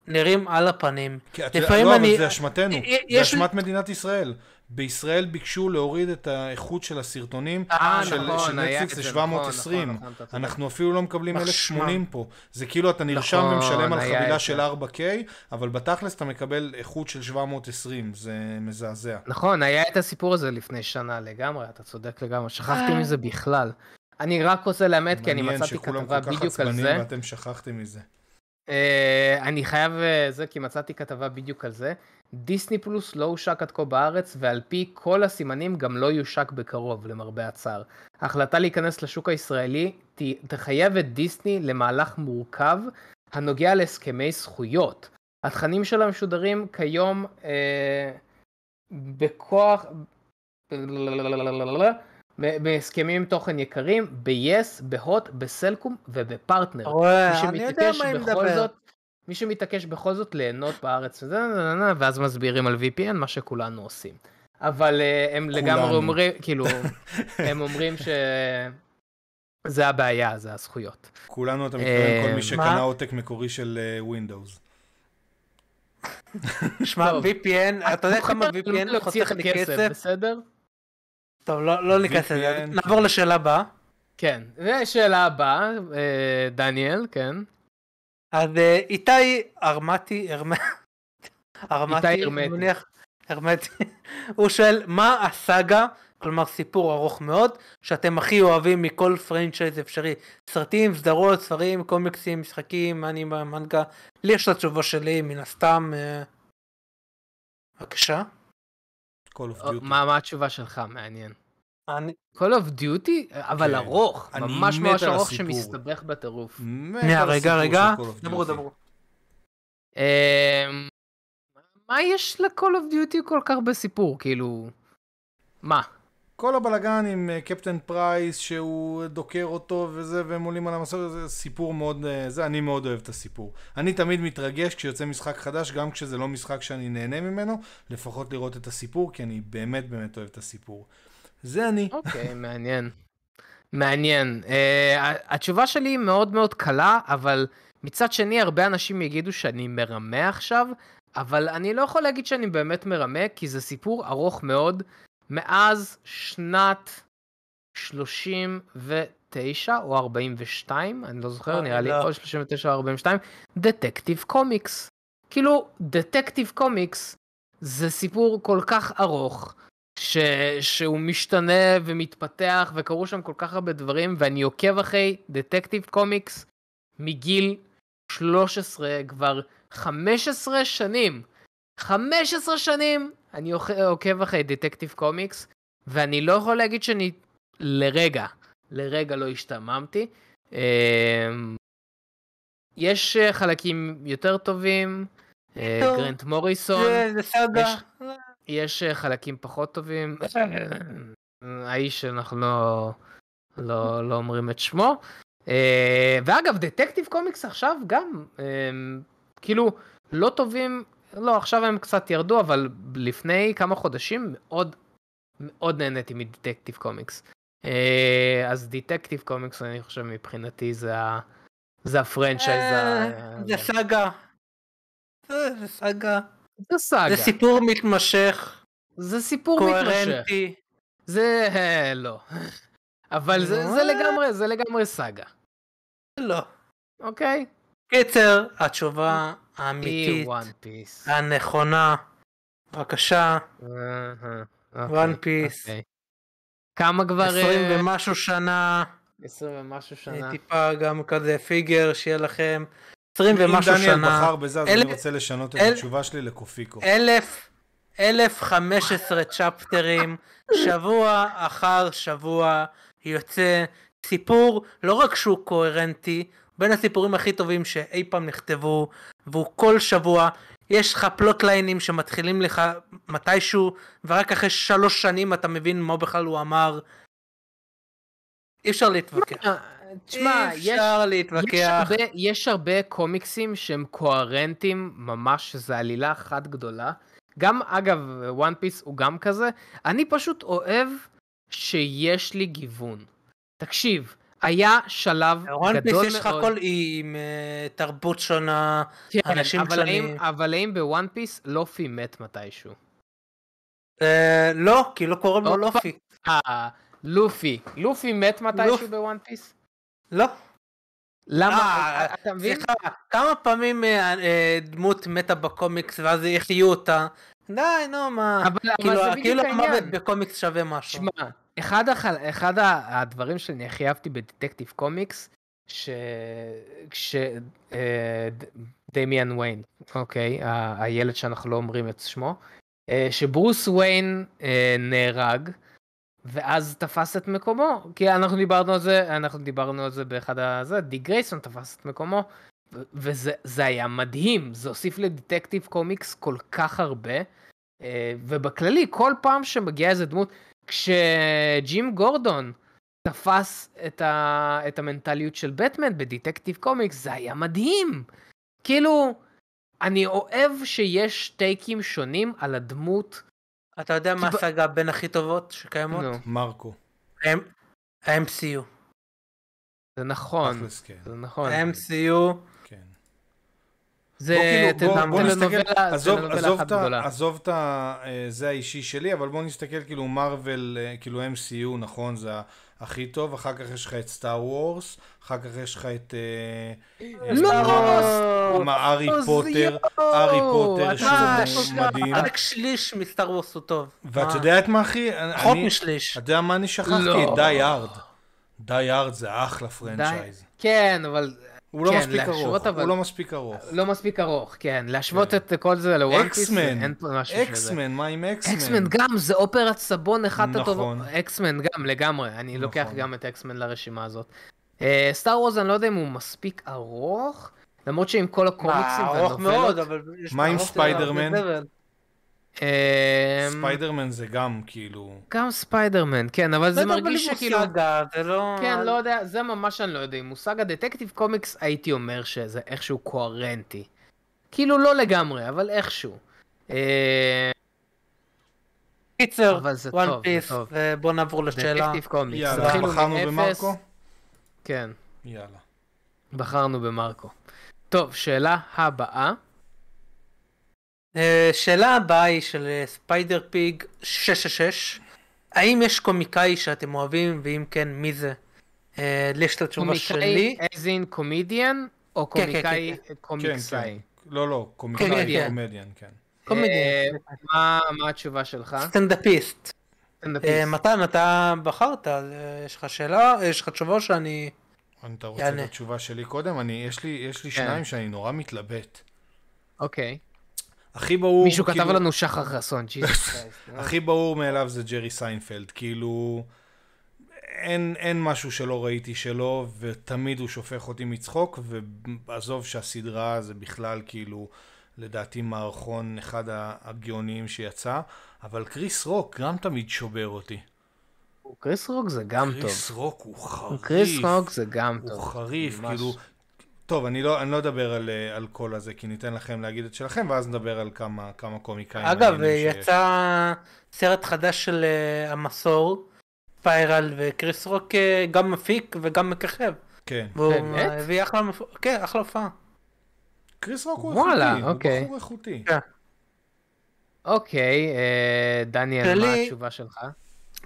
נראים על הפנים. כי את לא, אבל זה אשמתנו, אה, זה
אשמת מדינת ישראל. בישראל ביקשו להוריד את האיכות של הסרטונים 아, אה, של, נכון, של נטפליקס ל-720. נכון, נכון, נכון, נכון, אנחנו אפילו לא מקבלים 1080 פה. זה כאילו אתה נרשם נכון, ומשלם על חבילה של 4K, אבל בתכלס אתה מקבל איכות של 720, זה מזעזע. נכון,
היה את הסיפור הזה לפני שנה לגמרי, אתה צודק לגמרי, שכחתי אה. מזה בכלל. אני רק רוצה לאמת, כי אני מצאתי כתבה בדיוק על זה. ואתם
שכחתם מזה.
Uh, אני חייב uh, זה, כי מצאתי כתבה בדיוק על זה. דיסני פלוס לא הושק עד כה בארץ, ועל פי כל הסימנים גם לא יושק בקרוב, למרבה הצער. ההחלטה להיכנס לשוק הישראלי תחייב את דיסני למהלך מורכב הנוגע להסכמי זכויות. התכנים שלה משודרים כיום אה, בכוח... בהסכמים עם תוכן יקרים, ב-yes, בהוט, בסלקום ובפרטנר. אוי, אני יודע מה היא מדברת. מי שמתעקש בכל זאת ליהנות בארץ, ואז מסבירים על VPN, מה שכולנו עושים. אבל uh, הם לגמרי אומרים, כאילו, הם אומרים ש... זה הבעיה, זה הזכויות. כולנו, אתה אה, מתכוון, כל מי שקנה
עותק מקורי של ווינדוws. אה, שמע,
VPN, אתה יודע כמה VPN חוסך לי כסף? בסדר? טוב, לא, לא ניכנס לזה. נעבור
לשאלה הבאה. כן,
זו השאלה הבאה, דניאל, כן. אז אה, איתי ארמתי, ארמתי, אני
מניח, הרמטי, הוא שואל מה הסאגה, כלומר סיפור ארוך מאוד, שאתם הכי אוהבים מכל פרנצ'ייז אפשרי, סרטים, סדרות, ספרים, קומיקסים, משחקים, אני מנגה, לי יש את התשובה שלי מן הסתם, אה,
בבקשה. אה, מה
התשובה שלך? מעניין. אני... Call of Duty? אבל כן, ארוך, ממש ממש ארוך שמסתבך בטירוף. שנייה, רגע, רגע. אמ, מה יש
ל-call of duty כל כך בסיפור? כאילו... מה? כל הבלגן עם קפטן אה, פרייס שהוא דוקר אותו וזה והם עולים על המסורת זה סיפור מאוד אה, זה אני מאוד אוהב את הסיפור אני תמיד מתרגש כשיוצא משחק חדש גם כשזה לא משחק שאני נהנה ממנו לפחות לראות את הסיפור כי אני באמת באמת אוהב את הסיפור זה אני. אוקיי, okay, מעניין. מעניין. Uh, התשובה שלי היא מאוד מאוד קלה,
אבל מצד שני, הרבה אנשים יגידו שאני מרמה עכשיו, אבל אני לא יכול להגיד שאני באמת מרמה, כי זה סיפור ארוך מאוד. מאז שנת 39 או 42, אני לא זוכר, oh, נראה no. לי, לא. או 39 או 42, דטקטיב קומיקס. כאילו, דטקטיב קומיקס זה סיפור כל כך ארוך, ש... שהוא משתנה ומתפתח וקרו שם כל כך הרבה דברים ואני עוקב אחרי דטקטיב קומיקס מגיל 13 כבר 15 שנים 15 שנים אני עוקב אחרי דטקטיב קומיקס ואני לא יכול להגיד שאני לרגע לרגע לא השתממתי אמ, יש אה, חלקים יותר טובים אה, גרנט מוריסון. זה סאגה. יש אה, חלקים פחות טובים. אה, האיש שאנחנו לא, לא, לא אומרים את שמו. אה, ואגב, דטקטיב קומיקס עכשיו גם, כאילו, לא טובים, לא, עכשיו הם קצת ירדו, אבל לפני כמה חודשים מאוד מאוד נהניתי מדטקטיב קומיקס. אז דטקטיב קומיקס, אני חושב, מבחינתי זה, זה הפרנצ'ייז. זה
סאגה. זה סאגה. זה סאגה. זה סיפור
מתמשך. זה סיפור קוהרנטי. מתמשך. זה אה, לא. אבל זה, זה אה. לגמרי, זה לגמרי סאגה. לא. אוקיי.
קיצר, התשובה אה, האמיתית, הנכונה, בבקשה,
וואן אוקיי, אוקיי. פיס.
כמה כבר... 20 אה, ומשהו שנה. 20 ומשהו שנה. טיפה גם כזה פיגר שיהיה לכם.
20 ומשהו שנה. אם דניאל בחר בזה, אז אני רוצה לשנות את התשובה שלי לקופיקו. אלף...
אלף חמש עשרה צ'פטרים, שבוע אחר שבוע יוצא סיפור, לא רק שהוא קוהרנטי, בין הסיפורים הכי טובים שאי פעם נכתבו, והוא כל שבוע, יש לך פלוטליינים שמתחילים לך מתישהו, ורק אחרי שלוש שנים אתה מבין מה בכלל הוא אמר.
אי אפשר להתווכח. תשמע, אי אפשר להתווכח. יש, יש הרבה קומיקסים שהם קוהרנטים ממש, שזה עלילה אחת גדולה. גם, אגב, וואן פיס הוא גם כזה. אני פשוט אוהב שיש לי גיוון. תקשיב, היה שלב גדול מאוד. וואן פיס יש לך כל אי עם אה, תרבות שונה, כן, אנשים שונים. אבל האם בוואן פיס לופי מת מתישהו? אה, לא, כי לא קוראים לו לופי. אה, לופי, לופי מת מתישהו בוואן פיס? לא. למה? אה, אה,
אתה מבין? כמה פעמים אה, דמות מתה בקומיקס ואז יחיו אותה? די, נו, מה... אבל כאילו, זה בדיוק כאילו העניין. כאילו המוות
בקומיקס שווה משהו. שמע, אחד, אחד הדברים שאני הכי אהבתי בדטקטיב קומיקס, שדמיאן ויין, אוקיי, הילד שאנחנו לא אומרים את שמו, שברוס ויין נהרג, ואז תפס את מקומו, כי אנחנו דיברנו על זה, אנחנו דיברנו על זה באחד הזה, די גרייסון תפס את מקומו, וזה היה מדהים, זה הוסיף לדטקטיב קומיקס כל כך הרבה, אה, ובכללי, כל פעם שמגיעה איזה דמות, כשג'ים גורדון תפס את, ה, את המנטליות של בטמן בדטקטיב קומיקס, זה היה מדהים. כאילו, אני אוהב שיש טייקים שונים על הדמות אתה יודע מה הסאגה בין הכי טובות שקיימות? לא. מרקו.
ה-MCU. זה נכון, זה נכון. ה-MCU.
כן. זה טלנובלה, כאילו, טלנובלה עזוב את אה, זה האישי שלי, אבל בוא נסתכל כאילו מרוויל, אה, כאילו MCU, נכון, זה הכי טוב, אחר כך יש לך את סטאר וורס, אחר כך יש לך את... אה, אה, לא! לא, לא, לא ארי פוטר, ארי פוטר, שהוא מדהים. רק
שליש מסטאר וורס הוא טוב. ואת יודעת מה אחי? פחות משליש. אתה
יודע מה אני שכחתי? די ארד. די ארד זה אחלה פרנצ'ייז.
כן, אבל הוא לא כן, מספיק ארוך, אבל... הוא לא מספיק ארוך. לא מספיק ארוך, כן. להשוות כן. את כל זה לוואן פיס, אין פה משהו אקסמן, שזה. אקסמן, מה עם אקסמן? אקסמן גם, זה אופרת סבון אחת נכון. הטובות. אקסמן גם, לגמרי. אני נכון. לוקח גם את אקסמן לרשימה הזאת. אה, סטאר uh, וורז, אני לא יודע אם הוא מספיק ארוך, למרות שעם כל הקומיקסים והנופלות... ארוך מאוד, אבל... מה עם ספיידרמן? אמ,
ספיידרמן זה גם כאילו...
גם ספיידרמן, כן, אבל זה מרגיש שכאילו... אה, זה לא... כן, לא יודע, זה ממש אני לא יודע. מושג הדטקטיב קומיקס הייתי אומר שזה איכשהו קוהרנטי. כאילו לא לגמרי, אבל איכשהו. אה, קיצר, וואן אה, פיס, בוא נעבור לשאלה. דטקטיב קומיקס. יאללה, בחרנו במרקו? כן. יאללה. בחרנו במרקו. טוב, שאלה הבאה. אה, שאלה הבאה
היא של ספיידר פיג 666 האם יש קומיקאי שאתם אוהבים ואם כן מי זה? לי אה, יש את התשובה שלי. קומיקאי as in comedian או כן, כן, קומיקאי כן, קומיקסאי?
לא לא קומיקאי קומדיאן כן. קומדיאן. אה, מה התשובה שלך?
סטנדאפיסט. מתן אתה בחרת יש לך שאלה יש לך תשובה שאני
אתה רוצה את התשובה שלי קודם? יש לי שניים שאני נורא מתלבט. אוקיי. הכי ברור... מישהו כתב כאילו... לנו שחר חסון, ג'יזוס הכי ברור מאליו זה ג'רי סיינפלד, כאילו... אין, אין משהו שלא ראיתי שלו, ותמיד הוא שופך אותי מצחוק, ועזוב שהסדרה זה בכלל כאילו, לדעתי מערכון אחד הגאוניים שיצא, אבל קריס רוק גם תמיד שובר אותי. קריס רוק זה גם קריס טוב. קריס רוק הוא חריף. קריס רוק זה גם הוא טוב. הוא חריף, ממש. כאילו, טוב, אני לא, אני לא אדבר על, אה, על כל הזה, כי ניתן לכם להגיד את שלכם, ואז נדבר על כמה, כמה קומיקאים. אגב, אה, יצא
שיש. סרט חדש של uh, המסור, פיירל וקריס רוק uh, גם מפיק וגם מככב. כן. והוא באמת? הביא אחלה, כן, אחלה
הופעה. קריס רוק הוא וואלה, איכותי, אוקיי. הוא בחור איכותי. כן.
אוקיי, אה, דניאל, שלי, מה התשובה שלך?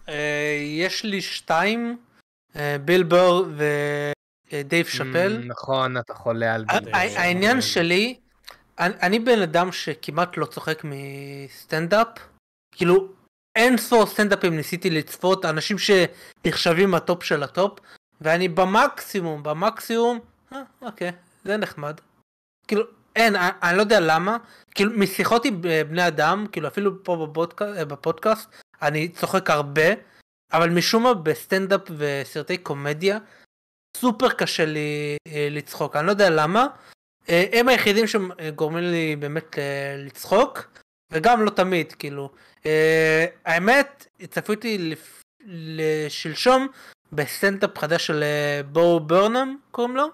אה, יש לי שתיים, אה, ביל בור ו... אה, דייב שאפל. נכון, אתה חולה
על דייב שאפל.
העניין שלי, אני בן אדם שכמעט לא צוחק מסטנדאפ. כאילו, אין ספור סטנדאפים ניסיתי לצפות, אנשים שנחשבים הטופ של הטופ, ואני במקסימום, במקסימום, אה, אוקיי, זה נחמד. כאילו, אין, אה, אני, לא יודע למה, כאילו, משיחות עם בני אדם, כאילו, אפילו פה בבודקאסט, בפודקאסט, אני צוחק הרבה, אבל משום מה בסטנדאפ וסרטי קומדיה, סופר קשה לי אה, לצחוק, אני לא יודע למה. אה, הם היחידים שגורמים לי באמת אה, לצחוק, וגם לא תמיד, כאילו. האמת, צפיתי לשלשום בסטנדאפ חדש של בואו ברנם, קוראים לו.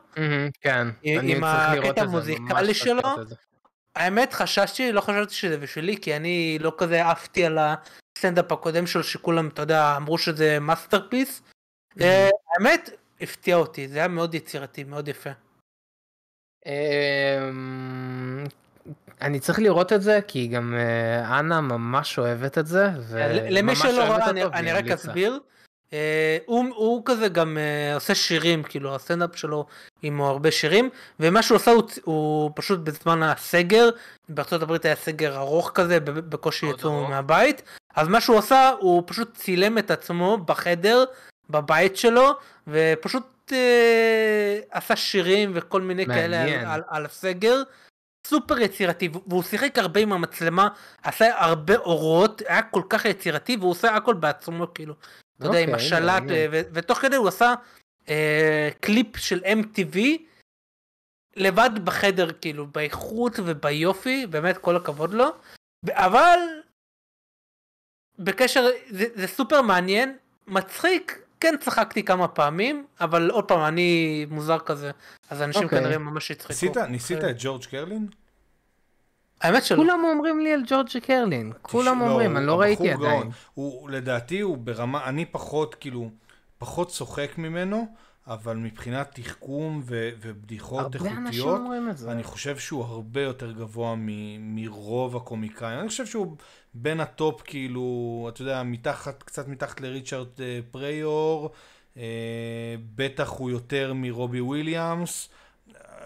כן, אני צריך לראות את זה. עם הקטע המוזיקלי שלו. האמת, חששתי, לא חשבתי שזה בשבילי, כי אני לא כזה עפתי על הסטנדאפ הקודם שלו, שכולם, אתה יודע, אמרו שזה מאסטרפיס. האמת, הפתיע אותי, זה היה מאוד יצירתי, מאוד יפה.
אמ, אני צריך לראות את זה, כי גם אה, אנה ממש אוהבת את זה. אה, למי שלא ראה, אני רק אסביר.
אה, הוא כזה גם עושה שירים, כאילו הסטנדאפ שלו עם הרבה שירים, ומה שהוא עשה הוא פשוט בזמן הסגר, בארצות הברית היה סגר ארוך כזה, בקושי יצאו מהבית, אז מה שהוא עשה, הוא פשוט צילם את עצמו בחדר בבית שלו, ופשוט אה, עשה שירים וכל מיני מעניין. כאלה על, על, על הסגר. סופר יצירתי, והוא שיחק הרבה עם המצלמה, עשה הרבה אורות, היה כל כך יצירתי, והוא עושה הכל בעצמו, כאילו. אתה יודע, עם אוקיי, השלט, אה, ותוך כדי הוא עשה אה, קליפ של MTV, לבד בחדר, כאילו, באיכות וביופי, באמת כל הכבוד לו. אבל בקשר, זה, זה סופר מעניין, מצחיק, כן צחקתי כמה פעמים, אבל עוד פעם, אני מוזר כזה, אז אנשים okay. אוקיי. כנראה ממש יצחקו.
ניסית, ניסית אוקיי. את ג'ורג' קרלין? האמת שלא. כולם
אומרים לי על ג'ורג' קרלין,
כולם לא, אומרים, אני לא ראיתי עדיין. הוא לדעתי הוא ברמה, אני פחות, כאילו, פחות צוחק ממנו. אבל מבחינת תחכום ו- ובדיחות איכותיות, אני חושב שהוא הרבה יותר גבוה מ- מרוב הקומיקאים. אני חושב שהוא בין הטופ, כאילו, אתה יודע, מתחת, קצת מתחת לריצ'רד אה, פריור, אה, בטח הוא יותר מרובי וויליאמס.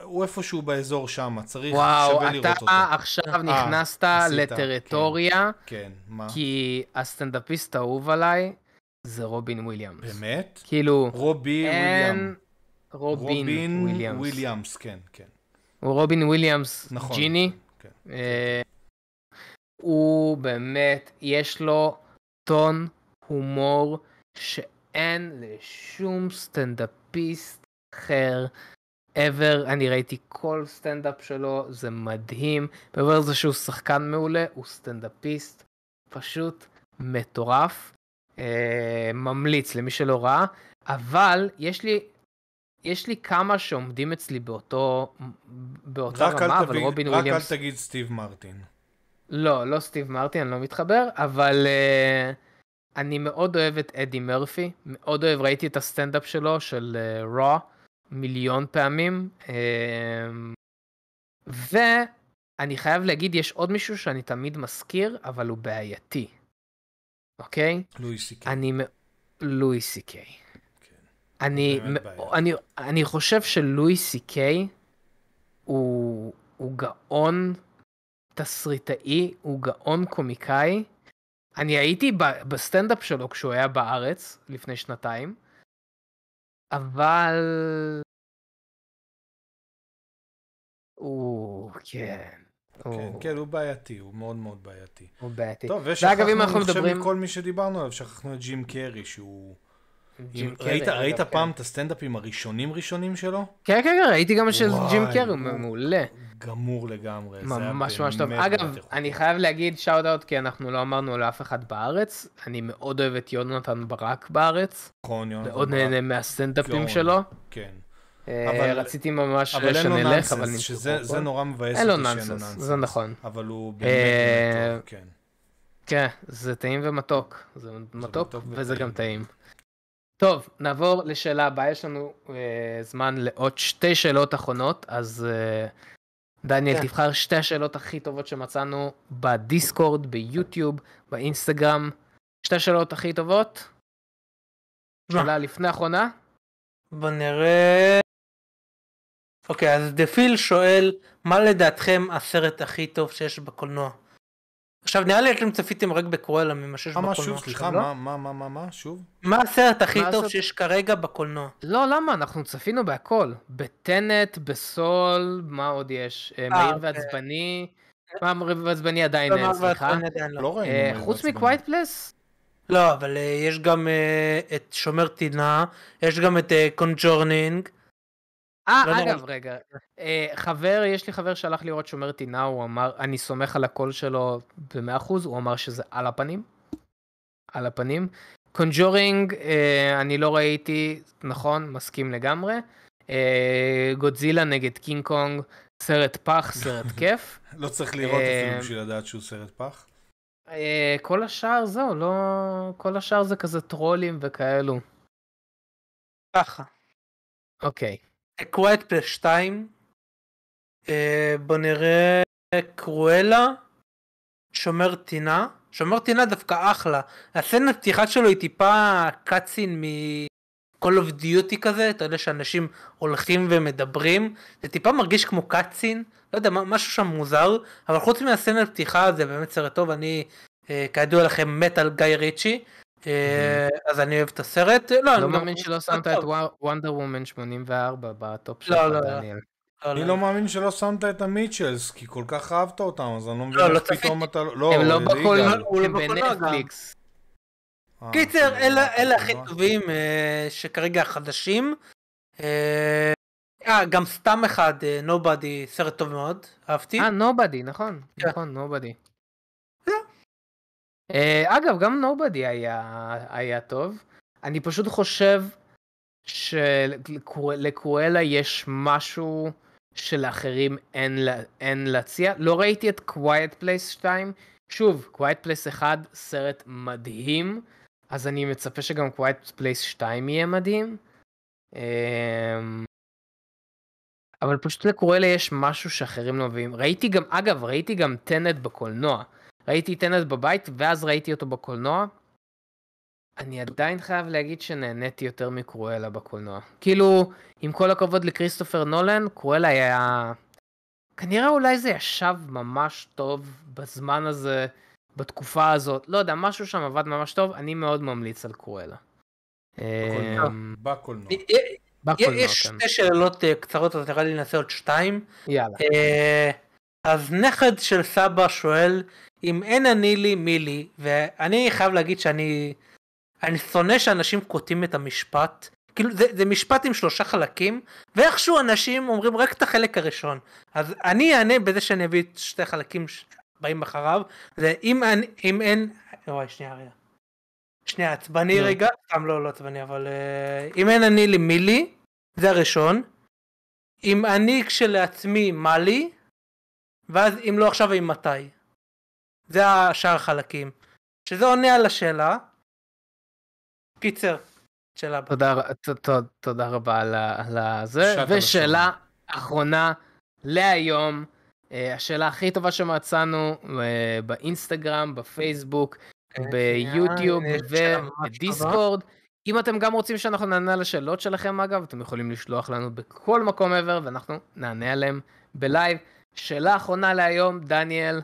הוא איפשהו באזור שם, צריך, וואו, שווה לראות אותו. וואו, אתה עכשיו אה, נכנסת 아, כן. לטריטוריה, כן, כן, מה?
כי הסטנדאפיסט האהוב עליי, זה רובין וויליאמס. באמת?
כאילו... רובי וויליאמס. רובין, רובין וויליאמס. וויליאמס, כן, כן.
הוא רובין וויליאמס נכון, ג'יני. כן, כן. אה, הוא באמת, יש לו טון הומור שאין לשום סטנדאפיסט אחר ever. אני ראיתי כל סטנדאפ שלו, זה מדהים. מעבר לזה שהוא שחקן מעולה, הוא סטנדאפיסט פשוט מטורף. אה, ממליץ למי שלא ראה, אבל יש לי, יש לי כמה שעומדים אצלי באותו,
באותה רק רמה, אבל תביא, רובין רק וויליאמס... רק אל תגיד סטיב מרטין.
לא, לא סטיב מרטין, אני לא מתחבר, אבל אה, אני מאוד אוהב את אדי מרפי, מאוד אוהב, ראיתי את הסטנדאפ שלו, של רו, אה, מיליון פעמים. אה, ואני חייב להגיד, יש עוד מישהו שאני תמיד מזכיר, אבל הוא בעייתי. אוקיי? לואי סי קיי. אני... לואי סי קיי. כן. אני, אני, אני חושב שלואי סי קיי הוא, הוא גאון תסריטאי, הוא גאון קומיקאי. אני הייתי בסטנדאפ שלו כשהוא היה בארץ לפני שנתיים,
אבל... הוא, כן. כן, כן, הוא בעייתי, הוא מאוד מאוד בעייתי. הוא בעייתי. טוב, ושכחנו, אני חושב מכל מי שדיברנו עליו, שכחנו את ג'ים קרי, שהוא... ג'ים קרי. ראית, ראית כן. פעם את הסטנדאפים הראשונים ראשונים שלו? כן,
כן, כן, ראיתי גם של ג'ים קרי, הוא
מעולה. גמור לגמרי. ממש ממש טוב. אגב, אני חייב להגיד שאוט אאוט, כי
אנחנו לא אמרנו לאף אחד בארץ. אני מאוד אוהב את יונתן ברק בארץ. נכון, יונתן ברק. מאוד נהנה מהסטנדאפים שלו.
כן. אה, אבל... רציתי ממש אבל שנלך, אבל נמשכו. שזה, זה נורא מבאס אותי שאין לו נאנסנס. זה נכון. אבל הוא אה, באמת מתוק, כן.
כן, זה טעים ומתוק. זה מתוק וזה גם טעים. טוב, נעבור לשאלה הבאה, יש לנו אה, זמן לעוד שתי שאלות אחרונות, אז דניאל, כן. תבחר שתי השאלות הכי טובות שמצאנו בדיסקורד, ביוטיוב, באינסטגרם. שתי השאלות הכי טובות? שאלה לפני האחרונה? בוא נראה... אוקיי, okay, אז דפיל
שואל, מה לדעתכם הסרט הכי טוב שיש בקולנוע? עכשיו נראה לי אתם צפיתם רק בקרואלה ממה שיש אה, בקולנוע. שוב, סליחה, לא? מה,
מה, מה, מה, מה, שוב?
מה הסרט הכי מה טוב הסרט...
שיש כרגע בקולנוע? לא, למה? אנחנו צפינו בהכל. בטנט, בסול, מה עוד יש? 아, אה, אה, מהיר okay. אוקיי. ועצבני. מה מהיר ועצבני עדיין לא סליחה. לא ראינו. חוץ מקווייט פלס?
לא, אבל אה, יש גם אה, את שומר טינה,
יש גם את קונג'ורנינג.
לא, לא, אה, לא אגב, נורא. רגע,
אה, חבר, יש לי חבר שהלך לראות שומר טינה, הוא אמר, אני סומך על הקול שלו ב-100%, הוא אמר שזה על הפנים. על הפנים. קונג'ורינג, אה, אני לא ראיתי, נכון, מסכים לגמרי. גודזילה אה, נגד קינג קונג,
סרט פח,
סרט כיף.
לא צריך לראות את זה אה, בשביל לדעת שהוא סרט פח.
כל השאר זהו, לא... כל השאר זה כזה טרולים וכאלו. ככה. אוקיי. Okay. קווייט פלאש 2,
אה, בוא נראה קרואלה, שומר טינה, שומר טינה דווקא אחלה, הסצנה הפתיחה שלו היא טיפה קאצין מ... Call of Duty כזה, אתה יודע שאנשים הולכים ומדברים, זה טיפה מרגיש כמו קאצין, לא יודע, משהו שם מוזר, אבל חוץ מהסצנה הפתיחה זה באמת סרט טוב, אני אה, כידוע לכם מת על גיא ריצ'י, אה, אז אני אוהב את הסרט. לא אני לא מאמין
שלא לא, שמת את וונדר וומן 84 בטופ לא, שלך, דניאל.
אני לא מאמין שלא שמת את המיטשלס, כי כל כך אהבת אותם, אז אני לא מבין איך פתאום אתה... לא, הם לא בקולנוע, הם בנטפליקס. אה, קיצר, כן, נכון, אלה
הכי נכון. טובים אה, שכרגע חדשים. אה, גם סתם אחד, נובדי, סרט טוב מאוד, אהבתי. אה, נובדי, נכון,
כן. נכון, נובדי. אה, אגב, גם נובדי היה, היה טוב. אני פשוט חושב שלקואלה יש משהו שלאחרים אין, אין להציע. לא ראיתי את Quiet Place 2. שוב, Quiet Place 1 סרט מדהים, אז אני מצפה שגם Quiet Place 2 יהיה מדהים. אמ, אבל פשוט לקורלה יש משהו שאחרים לא מביאים. ראיתי גם, אגב, ראיתי גם טנט בקולנוע. ראיתי טנט בבית, ואז ראיתי אותו בקולנוע. אני עדיין חייב להגיד שנהניתי יותר מקרואלה בקולנוע. כאילו, עם כל הכבוד לכריסטופר נולן, קרואלה היה... כנראה אולי זה ישב ממש טוב בזמן הזה, בתקופה הזאת. לא יודע, משהו שם עבד ממש טוב, אני מאוד ממליץ על קרואלה. בקולנוע. אמ,
בקולנוע, יש כן. שתי שאלות
אה, קצרות, אז נראה לי נעשה עוד שתיים.
יאללה. אה, אז נכד של סבא שואל, אם אין אני לי מי לי, ואני חייב להגיד שאני אני שונא שאנשים קוטעים את המשפט. כאילו זה, זה משפט עם שלושה חלקים, ואיכשהו אנשים אומרים רק את החלק הראשון. אז אני אענה בזה שאני אביא את שתי החלקים שבאים אחריו, זה אם, אני, אם אין... אוי שנייה רגע. שנייה, עצבני לא. רגע, גם לא, לא עצבני, אבל uh, אם אין אני לי מי לי, זה הראשון. אם אני כשלעצמי מה לי, ואז אם לא עכשיו, אם מתי. זה השאר החלקים. שזה עונה על השאלה. קיצר,
שאלה הבאה. תודה, רבה על, זה. ושאלה אחרונה להיום, אה, השאלה הכי טובה שמצאנו אה, באינסטגרם, בפייסבוק, אה, ביוטיוב ובדיסקורד. לא? אם אתם גם רוצים שאנחנו נענה על השאלות שלכם אגב, אתם יכולים לשלוח לנו בכל מקום ever ואנחנו נענה עליהם בלייב. שאלה אחרונה להיום, דניאל,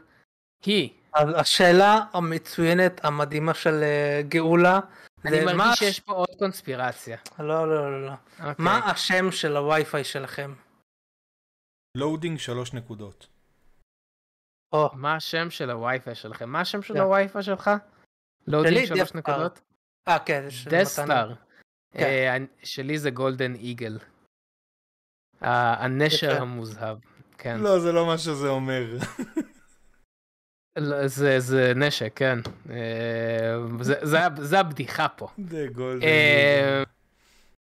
היא השאלה
המצוינת, המדהימה של אה, גאולה, זה מה... אני מרגיש שיש
פה עוד קונספירציה.
לא, לא, לא, לא. אוקיי. מה השם של הווי-פיי שלכם?
לואודינג שלוש נקודות.
או. מה השם של הווי-פיי שלכם? מה השם של לא.
הווי-פיי שלך?
לואודינג שלוש נקודות?
אה, כן, זה של דסטאר.
שלי זה גולדן איגל. הנשר המוזהב. כן. לא, זה לא מה שזה אומר. לא, זה, זה נשק, כן. אה, זה, זה, זה הבדיחה פה. זה גולדן. אה,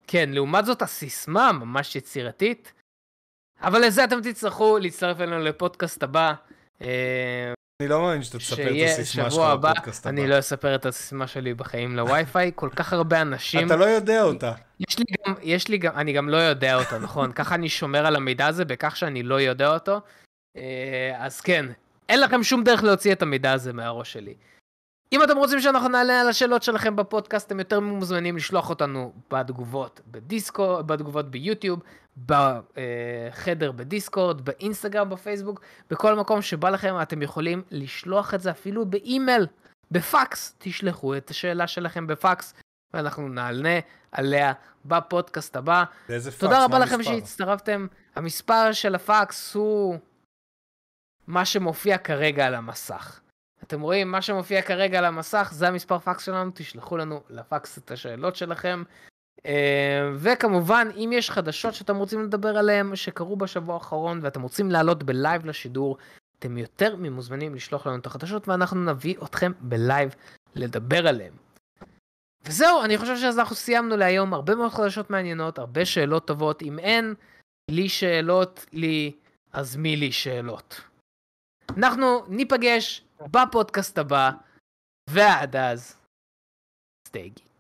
כן, לעומת זאת הסיסמה ממש יצירתית, אבל לזה אתם תצטרכו להצטרף אלינו לפודקאסט הבא. אה, אני לא מאמין שאתה תספר את הסיסמה שלך בפודקאסט הבא. אני לא אספר את הסיסמה שלי בחיים לווי-פיי, כל כך הרבה אנשים... אתה לא יודע אותה. יש לי גם, יש לי גם, אני גם לא יודע אותה, נכון? ככה אני שומר על המידע הזה, בכך שאני לא יודע אותו. אז כן, אין לכם שום דרך להוציא את המידע הזה מהראש שלי. אם אתם רוצים שאנחנו נעלה על השאלות שלכם בפודקאסט, אתם יותר מוזמנים לשלוח אותנו בתגובות בדיסקו, בתגובות ביוטיוב, בחדר אה, בדיסקורד, באינסטגרם, בפייסבוק, בכל מקום שבא לכם אתם יכולים לשלוח את זה אפילו באימייל, בפקס, תשלחו את השאלה שלכם בפקס, ואנחנו נעלה עליה בפודקאסט הבא.
תודה פקס, רבה לכם
שהצטרפתם. המספר של הפקס הוא... מה שמופיע כרגע על המסך. אתם רואים, מה שמופיע כרגע על המסך זה המספר פקס שלנו, תשלחו לנו לפקס את השאלות שלכם. אה, וכמובן, אם יש חדשות שאתם רוצים לדבר עליהן שקרו בשבוע האחרון ואתם רוצים לעלות בלייב לשידור, אתם יותר ממוזמנים לשלוח לנו את החדשות ואנחנו נביא אתכם בלייב לדבר עליהן. וזהו, אני חושב שאז אנחנו סיימנו להיום הרבה מאוד חדשות מעניינות, הרבה שאלות טובות. אם אין לי שאלות, לי, אז מי לי שאלות. אנחנו ניפגש בפודקאסט הבא, ועד אז, סטייגי.